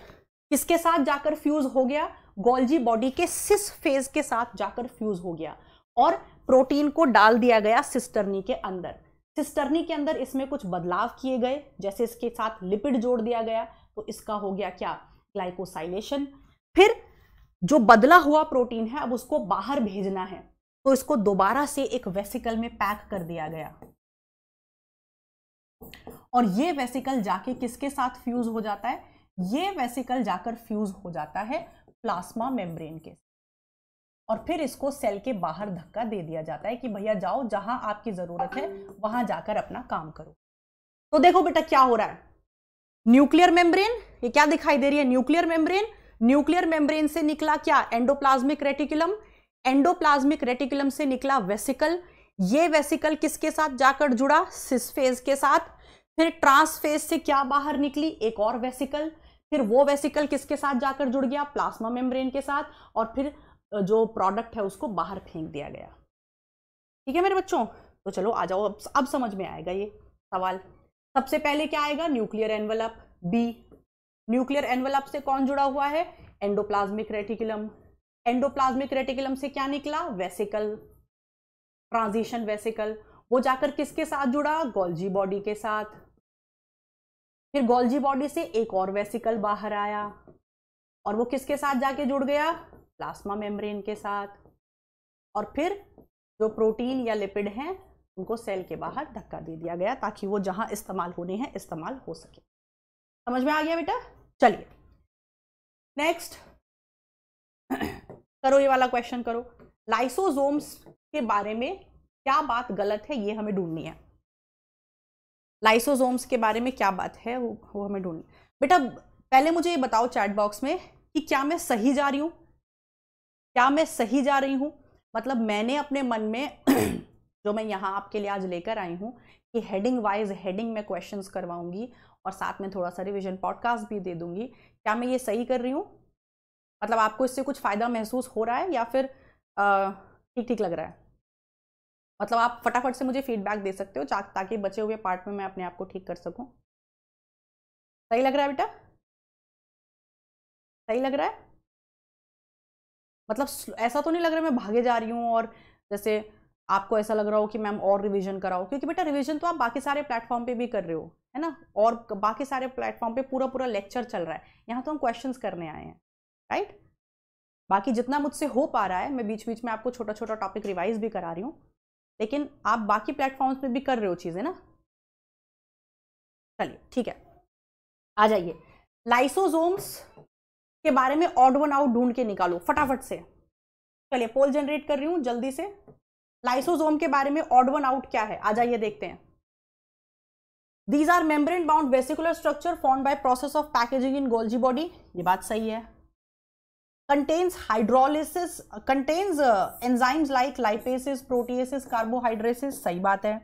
किसके साथ जाकर फ्यूज हो गया गोल्जी बॉडी के सिस फेज के साथ जाकर फ्यूज हो गया और प्रोटीन को डाल दिया गया सिस्टर्नी के अंदर सिस्टर्नी के अंदर इसमें कुछ बदलाव किए गए जैसे इसके साथ लिपिड जोड़ दिया गया तो इसका हो गया क्या ग्लाइकोसाइलेशन फिर जो बदला हुआ प्रोटीन है अब उसको बाहर भेजना है तो इसको दोबारा से एक वेसिकल में पैक कर दिया गया और ये वेसिकल जाके किसके साथ फ्यूज हो जाता है ये वेसिकल जाकर फ्यूज हो जाता है प्लाज्मा मेम्ब्रेन के और फिर इसको सेल के बाहर धक्का दे दिया जाता है कि भैया जाओ जहां आपकी ज़रूरत है वहां जाकर अपना काम करो तो देखो बेटा क्या हो रहा है न्यूक्लियर मेम्ब्रेन ये क्या दिखाई दे रही है न्यूक्लियर मेम्ब्रेन न्यूक्लियर मेम्ब्रेन से निकला क्या एंडोप्लाज्मिक रेटिकुलम एंडोप्लाज्मिक रेटिकुलम से निकला वेसिकल ये वेसिकल किसके साथ जाकर जुड़ा सिस फेज के साथ फिर ट्रांसफेज से क्या बाहर निकली एक और वेसिकल फिर वो वेसिकल किसके साथ जाकर जुड़ गया प्लाज्मा मेम्ब्रेन के साथ और फिर जो प्रोडक्ट है उसको बाहर फेंक दिया गया ठीक है मेरे बच्चों तो चलो आ जाओ अब अब समझ में आएगा ये सवाल सबसे पहले क्या आएगा nuclear envelope B nuclear envelope से कौन जुड़ा हुआ है एंडोप्लाज्मिक रेटिकुलम एंडोप्लाज्मिक रेटिकुलम से क्या निकला वेसिकल ट्रांजिशन वेसिकल वो जाकर किसके साथ जुड़ा गोल्जी बॉडी के साथ फिर गोल्जी बॉडी से एक और वेसिकल बाहर आया और वो किसके साथ जाके जुड़ गया प्लाज्मा मेम्ब्रेन के साथ और फिर जो प्रोटीन या लिपिड हैं उनको सेल के बाहर धक्का दे दिया गया ताकि वो जहां इस्तेमाल होने हैं इस्तेमाल हो सके समझ में आ गया बेटा चलिए नेक्स्ट करो ये वाला क्वेश्चन करो लाइसोजोम्स के बारे में क्या बात गलत है ये हमें ढूंढनी है लाइसोजोम्स के बारे में क्या बात है वो वो हमें ढूंढनी बेटा पहले मुझे ये बताओ चैट बॉक्स में कि क्या मैं सही जा रही हूँ क्या मैं सही जा रही हूँ मतलब मैंने अपने मन में जो मैं यहाँ आपके लिए आज लेकर आई हूँ कि हेडिंग वाइज हेडिंग में क्वेश्चन करवाऊंगी और साथ में थोड़ा सा रिविजन पॉडकास्ट भी दे दूंगी क्या मैं ये सही कर रही हूँ मतलब आपको इससे कुछ फ़ायदा महसूस हो रहा है या फिर ठीक ठीक लग रहा है मतलब आप फटाफट से मुझे फीडबैक दे सकते हो ताकि बचे हुए पार्ट में मैं अपने आप को ठीक कर सकूँ सही लग रहा है बेटा सही लग रहा है मतलब ऐसा तो नहीं लग रहा मैं भागे जा रही हूँ और जैसे आपको ऐसा लग रहा हो कि मैम और रिवीजन कराओ क्योंकि बेटा रिवीजन तो आप बाकी सारे प्लेटफॉर्म पे भी कर रहे हो है ना और बाकी सारे प्लेटफॉर्म पे पूरा पूरा लेक्चर चल रहा है यहाँ तो हम क्वेश्चंस करने आए हैं राइट बाकी जितना मुझसे हो पा रहा है मैं बीच बीच में आपको छोटा छोटा टॉपिक रिवाइज भी करा रही हूँ लेकिन आप बाकी प्लेटफॉर्म्स पे भी कर रहे हो चीज़ें ना चलिए ठीक है आ जाइए लाइसोजोम्स के बारे में ऑड वन आउट ढूंढ के निकालो फटाफट से चलिए पोल जनरेट कर रही हूँ जल्दी से लाइसोजोम के बारे में ऑड वन आउट क्या है आ जाइए देखते हैं these are membrane bound vesicular structure form by process of packaging in Golgi body ये बात सही है contains hydrolysis uh, contains uh, enzymes like lipases proteases carbohydrates सही बात है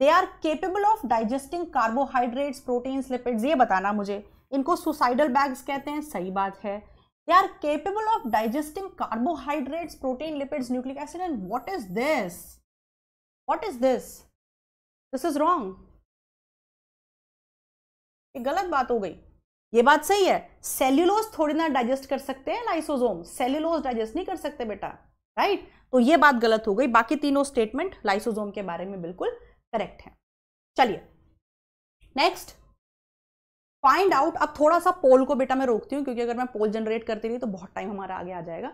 they are capable of digesting carbohydrates proteins lipids ये बताना मुझे इनको सुसाइडल बैग्स कहते हैं सही बात है they are capable of digesting carbohydrates protein lipids nucleic acid and what is this what is this this is wrong गलत बात हो गई ये बात सही है सेल्यूलोज थोड़ी ना डाइजेस्ट कर सकते हैं लाइसोजोम सेल्यूलोज डाइजेस्ट नहीं कर सकते बेटा राइट तो ये बात गलत हो गई बाकी तीनों स्टेटमेंट लाइसोजोम के बारे में बिल्कुल करेक्ट है चलिए नेक्स्ट फाइंड आउट अब थोड़ा सा पोल को बेटा मैं रोकती हूँ क्योंकि अगर मैं पोल जनरेट करती रही तो बहुत टाइम हमारा आगे आ जाएगा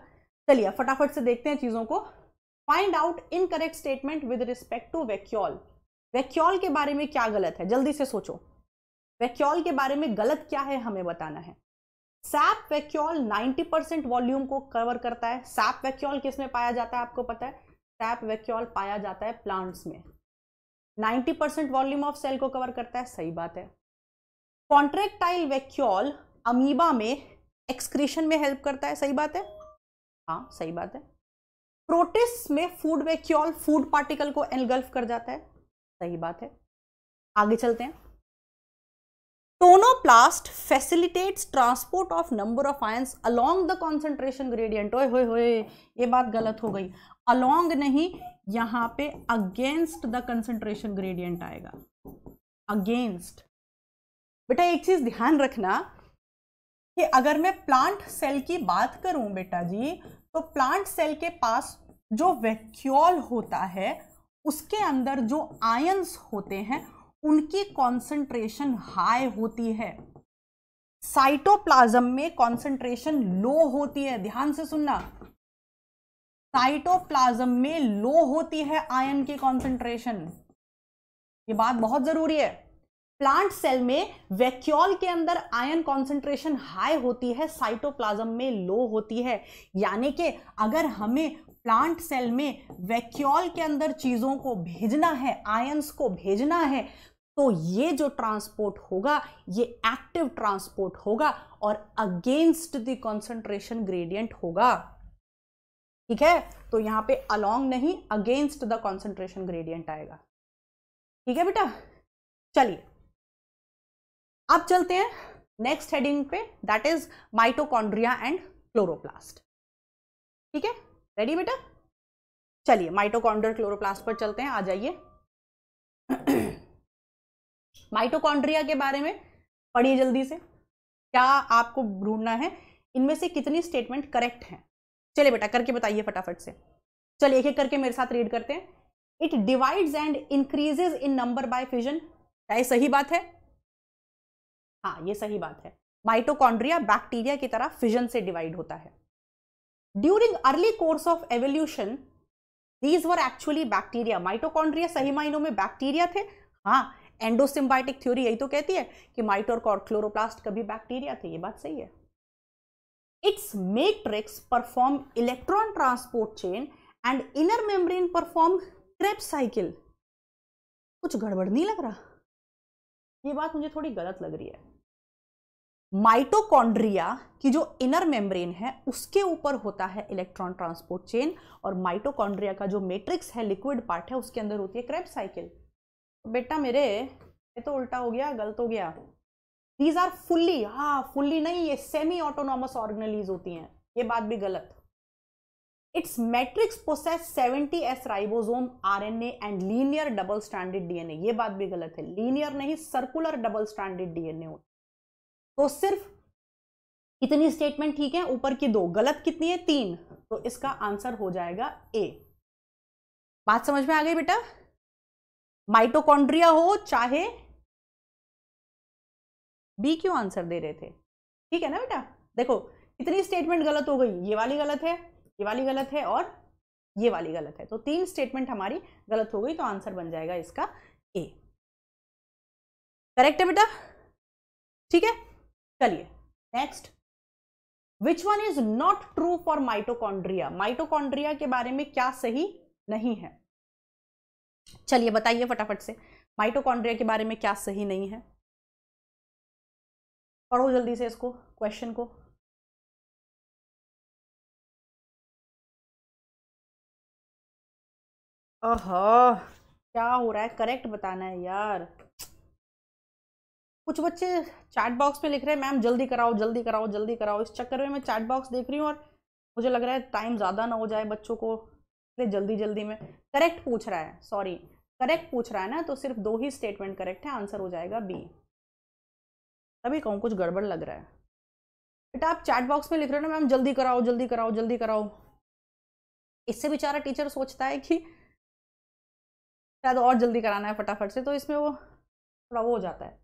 चलिए फटाफट से देखते हैं चीज़ों को find out incorrect statement with respect to vacuole vacuole के बारे में क्या गलत है जल्दी से सोचो वैक्यूल के बारे में गलत क्या है हमें बताना है सैप वैक्यूल 90 परसेंट वॉल्यूम को कवर करता है सैप वैक्यूल किस में पाया जाता है आपको पता है सैप वैक्यूल पाया जाता है प्लांट्स में 90 परसेंट वॉल्यूम ऑफ सेल को कवर करता है सही बात है कॉन्ट्रेक्टाइल वैक्यूल अमीबा में एक्सक्रीशन में हेल्प करता है सही बात है हाँ सही बात है प्रोटिस में फूड वैक्यूल फूड पार्टिकल को एनगल्फ कर जाता है सही बात है आगे चलते हैं tonoplast facilitates transport of number of ions along the concentration gradient होए होए ये बात गलत हो गई अलोंग नहीं यहां पे अगेंस्ट द कंसेंट्रेशन ग्रेडियंट आएगा अगेंस्ट बेटा एक चीज ध्यान रखना कि अगर मैं प्लांट सेल की बात करूं बेटा जी तो प्लांट सेल के पास जो वैक्यूल होता है उसके अंदर जो आयंस होते हैं उनकी कॉन्सेंट्रेशन हाई होती है साइटोप्लाज्म में कॉन्सेंट्रेशन लो होती है ध्यान से सुनना साइटोप्लाज्म में लो होती है आयन की कॉन्सेंट्रेशन ये बात बहुत जरूरी है प्लांट सेल में वैक्यूल के अंदर आयन कॉन्सेंट्रेशन हाई होती है साइटोप्लाज्म में लो होती है यानी कि अगर हमें प्लांट सेल में वैक्यूल के अंदर चीज़ों को भेजना है आयंस को भेजना है तो ये जो ट्रांसपोर्ट होगा ये एक्टिव ट्रांसपोर्ट होगा और अगेंस्ट द कॉन्सेंट्रेशन ग्रेडियंट होगा ठीक है तो यहां पे अलोंग नहीं अगेंस्ट द कॉन्सेंट्रेशन ग्रेडियंट आएगा ठीक है बेटा चलिए अब चलते हैं नेक्स्ट हेडिंग पे that is mitochondria and chloroplast ठीक है रेडी बेटा चलिए माइटोकॉन्ड्रिया क्लोरोप्लास्ट पर चलते हैं आ जाइए माइटोकॉन्ड्रिया के बारे में पढ़िए जल्दी से क्या आपको ढूंढना है इनमें से कितनी स्टेटमेंट करेक्ट हैं चलिए बेटा करके बताइए फटाफट से चलिए एक एक करके मेरे साथ रीड करते हैं it divides and increases in number by fusion क्या ये सही बात है हाँ ये सही बात है माइटोकॉन्ड्रिया बैक्टीरिया की तरह फिजन से डिवाइड होता है during early course of evolution these were actually bacteria mitochondria सही मायनों में बैक्टीरिया थे हाँ एंडोसिम्बाइटिक थ्योरी यही तो कहती है कि माइटोर्क और क्लोरोप्लास्ट कभी बैक्टीरिया थे ये बात सही है its matrix perform electron transport chain and inner membrane perform Krebs cycle कुछ गड़बड़ नहीं लग रहा ये बात मुझे थोड़ी गलत लग रही है माइटोकॉन्ड्रिया की जो इनर मेम्ब्रेन है उसके ऊपर होता है इलेक्ट्रॉन ट्रांसपोर्ट चेन और माइटोकॉन्ड्रिया का जो मैट्रिक्स है लिक्विड पार्ट है उसके अंदर होती है क्रेप साइकिल बेटा मेरे ये तो उल्टा हो गया गलत हो गया दीज आर फुल्ली हाँ फुल्ली नहीं ये सेमी ऑटोनॉमस ऑर्गेनलीज होती हैं ये बात भी गलत its matrix process seventy S ribosome RNA and linear double standard DNA ये बात भी गलत है लीनियर नहीं सर्कुलर डबल स्टैंडर्ड डीएनए होता तो सिर्फ कितनी स्टेटमेंट ठीक है ऊपर की दो गलत कितनी है तीन तो इसका आंसर हो जाएगा ए बात समझ में आ गई बेटा माइटोकॉन्ड्रिया हो चाहे बी क्यों आंसर दे रहे थे ठीक है ना बेटा देखो कितनी स्टेटमेंट गलत हो गई ये वाली गलत है ये वाली गलत है और ये वाली गलत है तो तीन स्टेटमेंट हमारी गलत हो गई तो आंसर बन जाएगा इसका ए करेक्ट है बेटा ठीक है चलिए next which one is not true for mitochondria mitochondria के बारे में क्या सही नहीं है चलिए बताइए फटाफट से माइटोकॉन्ड्रिया के बारे में क्या सही नहीं है पढ़ो जल्दी से इसको क्वेश्चन को अह क्या हो रहा है करेक्ट बताना है यार कुछ बच्चे चैट बॉक्स में लिख रहे हैं मैम जल्दी कराओ जल्दी कराओ जल्दी कराओ इस चक्कर में मैं चैट बॉक्स देख रही हूँ और मुझे लग रहा है टाइम ज़्यादा ना हो जाए बच्चों को जल्दी जल्दी में करेक्ट पूछ रहा है सॉरी करेक्ट पूछ रहा है ना तो सिर्फ दो ही स्टेटमेंट करेक्ट है आंसर हो जाएगा बी तभी कहूँ कुछ गड़बड़ लग रहा है बेटा आप चैट बॉक्स में लिख रहे हो ना मैम जल्दी कराओ जल्दी कराओ जल्दी कराओ इससे बेचारा टीचर सोचता है कि शायद और जल्दी कराना है फटाफट से तो इसमें वो थोड़ा वो हो जाता है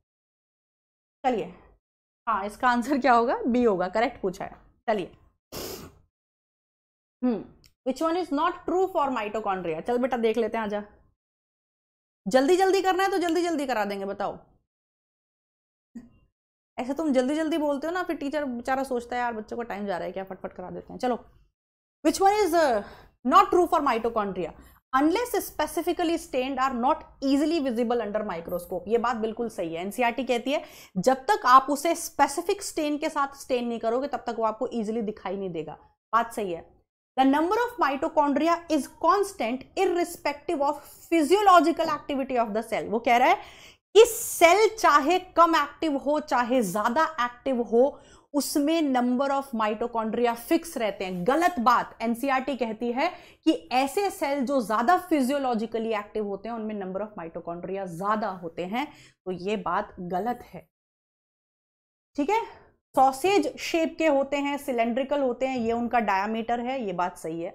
चलिए हाँ इसका आंसर क्या होगा बी होगा करेक्ट पूछा है चलिए hmm which one is not true for mitochondria चल बेटा देख लेते हैं आजा जल्दी जल्दी करना है तो जल्दी जल्दी करा देंगे बताओ ऐसे तुम जल्दी जल्दी बोलते हो ना फिर टीचर बेचारा सोचता है यार बच्चों को टाइम जा रहा है क्या फटफट करा देते हैं चलो which one is not true for mitochondria unless specifically stained are not easily visible under microscope ये बात बिल्कुल सही है एनसीआरटी e कहती है जब तक आप उसे स्पेसिफिक स्टेन के साथ स्टेन नहीं करोगे तब तक वो आपको इजिली दिखाई नहीं देगा बात सही है number of mitochondria is constant constant irrespective of physiological activity of the cell वो कह रहा है इस सेल चाहे कम एक्टिव हो चाहे ज्यादा एक्टिव हो उसमें नंबर ऑफ माइटोकॉन्ड्रिया फिक्स रहते हैं गलत बात एनसीआरटी e कहती है कि ऐसे सेल जो ज्यादा फिजियोलॉजिकली एक्टिव होते हैं उनमें नंबर ऑफ माइटोकॉन्ड्रिया ज्यादा होते हैं तो ये बात गलत है ठीक है सॉसेज शेप के होते हैं सिलेंड्रिकल होते हैं ये उनका डायामीटर है ये बात सही है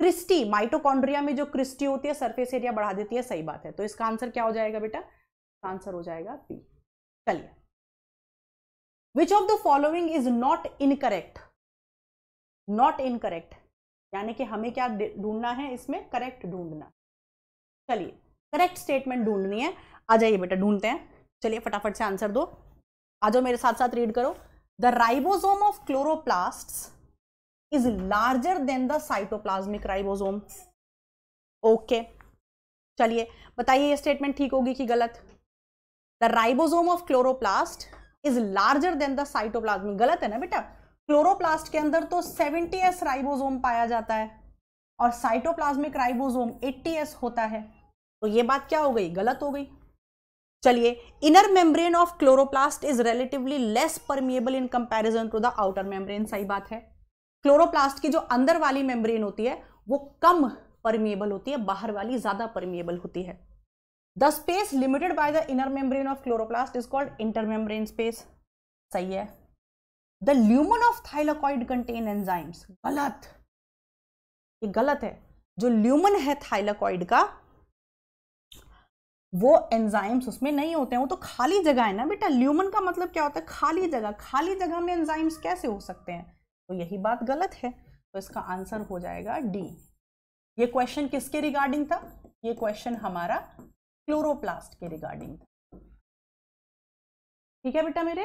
क्रिस्टी माइटोकॉन्ड्रिया में जो क्रिस्टी होती है सरफेस एरिया बढ़ा देती है सही बात है तो इसका आंसर क्या हो जाएगा बेटा आंसर हो जाएगा पी चलिए which of the following is not incorrect not incorrect यानी कि हमें क्या ढूंढना है इसमें करेक्ट ढूंढना चलिए करेक्ट स्टेटमेंट ढूंढनी है आ जाइए बेटा ढूंढते हैं चलिए फटाफट से आंसर दो आ जाओ मेरे साथ साथ रीड करो the ribosome of chloroplasts is larger than the cytoplasmic ribosome okay okay. चलिए बताइए ये स्टेटमेंट ठीक होगी कि गलत the ribosome of chloroplast is larger than the cytoplasmic गलत है ना बेटा क्लोरोप्लास्ट के अंदर तो 70s राइबोसोम पाया जाता है और साइटोप्लाज्मिक राइबोसोम 80s होता है तो ये बात क्या हो गई गलत हो गई चलिए inner membrane of chloroplast is relatively less permeable in comparison to the outer membrane सही बात है क्लोरोप्लास्ट की जो अंदर वाली मेम्ब्रेन होती है वो कम परमिएबल होती है बाहर वाली ज्यादा परमिएबल होती है the space limited by the inner membrane of chloroplast is called inter membrane space सही है the lumen of thylakoid contain enzymes गलत ये गलत है जो ल्यूमन है थाइलाकॉइड का वो एंजाइम्स उसमें नहीं होते हैं वो तो खाली जगह है ना बेटा ल्यूमन का मतलब क्या होता है खाली जगह खाली जगह में एंजाइम्स कैसे हो सकते हैं तो यही बात गलत है तो इसका आंसर हो जाएगा डी ये क्वेश्चन किसके रिगार्डिंग था ये क्वेश्चन हमारा क्लोरोप्लास्ट के रिगार्डिंग था ठीक है बेटा मेरे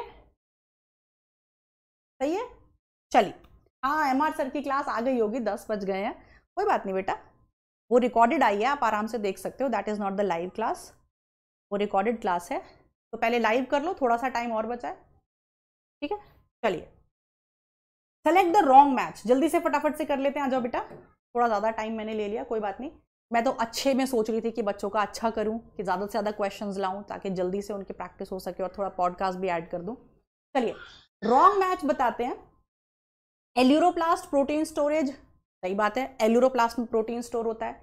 सही है चलिए हाँ एम आर सर की क्लास आ गई होगी दस बज गए हैं कोई बात नहीं बेटा वो रिकॉर्डेड आई है आप आराम से देख सकते हो that is not the live class वो रिकॉर्डेड क्लास है तो पहले लाइव कर लो थोड़ा सा टाइम और बचा है ठीक है चलिए सेलेक्ट द रॉन्ग मैच जल्दी से फटाफट से कर लेते हैं आ जाओ बेटा थोड़ा ज़्यादा टाइम मैंने ले लिया कोई बात नहीं मैं तो अच्छे में सोच रही थी कि बच्चों का अच्छा करूं कि ज़्यादा से ज़्यादा क्वेश्चन लाऊं ताकि जल्दी से उनकी प्रैक्टिस हो सके और थोड़ा पॉडकास्ट भी ऐड कर दूं चलिए रॉन्ग मैच बताते हैं एल्यूरोप्लास्ट प्रोटीन स्टोरेज सही बात है एलुरोप्लास्ट में प्रोटीन स्टोर होता है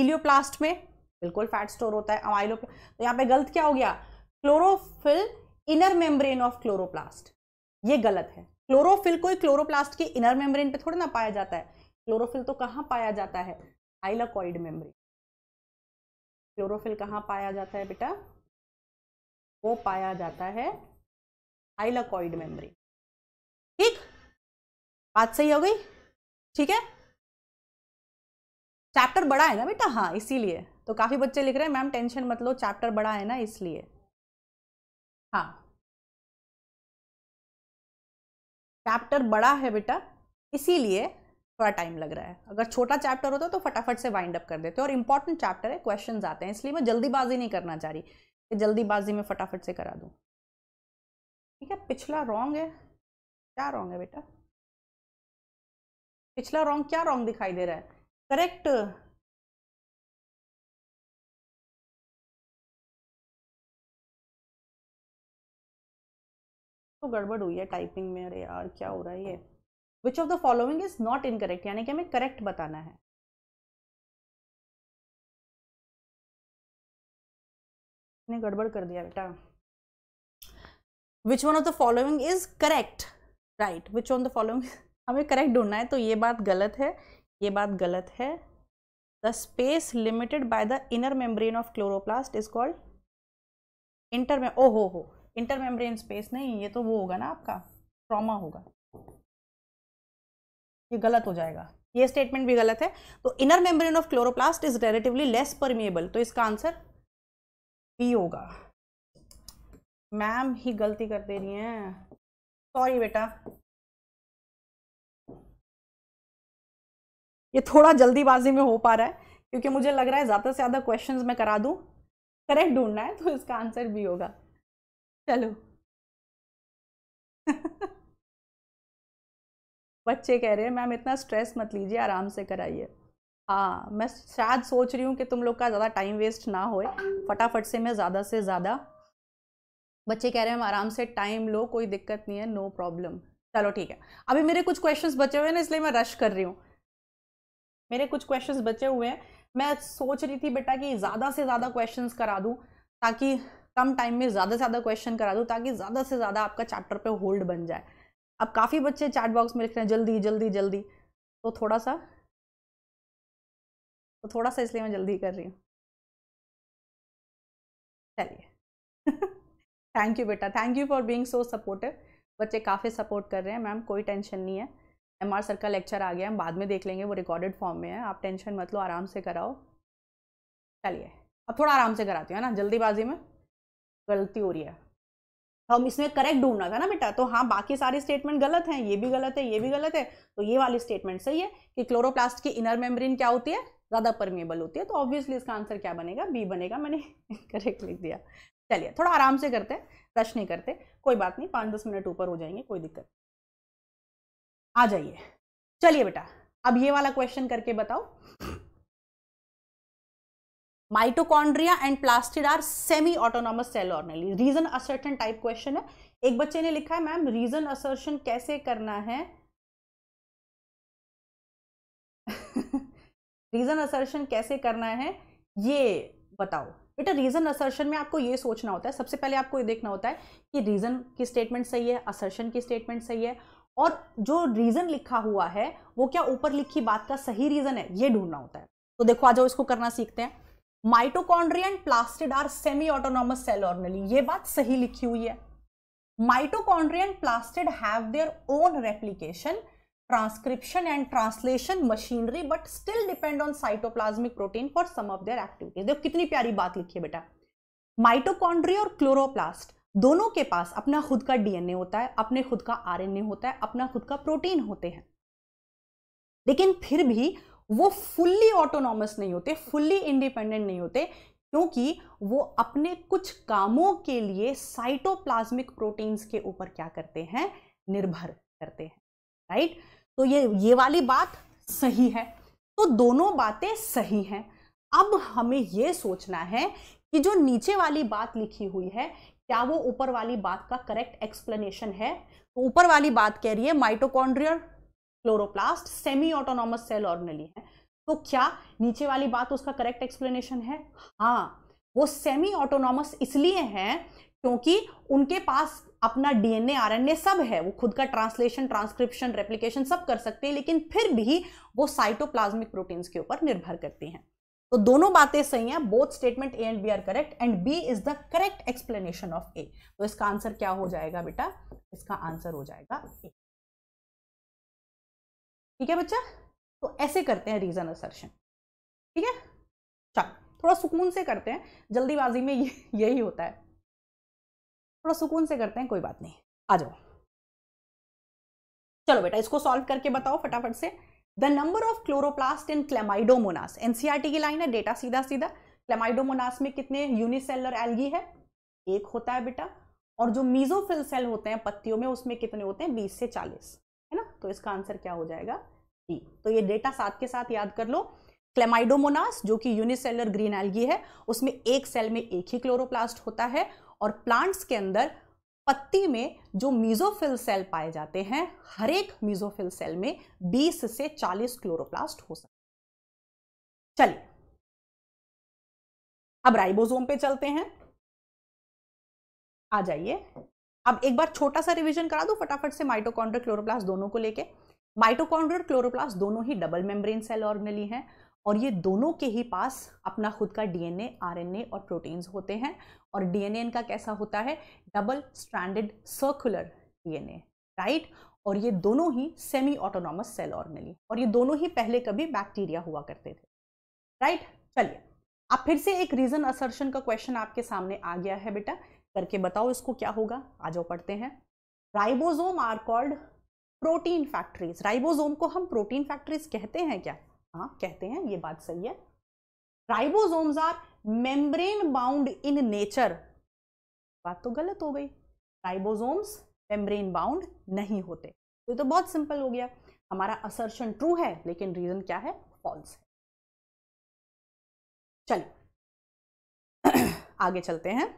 इलियोप्लास्ट में बिल्कुल फैट स्टोर होता है अमाइलो तो यहाँ पे गलत क्या हो गया chlorophyll inner membrane of chloroplast ये गलत है क्लोरोफिल कोई क्लोरोप्लास्ट के इनर मेम्ब्रेन पे थोड़ा ना पाया जाता है क्लोरोफिल तो कहाँ पाया जाता है हाइलाकॉइड मेम्ब्रेन क्लोरोफिल कहाँ पाया जाता है बेटा वो पाया जाता है हाइलाकॉइड मेम्ब्रेन ठीक बात सही हो गई ठीक है चैप्टर बड़ा है ना बेटा हाँ इसीलिए तो काफ़ी बच्चे लिख रहे हैं मैम टेंशन मत लो चैप्टर बड़ा है ना इसलिए हाँ चैप्टर बड़ा है बेटा इसीलिए थोड़ा टाइम लग रहा है अगर छोटा चैप्टर होता तो फटाफट से वाइंड अप कर देते और इंपॉर्टेंट चैप्टर है क्वेश्चन आते हैं इसलिए मैं जल्दीबाजी नहीं करना चाह रही कि जल्दीबाजी में फटाफट से करा दूँ ठीक है पिछला रॉन्ग है क्या रॉन्ग है बेटा पिछला रॉन्ग क्या रॉन्ग दिखाई दे रहा है करेक्ट तो गड़बड़ हुई है टाइपिंग में अरे यार क्या हो रहा है ये which of the following is not incorrect यानी कि हमें करेक्ट बताना है ने गड़बड़ कर दिया बेटा which one of the following is correct right which on the following हमें करेक्ट ढूंढना है तो ये बात गलत है ये बात गलत है the space limited by the inner membrane of chloroplast is called inter में ओ हो हो इंटर मेम्ब्रेन स्पेस नहीं ये तो वो होगा ना आपका ट्रॉमा होगा ये गलत हो जाएगा ये स्टेटमेंट भी गलत है तो inner membrane of chloroplast is relatively less permeable तो इसका आंसर बी होगा मैम ही गलती कर दे रही हैं सॉरी बेटा ये थोड़ा जल्दीबाजी में हो पा रहा है क्योंकि मुझे लग रहा है ज़्यादा से ज़्यादा क्वेश्चंस मैं करा दूँ करेक्ट ढूंढना है तो इसका आंसर भी होगा चलो बच्चे कह रहे हैं मैम इतना स्ट्रेस मत लीजिए आराम से कराइए हाँ मैं शायद सोच रही हूँ कि तुम लोग का ज़्यादा टाइम वेस्ट ना होए फटाफट से मैं ज़्यादा से ज़्यादा बच्चे कह रहे हैं हम आराम से टाइम लो कोई दिक्कत नहीं है नो प्रॉब्लम चलो ठीक है अभी मेरे कुछ क्वेश्चंस बचे हुए हैं ना इसलिए मैं रश कर रही हूँ मेरे कुछ क्वेश्चंस बचे हुए हैं मैं सोच रही थी बेटा कि ज़्यादा से ज़्यादा क्वेश्चंस करा दूँ ताकि कम टाइम में ज़्यादा से ज़्यादा क्वेश्चन करा दूँ ताकि ज़्यादा से ज़्यादा आपका चैप्टर पे होल्ड बन जाए अब काफ़ी बच्चे चैट बॉक्स में लिख रहे हैं जल्दी जल्दी जल्दी तो थोड़ा सा तो थोड़ा सा इसलिए मैं जल्दी कर रही हूँ चलिए थैंक यू बेटा thank you for being so supportive बच्चे काफ़ी सपोर्ट कर रहे हैं मैम कोई टेंशन नहीं है एम आर सर का लेक्चर आ गया हम बाद में देख लेंगे वो रिकॉर्डेड फॉर्म में है आप टेंशन मत लो आराम से कराओ चलिए अब थोड़ा आराम से कराती हूँ है ना जल्दीबाजी में गलती हो रही है हम इसमें करेक्ट ढूंढना था ना बेटा तो हाँ बाकी सारी स्टेटमेंट गलत हैं ये भी गलत है ये भी गलत है तो ये वाली स्टेटमेंट सही है कि क्लोरोप्लास्ट की इनर मेम्ब्रेन क्या होती है ज़्यादा परमिएबल होती है तो ऑब्वियसली इसका आंसर क्या बनेगा बी बनेगा मैंने करेक्ट लिख दिया चलिए थोड़ा आराम से करते हैं रश नहीं करते कोई बात नहीं पाँच दस मिनट ऊपर हो जाएंगे कोई दिक्कत आ जाइए चलिए बेटा अब ये वाला क्वेश्चन करके बताओ mitochondria and plastid are semi autonomous cell organelle reason assertion type question है एक बच्चे ने लिखा है मैम रीजन असर्शन कैसे करना है रीजन असर्शन कैसे करना है ये बताओ बेटा रीजन असर्शन में आपको ये सोचना होता है सबसे पहले आपको ये देखना होता है कि रीजन की स्टेटमेंट सही है असर्शन की स्टेटमेंट सही है और जो रीज़न लिखा हुआ है वो क्या ऊपर लिखी बात का सही रीज़न है ये ढूंढना होता है तो देखो आ जाओ इसको करना सीखते हैं mitochondrion plastid are semi autonomous cell organelle ये बात सही लिखी हुई है mitochondrion plastid have their own replication transcription and translation machinery but still depend on cytoplasmic protein for some of their activities देखो कितनी प्यारी बात लिखी है बेटा माइटोकॉन्ड्रिया और क्लोरोप्लास्ट दोनों के पास अपना खुद का डीएनए होता है अपने खुद का आरएनए होता है अपना खुद का प्रोटीन होते हैं लेकिन फिर भी वो फुल्ली ऑटोनॉमस नहीं होते फुल्ली इंडिपेंडेंट नहीं होते क्योंकि वो अपने कुछ कामों के लिए साइटोप्लाज्मिक प्रोटीन्स के ऊपर क्या करते हैं निर्भर करते हैं राइट तो ये ये वाली बात सही है तो दोनों बातें सही हैं अब हमें ये सोचना है कि जो नीचे वाली बात लिखी हुई है क्या वो ऊपर वाली बात का करेक्ट एक्सप्लेनेशन है तो ऊपर वाली बात कह रही है mitochondria chloroplast semi autonomous cell organelle है तो क्या नीचे वाली बात उसका करेक्ट एक्सप्लेनेशन है हाँ वो सेमी ऑटोनॉमस इसलिए हैं क्योंकि उनके पास अपना डीएनए आरएनए सब है वो खुद का ट्रांसलेशन ट्रांसक्रिप्शन रेप्लीकेशन सब कर सकते हैं लेकिन फिर भी वो साइटोप्लाज्मिक प्रोटीन्स के ऊपर निर्भर करती हैं तो दोनों बातें सही हैं both statement A and B are correct and B is the correct explanation of A तो इसका आंसर क्या हो जाएगा बेटा इसका आंसर हो जाएगा ए ठीक है बच्चा तो ऐसे करते हैं रीजन असर्शन ठीक है चलो थोड़ा सुकून से करते हैं जल्दीबाजी में यही होता है थोड़ा सुकून से करते हैं कोई बात नहीं आ जाओ चलो बेटा इसको सॉल्व करके बताओ फटाफट से the number of chloroplast in Chlamydomonas NCERT की लाइन है डेटा सीधा सीधा क्लेमाइडोमोनास में कितने यूनिसेलर एल्गी है एक होता है बेटा और जो मीजोफिल सेल होते हैं पत्तियों में उसमें कितने होते हैं बीस से चालीस है ना तो इसका आंसर क्या हो जाएगा डी e. तो ये डेटा साथ के साथ याद कर लो क्लेमाइडोमोनास जो कि यूनिसेलर ग्रीन एल्गी है उसमें एक सेल में एक ही क्लोरोप्लास्ट होता है और प्लांट्स के अंदर पत्ती में जो मीजोफिल सेल पाए जाते हैं हर एक मीजोफिल सेल में 20 से 40 क्लोरोप्लास्ट हो सकते चलिए अब राइबोसोम पे चलते हैं आ जाइए अब एक बार छोटा सा रिवीजन करा दो फटाफट से माइटोकॉन्ड्रियल क्लोरोप्लास्ट दोनों को लेके माइटोकॉन्ड्रियल क्लोरोप्लास्ट दोनों ही डबल मेम्ब्रेन सेल ऑर्गनली हैं और ये दोनों के ही पास अपना खुद का डीएनए आरएनए और प्रोटीन्स होते हैं और डीएनए इनका कैसा होता है double stranded circular DNA right और ये दोनों ही सेमी ऑटोनॉमस सेल ऑर्गेनली और ये दोनों ही पहले कभी बैक्टीरिया हुआ करते थे राइट चलिए अब फिर से एक रीजन असर्शन का क्वेश्चन आपके सामने आ गया है बेटा करके बताओ इसको क्या होगा आ जाओ पढ़ते हैं ribosome are called protein factories ribosome को हम प्रोटीन फैक्ट्रीज कहते हैं क्या हाँ कहते हैं ये बात सही है ribosomes are membrane bound in nature बात तो गलत हो गई राइबोसोम्स मेम्ब्रेन बाउंड नहीं होते तो ये तो बहुत सिंपल हो गया हमारा असर्शन ट्रू है लेकिन रीजन क्या है फॉल्स है चलिए आगे चलते हैं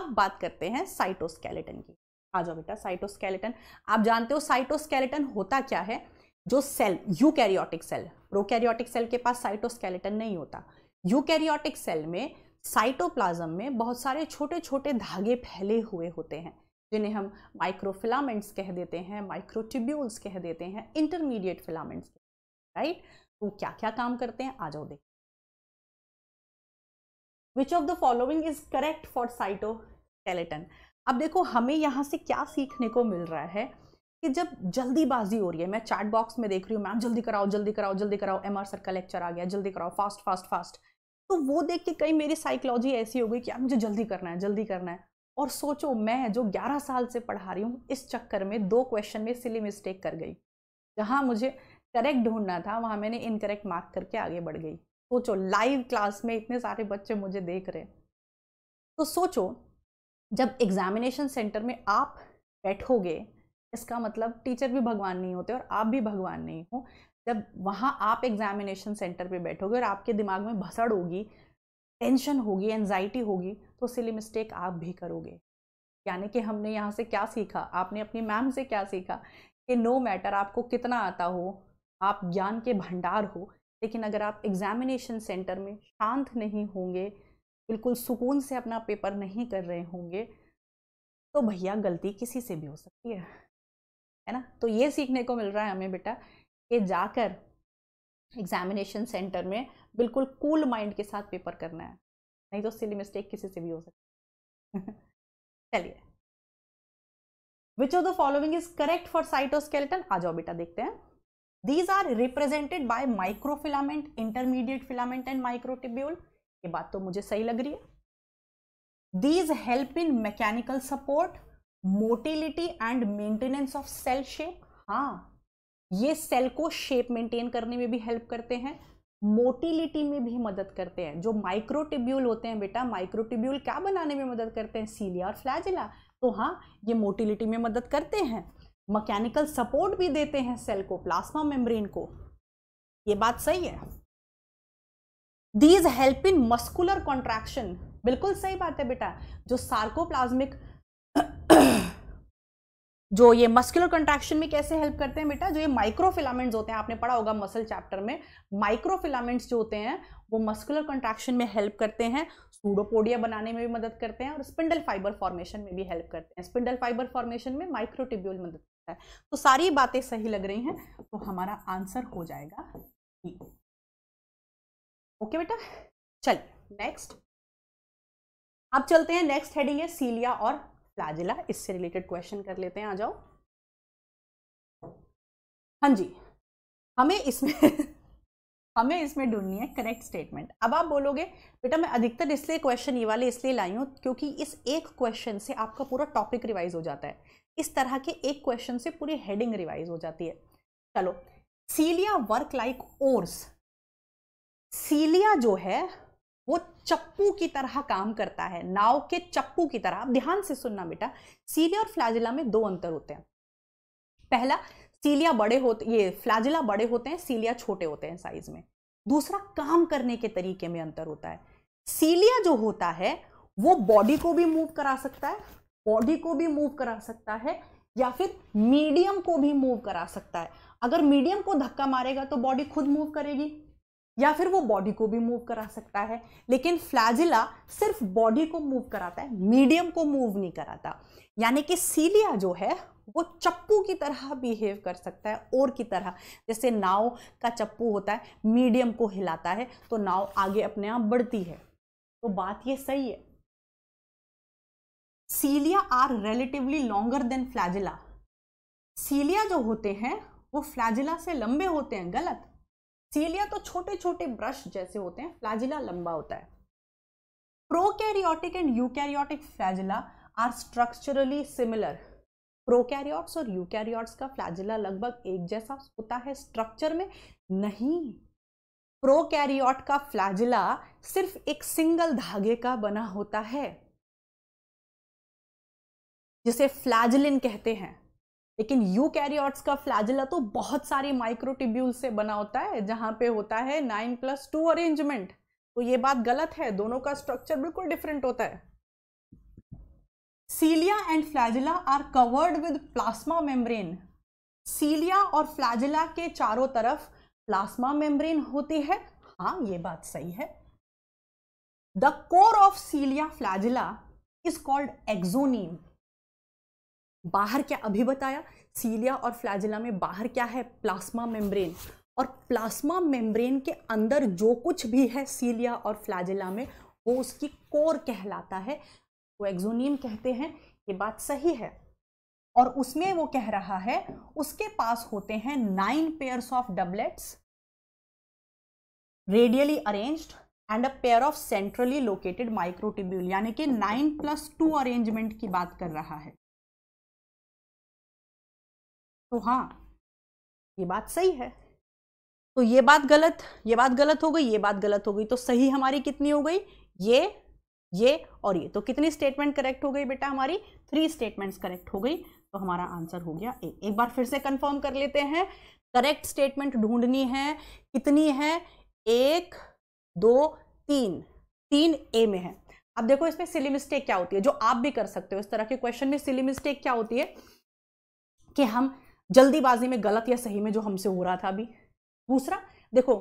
अब बात करते हैं साइटोस्केलेटन की आ जाओ बेटा साइटोस्केलेटन आप जानते हो साइटोस्केलेटन होता क्या है जो cell eukaryotic cell prokaryotic cell के पास साइटोस्केलेटन नहीं होता यूकैरियोटिक सेल में साइटोप्लाज्म में बहुत सारे छोटे छोटे धागे फैले हुए होते हैं जिन्हें हम माइक्रोफिलामेंट्स कह देते हैं माइक्रोट्यूब्यूल्स कह देते हैं इंटरमीडिएट फिलामेंट्स राइट वो क्या क्या काम करते हैं आ जाओ देख which of the following is correct for cytoskeleton अब देखो हमें यहाँ से क्या सीखने को मिल रहा है कि जब जल्दीबाजी हो रही है मैं चैट बॉक्स में देख रही हूँ मैम जल्दी कराओ जल्दी कराओ जल्दी कराओ एम आर सर का लेक्चर आ गया जल्दी कराओ फास्ट फास्ट फास्ट तो वो देख के कई मेरी साइकोलॉजी ऐसी हो गई कि यार मुझे जल्दी करना है जल्दी करना है और सोचो मैं जो 11 साल से पढ़ा रही हूँ इस चक्कर में दो क्वेश्चन में सिली मिस्टेक कर गई जहाँ मुझे करेक्ट ढूंढना था वहाँ मैंने इनकरेक्ट मार्क करके आगे बढ़ गई सोचो लाइव क्लास में इतने सारे बच्चे मुझे देख रहे तो सोचो जब एग्जामिनेशन सेंटर में आप बैठोगे इसका मतलब टीचर भी भगवान नहीं होते और आप भी भगवान नहीं हो जब वहाँ आप एग्जामिनेशन सेंटर पे बैठोगे और आपके दिमाग में भसड़ होगी टेंशन होगी एनजाइटी होगी तो सिली मिस्टेक आप भी करोगे यानी कि हमने यहाँ से क्या सीखा आपने अपनी मैम से क्या सीखा कि नो मैटर आपको कितना आता हो आप ज्ञान के भंडार हो लेकिन अगर आप एग्जामिनेशन सेंटर में शांत नहीं होंगे बिल्कुल सुकून से अपना पेपर नहीं कर रहे होंगे तो भैया गलती किसी से भी हो सकती है है ना तो ये सीखने को मिल रहा है हमें बेटा कि जाकर एग्जामिनेशन सेंटर में बिल्कुल कूल cool माइंड के साथ पेपर करना है नहीं तो सिली मिस्टेक किसी से भी हो सकती चलिए which of the following is correct for cytoskeleton आ जाओ बेटा देखते हैं these are represented by microfilament intermediate filament and microtubule ये बात तो मुझे सही लग रही है these help in mechanical support motility and maintenance of cell shape हाँ ये सेल को शेप मेंटेन करने में भी हेल्प करते हैं मोटिलिटी में भी मदद करते हैं जो माइक्रोटिब्यूल होते हैं बेटा माइक्रोटिब्यूल क्या बनाने में मदद करते हैं सीलिया और फ्लैजिला तो हाँ ये मोटिलिटी में मदद करते हैं मकैनिकल सपोर्ट भी देते हैं सेल को प्लाज्मा मेम्ब्रेन को ये बात सही है these help in muscular contraction बिल्कुल सही बात है बेटा जो सार्कोप्लाज्मिक जो ये मस्कुलर कंट्रैक्शन में कैसे हेल्प करते हैं बेटा जो ये माइक्रोफिलामेंट्स होते हैं आपने पढ़ा होगा मसल चैप्टर में माइक्रोफिलामेंट्स जो होते हैं वो मस्कुलर कंट्रैक्शन में हेल्प करते हैं सूडोपोडिया बनाने में भी मदद करते हैं और स्पिंडल फाइबर फॉर्मेशन में भी हेल्प करते हैं स्पिंडल फाइबर फॉर्मेशन में माइक्रोटिब्यूल मदद करता है तो सारी बातें सही लग रही हैं तो हमारा आंसर हो जाएगा ओके बेटा चलिए नेक्स्ट अब चलते हैं नेक्स्ट हेडिंग है सीलिया और फ्लैजिला इससे रिलेटेड क्वेश्चन कर लेते हैं आ जाओ हाँ जी हमें इसमें हमें इसमें ढूंढनी है करेक्ट स्टेटमेंट अब आप बोलोगे बेटा मैं अधिकतर इसलिए क्वेश्चन ये वाले इसलिए लाई हूँ क्योंकि इस एक क्वेश्चन से आपका पूरा टॉपिक रिवाइज हो जाता है इस तरह के एक क्वेश्चन से पूरी हेडिंग रिवाइज हो जाती है चलो cilia work like oars cilia जो है वो चप्पू की तरह काम करता है नाव के चप्पू की तरह ध्यान से सुनना बेटा सीलिया और फ्लाजिला में दो अंतर होते हैं पहला सीलिया बड़े होते ये फ्लाजिला बड़े होते हैं सीलिया छोटे होते हैं साइज में दूसरा काम करने के तरीके में अंतर होता है सीलिया जो होता है वो बॉडी को भी मूव करा सकता है बॉडी को भी मूव करा सकता है या फिर मीडियम को भी मूव करा सकता है अगर मीडियम को धक्का मारेगा तो बॉडी खुद मूव करेगी या फिर वो बॉडी को भी मूव करा सकता है लेकिन फ्लैजिला सिर्फ बॉडी को मूव कराता है मीडियम को मूव नहीं कराता यानी कि सीलिया जो है वो चप्पू की तरह बिहेव कर सकता है और की तरह जैसे नाव का चप्पू होता है मीडियम को हिलाता है तो नाव आगे अपने आप बढ़ती है तो बात ये सही है cilia are relatively longer than flagella cilia जो होते हैं वो फ्लैजिला से लंबे होते हैं गलत सीलिया तो छोटे छोटे ब्रश जैसे होते हैं फ्लैजिला लंबा होता है prokaryotic and eukaryotic flagella are structurally similar prokaryotes और यूकैरियोट्स का फ्लैजिला लगभग एक जैसा होता है स्ट्रक्चर में नहीं प्रोकैरियोट का फ्लैजिला सिर्फ एक सिंगल धागे का बना होता है जिसे फ्लैजिलिन कहते हैं लेकिन कैरियॉर्ट्स का फ्लैजिला तो बहुत सारे माइक्रोटिब्यूल से बना होता है जहाँ पे होता है नाइन प्लस टू अरेंजमेंट तो ये बात गलत है दोनों का स्ट्रक्चर बिल्कुल डिफरेंट होता है cilia and flagella are covered with plasma membrane cilia और फ्लैजिला के चारों तरफ प्लाज्मा मेम्ब्रेन होती है हाँ ये बात सही है the core of cilia flagella is called axoneme बाहर क्या अभी बताया सीलिया और फ्लैजिला में बाहर क्या है प्लाज्मा मेम्ब्रेन और प्लाज्मा मेम्ब्रेन के अंदर जो कुछ भी है सीलिया और फ्लैजिला में वो उसकी कोर कहलाता है वो एक्जोनियम कहते हैं ये बात सही है और उसमें वो कह रहा है उसके पास होते हैं nine pairs of doublets radially arranged and a pair of centrally located microtubule यानी कि नाइन प्लस टू अरेंजमेंट की बात कर रहा है तो हाँ ये बात सही है तो ये बात गलत ये बात गलत हो गई ये बात गलत हो गई तो सही हमारी कितनी हो गई ये ये और ये तो कितनी स्टेटमेंट करेक्ट हो गई बेटा हमारी थ्री स्टेटमेंट्स करेक्ट हो गई तो हमारा आंसर हो गया ए एक बार फिर से कंफर्म कर लेते हैं करेक्ट स्टेटमेंट ढूंढनी है कितनी है एक दो तीन तीन ए में है अब देखो इसमें सिली मिस्टेक क्या होती है जो आप भी कर सकते हो इस तरह के क्वेश्चन में सिली मिस्टेक क्या होती है कि हम जल्दीबाजी में गलत या सही में जो हमसे हो रहा था अभी दूसरा देखो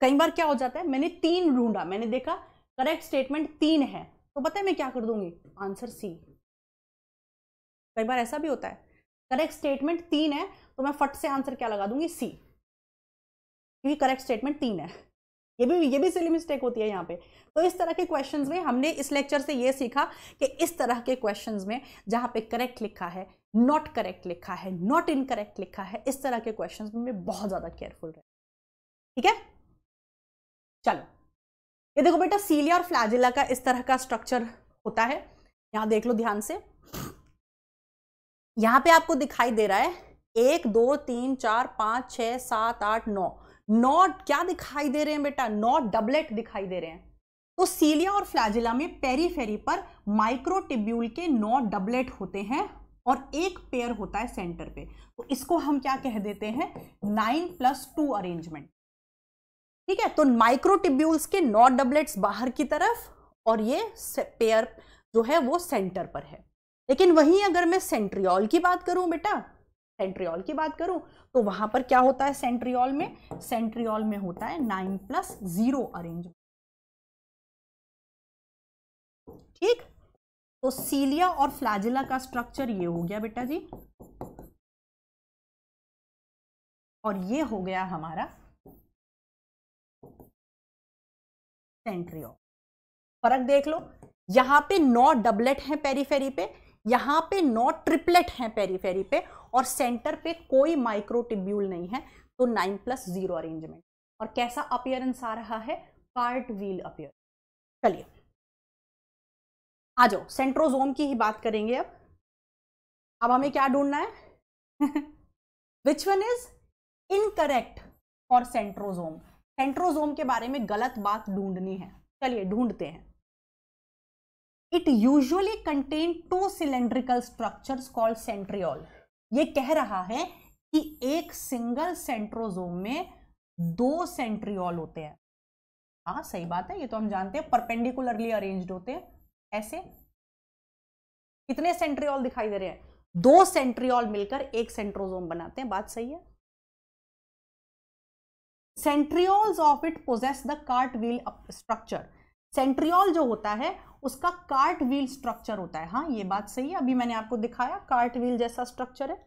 कई बार क्या हो जाता है मैंने तीन ढूंढा मैंने देखा करेक्ट स्टेटमेंट तीन है तो पता है मैं क्या कर दूंगी आंसर सी कई बार ऐसा भी होता है करेक्ट स्टेटमेंट तीन है तो मैं फट से आंसर क्या लगा दूंगी सी क्योंकि करेक्ट स्टेटमेंट तीन है ये भी ये भी सिली मिस्टेक होती है यहाँ पे तो इस तरह के क्वेश्चंस में हमने इस लेक्चर से ये सीखा कि इस तरह के क्वेश्चंस में जहाँ पे करेक्ट लिखा है नॉट करेक्ट लिखा है नॉट इनकरेक्ट लिखा है इस तरह के क्वेश्चन में बहुत ज़्यादा केयरफुल रहे ठीक है चलो ये देखो बेटा सीलिया और फ्लैजिला का इस तरह का स्ट्रक्चर होता है यहां देख लो ध्यान से यहां पे आपको दिखाई दे रहा है एक दो तीन चार पांच छ सात आठ नौ नौ क्या दिखाई दे रहे हैं बेटा नौ डबलेट दिखाई दे रहे हैं तो सीलिया और फ्लैजिला में पेरीफेरी पर माइक्रोटिब्यूल के नौ डबलेट होते हैं और एक पेयर होता है सेंटर पे तो इसको हम क्या कह देते हैं नाइन प्लस टू अरेंजमेंट ठीक है तो माइक्रोटिब्यूल्स के नॉट डबलेट्स बाहर की तरफ और ये पेयर जो है वो सेंटर पर है लेकिन वहीं अगर मैं सेंट्रियॉल की बात करूं बेटा सेंट्रियॉल की बात करूं तो वहां पर क्या होता है सेंट्रियॉल में सेंट्रियॉल में होता है नाइन प्लस जीरो अरेंजमेंट ठीक तो सीलिया और फ्लाजिला का स्ट्रक्चर ये हो गया बेटा जी और ये हो गया हमारा सेंट्रियो फर्क देख लो यहां पे नौ डबलेट हैं पेरीफेरी पे यहां पे नौ ट्रिपलेट हैं पेरीफेरी पे और सेंटर पे कोई माइक्रोटिब्यूल नहीं है तो नाइन प्लस जीरो अरेंजमेंट और कैसा अपियरेंस आ रहा है कार्ट व्हील अपियर चलिए आ जाओ सेंट्रोजोम की ही बात करेंगे अब अब हमें क्या ढूंढना है which one is incorrect for centrosome centrosome के बारे में गलत बात ढूंढनी है चलिए ढूंढते हैं it usually contain two cylindrical structure called centriole ये कह रहा है कि एक सिंगल सेंट्रोजोम में दो सेंट्रियोल होते हैं हाँ सही बात है ये तो हम जानते हैं परपेंडिकुलरली अरेंज्ड होते हैं ऐसे कितने सेंट्रियोल दिखाई दे रहे हैं दो सेंट्रियोल मिलकर एक सेंट्रोजोम बनाते हैं बात सही है centrioles of it possess the cart wheel structure centriole जो होता है उसका कार्ट व्हील स्ट्रक्चर होता है हाँ ये बात सही है अभी मैंने आपको दिखाया कार्ट व्हील जैसा स्ट्रक्चर है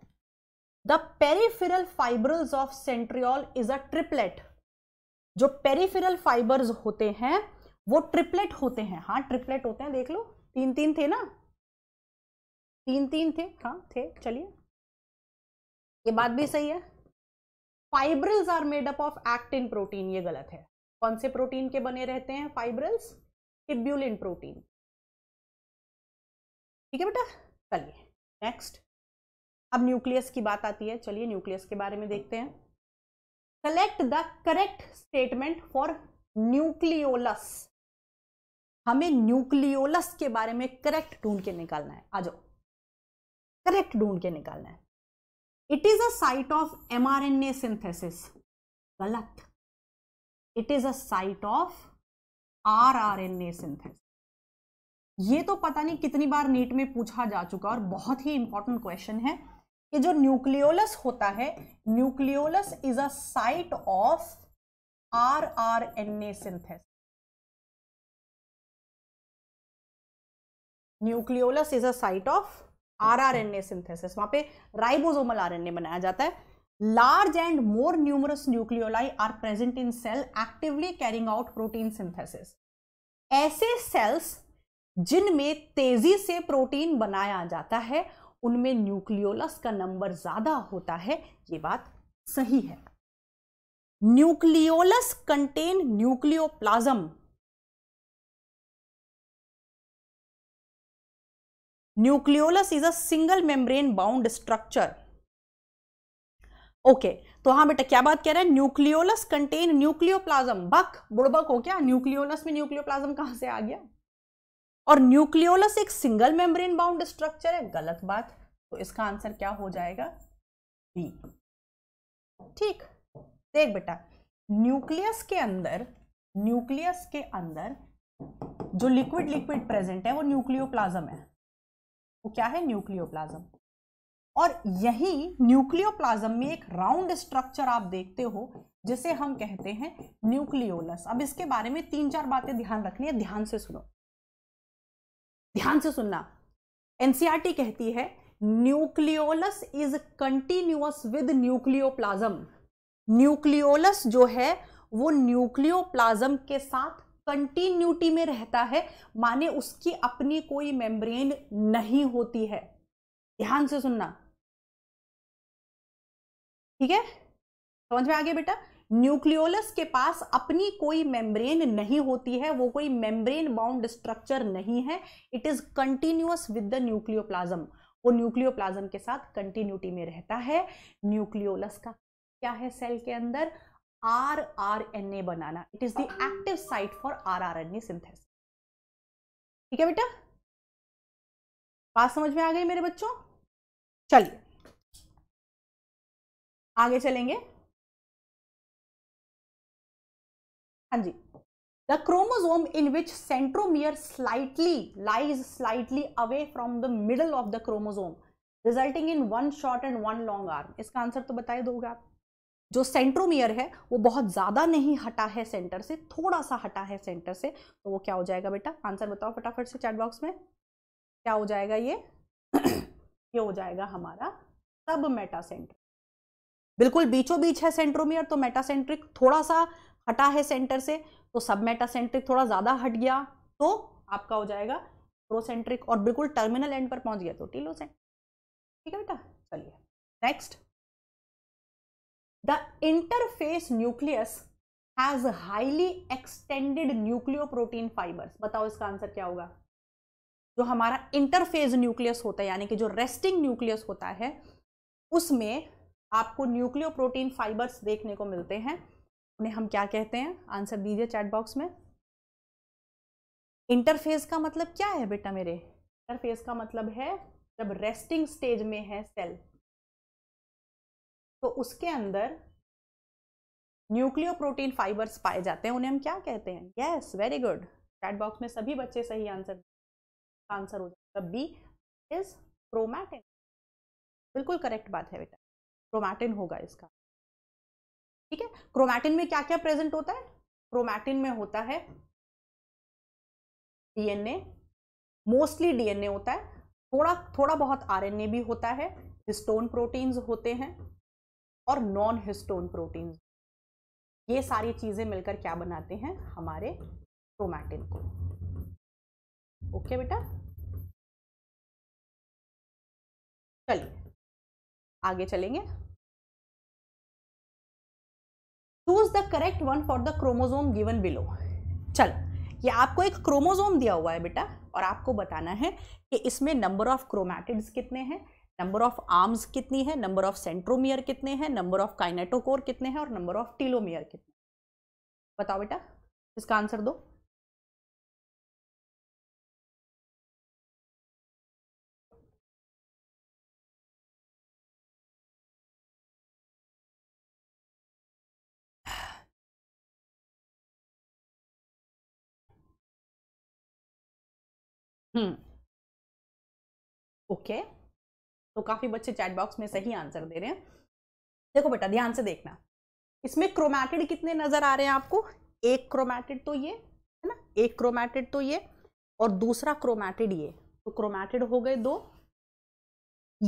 the peripheral fibres of centriole is a triplet जो पेरीफिरल फाइबर्स होते हैं वो ट्रिपलेट होते हैं हाँ ट्रिपलेट होते हैं देख लो तीन तीन थे ना तीन तीन थे हाँ थे चलिए ये बात भी सही है fibrils are made up of actin protein ये गलत है कौन से प्रोटीन के बने रहते हैं फाइब्रिल्स टिब्यूलिन प्रोटीन ठीक है बेटा चलिए नेक्स्ट अब न्यूक्लियस की बात आती है चलिए न्यूक्लियस के बारे में देखते हैं select the correct statement for nucleolus हमें न्यूक्लियोलस के बारे में करेक्ट ढूंढ के निकालना है आ जाओ करेक्ट ढूंढ के निकालना है it is a site of mRNA synthesis गलत it is a site of rRNA synthesis ये तो पता नहीं कितनी बार नीट में पूछा जा चुका और बहुत ही इंपॉर्टेंट क्वेश्चन है कि जो न्यूक्लियोलस होता है nucleolus is a site of R R N A synthesis nucleolus is a site of rRNA synthesis वहां पे राइबोसोमल आरएनए बनाया जाता है large and more numerous nucleoli are present in cell actively carrying out protein synthesis ऐसे सेल्स जिनमें तेजी से प्रोटीन बनाया जाता है उनमें न्यूक्लियोलस का नंबर ज्यादा होता है ये बात सही है nucleolus contain nucleoplasm nucleolus is a single membrane bound structure okay तो हाँ बेटा क्या बात कह रहे हैं न्यूक्लियोलस कंटेन न्यूक्लियोप्लाज्म बक बुड़बक हो क्या न्यूक्लियोलस में न्यूक्लियोप्लाज्म कहां से आ गया और न्यूक्लियोलस एक सिंगल मेम्ब्रेन बाउंड स्ट्रक्चर है गलत बात तो इसका आंसर क्या हो जाएगा बी ठीक देख बेटा न्यूक्लियस के अंदर न्यूक्लियस के अंदर जो लिक्विड लिक्विड प्रेजेंट है वो न्यूक्लियोप्लाज्म है वो क्या है न्यूक्लियोप्लाज्म और यही न्यूक्लियोप्लाज्म में एक राउंड स्ट्रक्चर आप देखते हो जिसे हम कहते हैं न्यूक्लियोलस अब इसके बारे में तीन चार बातें ध्यान रखनी है ध्यान से सुनो ध्यान से सुनना एनसीआरटी कहती है nucleolus is continuous with nucleoplasm nucleolus जो है वो न्यूक्लियोप्लाज्म के साथ कंटिन्यूटी में रहता है माने उसकी अपनी कोई मेम्ब्रेन नहीं होती है ध्यान से सुनना ठीक है समझ में आ गया बेटा न्यूक्लियोलस के पास अपनी कोई मेम्ब्रेन नहीं होती है वो कोई मेम्ब्रेन बाउंड स्ट्रक्चर नहीं है it is continuous with the nucleoplasm वो न्यूक्लियोप्लाज्म के साथ कंटिन्यूटी में रहता है न्यूक्लियोलस का क्या है सेल के अंदर आर आर एन ए बनाना it is the active site for R R N A synthesis ठीक है बेटा बात समझ में आ गई मेरे बच्चों चलिए आगे चलेंगे हाँ जी the chromosome in which centromere slightly lies slightly away from the middle of the chromosome resulting in one short and one long arm इसका आंसर तो बताए दोगे आप जो सेंट्रोमियर है वो बहुत ज़्यादा नहीं हटा है सेंटर से थोड़ा सा हटा है सेंटर से तो वो क्या हो जाएगा बेटा आंसर बताओ फटाफट से चैट बॉक्स में क्या हो जाएगा ये ये हो जाएगा हमारा सब मेटासेंट्रिक बिल्कुल बीचों बीच है सेंट्रोमियर तो मेटासेंट्रिक थोड़ा सा हटा है सेंटर से तो सब मेटासेंट्रिक थोड़ा ज़्यादा हट गया तो आपका हो जाएगा प्रोसेंट्रिक और बिल्कुल टर्मिनल एंड पर पहुंच गया तो टीलोसेंट्रिक ठीक है बेटा चलिए next interphase nucleus has highly extended nucleoprotein fibres बताओ इसका आंसर क्या होगा जो हमारा इंटरफेज न्यूक्लियस होता है यानी कि जो रेस्टिंग न्यूक्लियस होता है उसमें आपको न्यूक्लियो प्रोटीन फाइबर्स देखने को मिलते हैं उन्हें हम क्या कहते हैं आंसर दीजिए चैट बॉक्स में इंटरफेज का मतलब क्या है बेटा मेरे इंटरफेज का मतलब है जब रेस्टिंग स्टेज में है सेल तो उसके अंदर न्यूक्लियो प्रोटीन फाइबर्स पाए जाते हैं उन्हें हम क्या कहते हैं yes very good chat box में सभी बच्चे सही आंसर आंसर हो तब बी इज प्रोमैटिन बिल्कुल करेक्ट बात है बेटा क्रोमैटिन होगा इसका ठीक है क्रोमैटिन में क्या क्या प्रेजेंट होता है क्रोमैटिन में होता है डीएनए मोस्टली डीएनए होता है थोड़ा थोड़ा बहुत आरएनए भी होता है स्टोन प्रोटीन्स होते हैं और नॉन हिस्टोन प्रोटीन ये सारी चीज़ें मिलकर क्या बनाते हैं हमारे क्रोमैटिन को ओके बेटा चलिए आगे चलेंगे choose the correct one for the chromosome given below चल ये आपको एक क्रोमोजोम दिया हुआ है बेटा और आपको बताना है कि इसमें नंबर ऑफ क्रोमैटिड्स कितने हैं नंबर ऑफ आर्म्स कितनी है नंबर ऑफ सेंट्रोमियर कितने हैं नंबर ऑफ काइनेटोकोर कितने हैं और नंबर ऑफ टीलोमियर कितने बताओ बेटा इसका आंसर दो हम्म ओके okay. तो काफ़ी बच्चे चैट बॉक्स में सही आंसर दे रहे हैं देखो बेटा ध्यान से देखना इसमें क्रोमैटिड कितने नज़र आ रहे हैं आपको एक क्रोमैटिड तो ये है ना एक क्रोमैटिड तो ये और दूसरा क्रोमैटिड ये तो क्रोमैटिड हो गए दो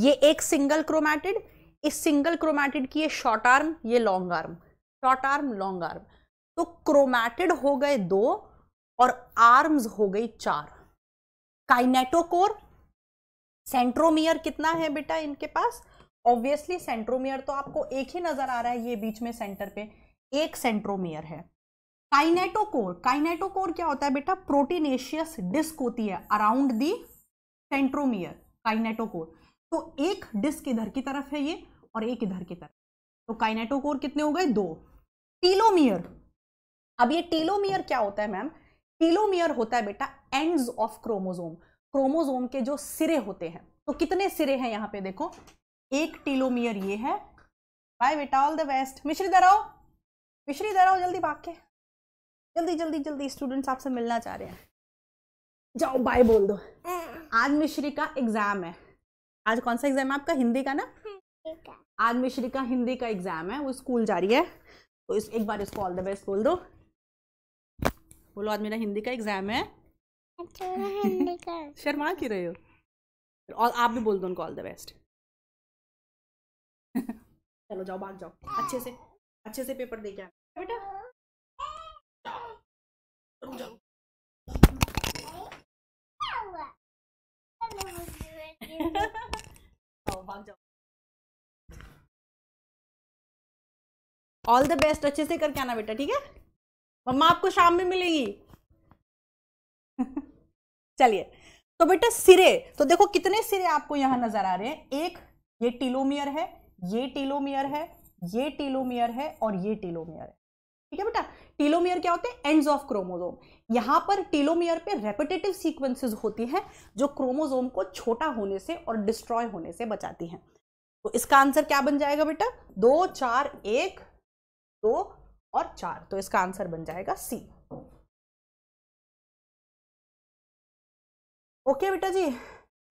ये एक सिंगल क्रोमैटिड इस सिंगल क्रोमैटिड की ये शॉर्ट आर्म ये long arm short arm long arm तो क्रोमैटिड हो गए दो और आर्म्स हो गई चार काइनेटोकोर सेंट्रोमियर कितना है बेटा इनके पास ऑब्वियसली सेंट्रोमियर तो आपको एक ही नजर आ रहा है ये बीच में सेंटर पे एक सेंट्रोमियर है काइनेटोकोर काइनेटोकोर क्या होता है बेटा प्रोटीनेशियस डिस्क होती है अराउंड दी सेंट्रोमियर काइनेटोकोर तो एक डिस्क इधर की तरफ है ये और एक इधर की तरफ तो काइनेटोकोर कितने हो गए दो टीलोमियर अब ये टीलोमियर क्या होता है मैम टीलोमियर होता है बेटा एंड्स ऑफ क्रोमोजोम क्रोमोजोम के जो सिरे होते हैं तो कितने सिरे हैं यहाँ पे देखो एक टीलोमियर ये है बाय ऑल द बेस्ट मिश्री दराओ मिश्री दराओ जल्दी भाग के जल्दी जल्दी जल्दी स्टूडेंट्स आपसे मिलना चाह रहे हैं जाओ बाय बोल दो आज मिश्री का एग्जाम है आज कौन सा एग्जाम है आपका हिंदी का ना आज मिश्री का हिंदी का एग्जाम है वो स्कूल जा रही है तो इस एक बार इसको ऑल द बेस्ट बोल दो बोलो आज मेरा हिंदी का एग्जाम है शर्मा की रहे हो और आप भी बोल दो उनको ऑल द बेस्ट चलो जाओ भाग जाओ अच्छे से अच्छे से पेपर दे के बेटा ऑल द बेस्ट अच्छे से करके आना बेटा ठीक है मम्मा आपको शाम में मिलेगी चलिए तो बेटा सिरे तो देखो कितने सिरे आपको यहां नजर आ रहे हैं एक ये टीलोमियर है ये टीलोमियर है ये टीलोमियर है और ये टीलोमियर है ठीक है बेटा टीलोमियर क्या होते हैं एंड्स ऑफ क्रोमोजोम यहां पर टीलोमियर पे रेपिटेटिव सीक्वेंसेस होती हैं जो क्रोमोजोम को छोटा होने से और डिस्ट्रॉय होने से बचाती हैं तो इसका आंसर क्या बन जाएगा बेटा दो चार एक दो और चार तो इसका आंसर बन जाएगा सी ओके बेटा जी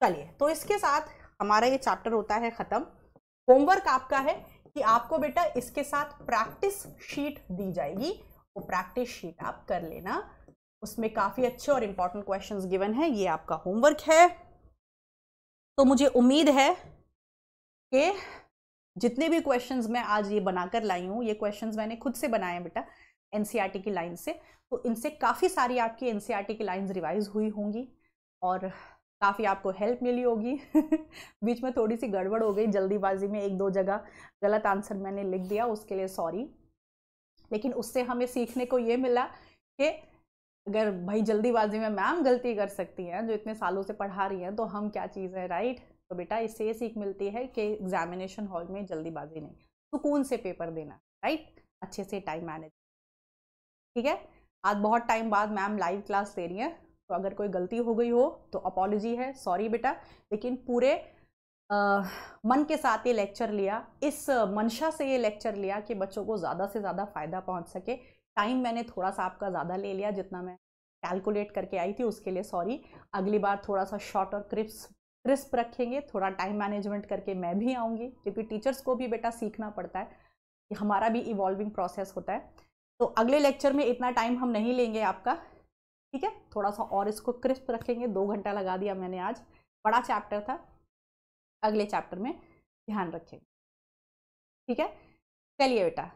चलिए तो इसके साथ हमारा ये चैप्टर होता है ख़त्म होमवर्क आपका है कि आपको बेटा इसके साथ प्रैक्टिस शीट दी जाएगी वो प्रैक्टिस शीट आप कर लेना उसमें काफ़ी अच्छे और इम्पॉर्टेंट क्वेश्चन गिवन है ये आपका होमवर्क है तो मुझे उम्मीद है कि जितने भी क्वेश्चंस मैं आज ये बनाकर लाई हूँ ये क्वेश्चंस मैंने खुद से बनाए हैं बेटा एनसीईआरटी e की लाइन से तो इनसे काफ़ी सारी आपकी एनसीईआरटी e की लाइंस रिवाइज हुई होंगी और काफ़ी आपको हेल्प मिली होगी बीच में थोड़ी सी गड़बड़ हो गई जल्दीबाजी में एक दो जगह गलत आंसर मैंने लिख दिया उसके लिए सॉरी लेकिन उससे हमें सीखने को ये मिला कि अगर भाई जल्दीबाजी में मैम गलती कर सकती हैं जो इतने सालों से पढ़ा रही हैं तो हम क्या चीज़ है राइट तो बेटा इससे ये सीख मिलती है कि एग्जामिनेशन हॉल में जल्दीबाजी नहीं सुकून से पेपर देना राइट अच्छे से टाइम मैनेज ठीक है आज बहुत टाइम बाद मैम लाइव क्लास ले रही हैं तो अगर कोई गलती हो गई हो तो अपॉलोजी है सॉरी बेटा लेकिन पूरे आ, मन के साथ ये लेक्चर लिया इस मंशा से ये लेक्चर लिया कि बच्चों को ज़्यादा से ज़्यादा फ़ायदा पहुंच सके टाइम मैंने थोड़ा सा आपका ज़्यादा ले लिया जितना मैं कैलकुलेट करके आई थी उसके लिए सॉरी अगली बार थोड़ा सा शॉर्ट और क्रिप्स क्रिस्प रखेंगे थोड़ा टाइम मैनेजमेंट करके मैं भी आऊँगी क्योंकि टीचर्स को भी बेटा सीखना पड़ता है कि हमारा भी इवॉल्विंग प्रोसेस होता है तो अगले लेक्चर में इतना टाइम हम नहीं लेंगे आपका ठीक है थोड़ा सा और इसको क्रिस्प रखेंगे दो घंटा लगा दिया मैंने आज बड़ा चैप्टर था अगले चैप्टर में ध्यान रखेंगे ठीक है चलिए बेटा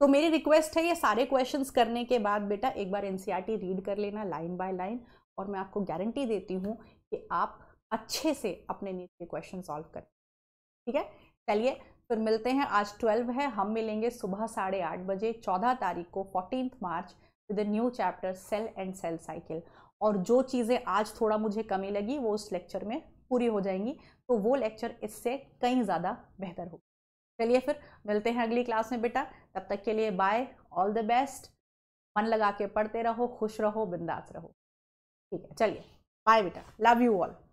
तो मेरी रिक्वेस्ट है ये सारे क्वेश्चंस करने के बाद बेटा एक बार एनसीईआरटी रीड e कर लेना लाइन बाय लाइन और मैं आपको गारंटी देती हूँ कि आप अच्छे से अपने नीट के क्वेश्चन सॉल्व कर ठीक है चलिए फिर मिलते हैं आज ट्वेल्व है हम मिलेंगे सुबह साढ़े आठ बजे चौदह तारीख को fourteen March with new chapter cell and cell cycle और जो चीज़ें आज थोड़ा मुझे कमी लगी वो उस लेक्चर में पूरी हो जाएंगी तो वो लेक्चर इससे कहीं ज़्यादा बेहतर हो चलिए फिर मिलते हैं अगली क्लास में बेटा तब तक के लिए बाय ऑल द बेस्ट मन लगा के पढ़ते रहो खुश रहो बिंदास रहो ठीक है चलिए बाय बेटा लव यू ऑल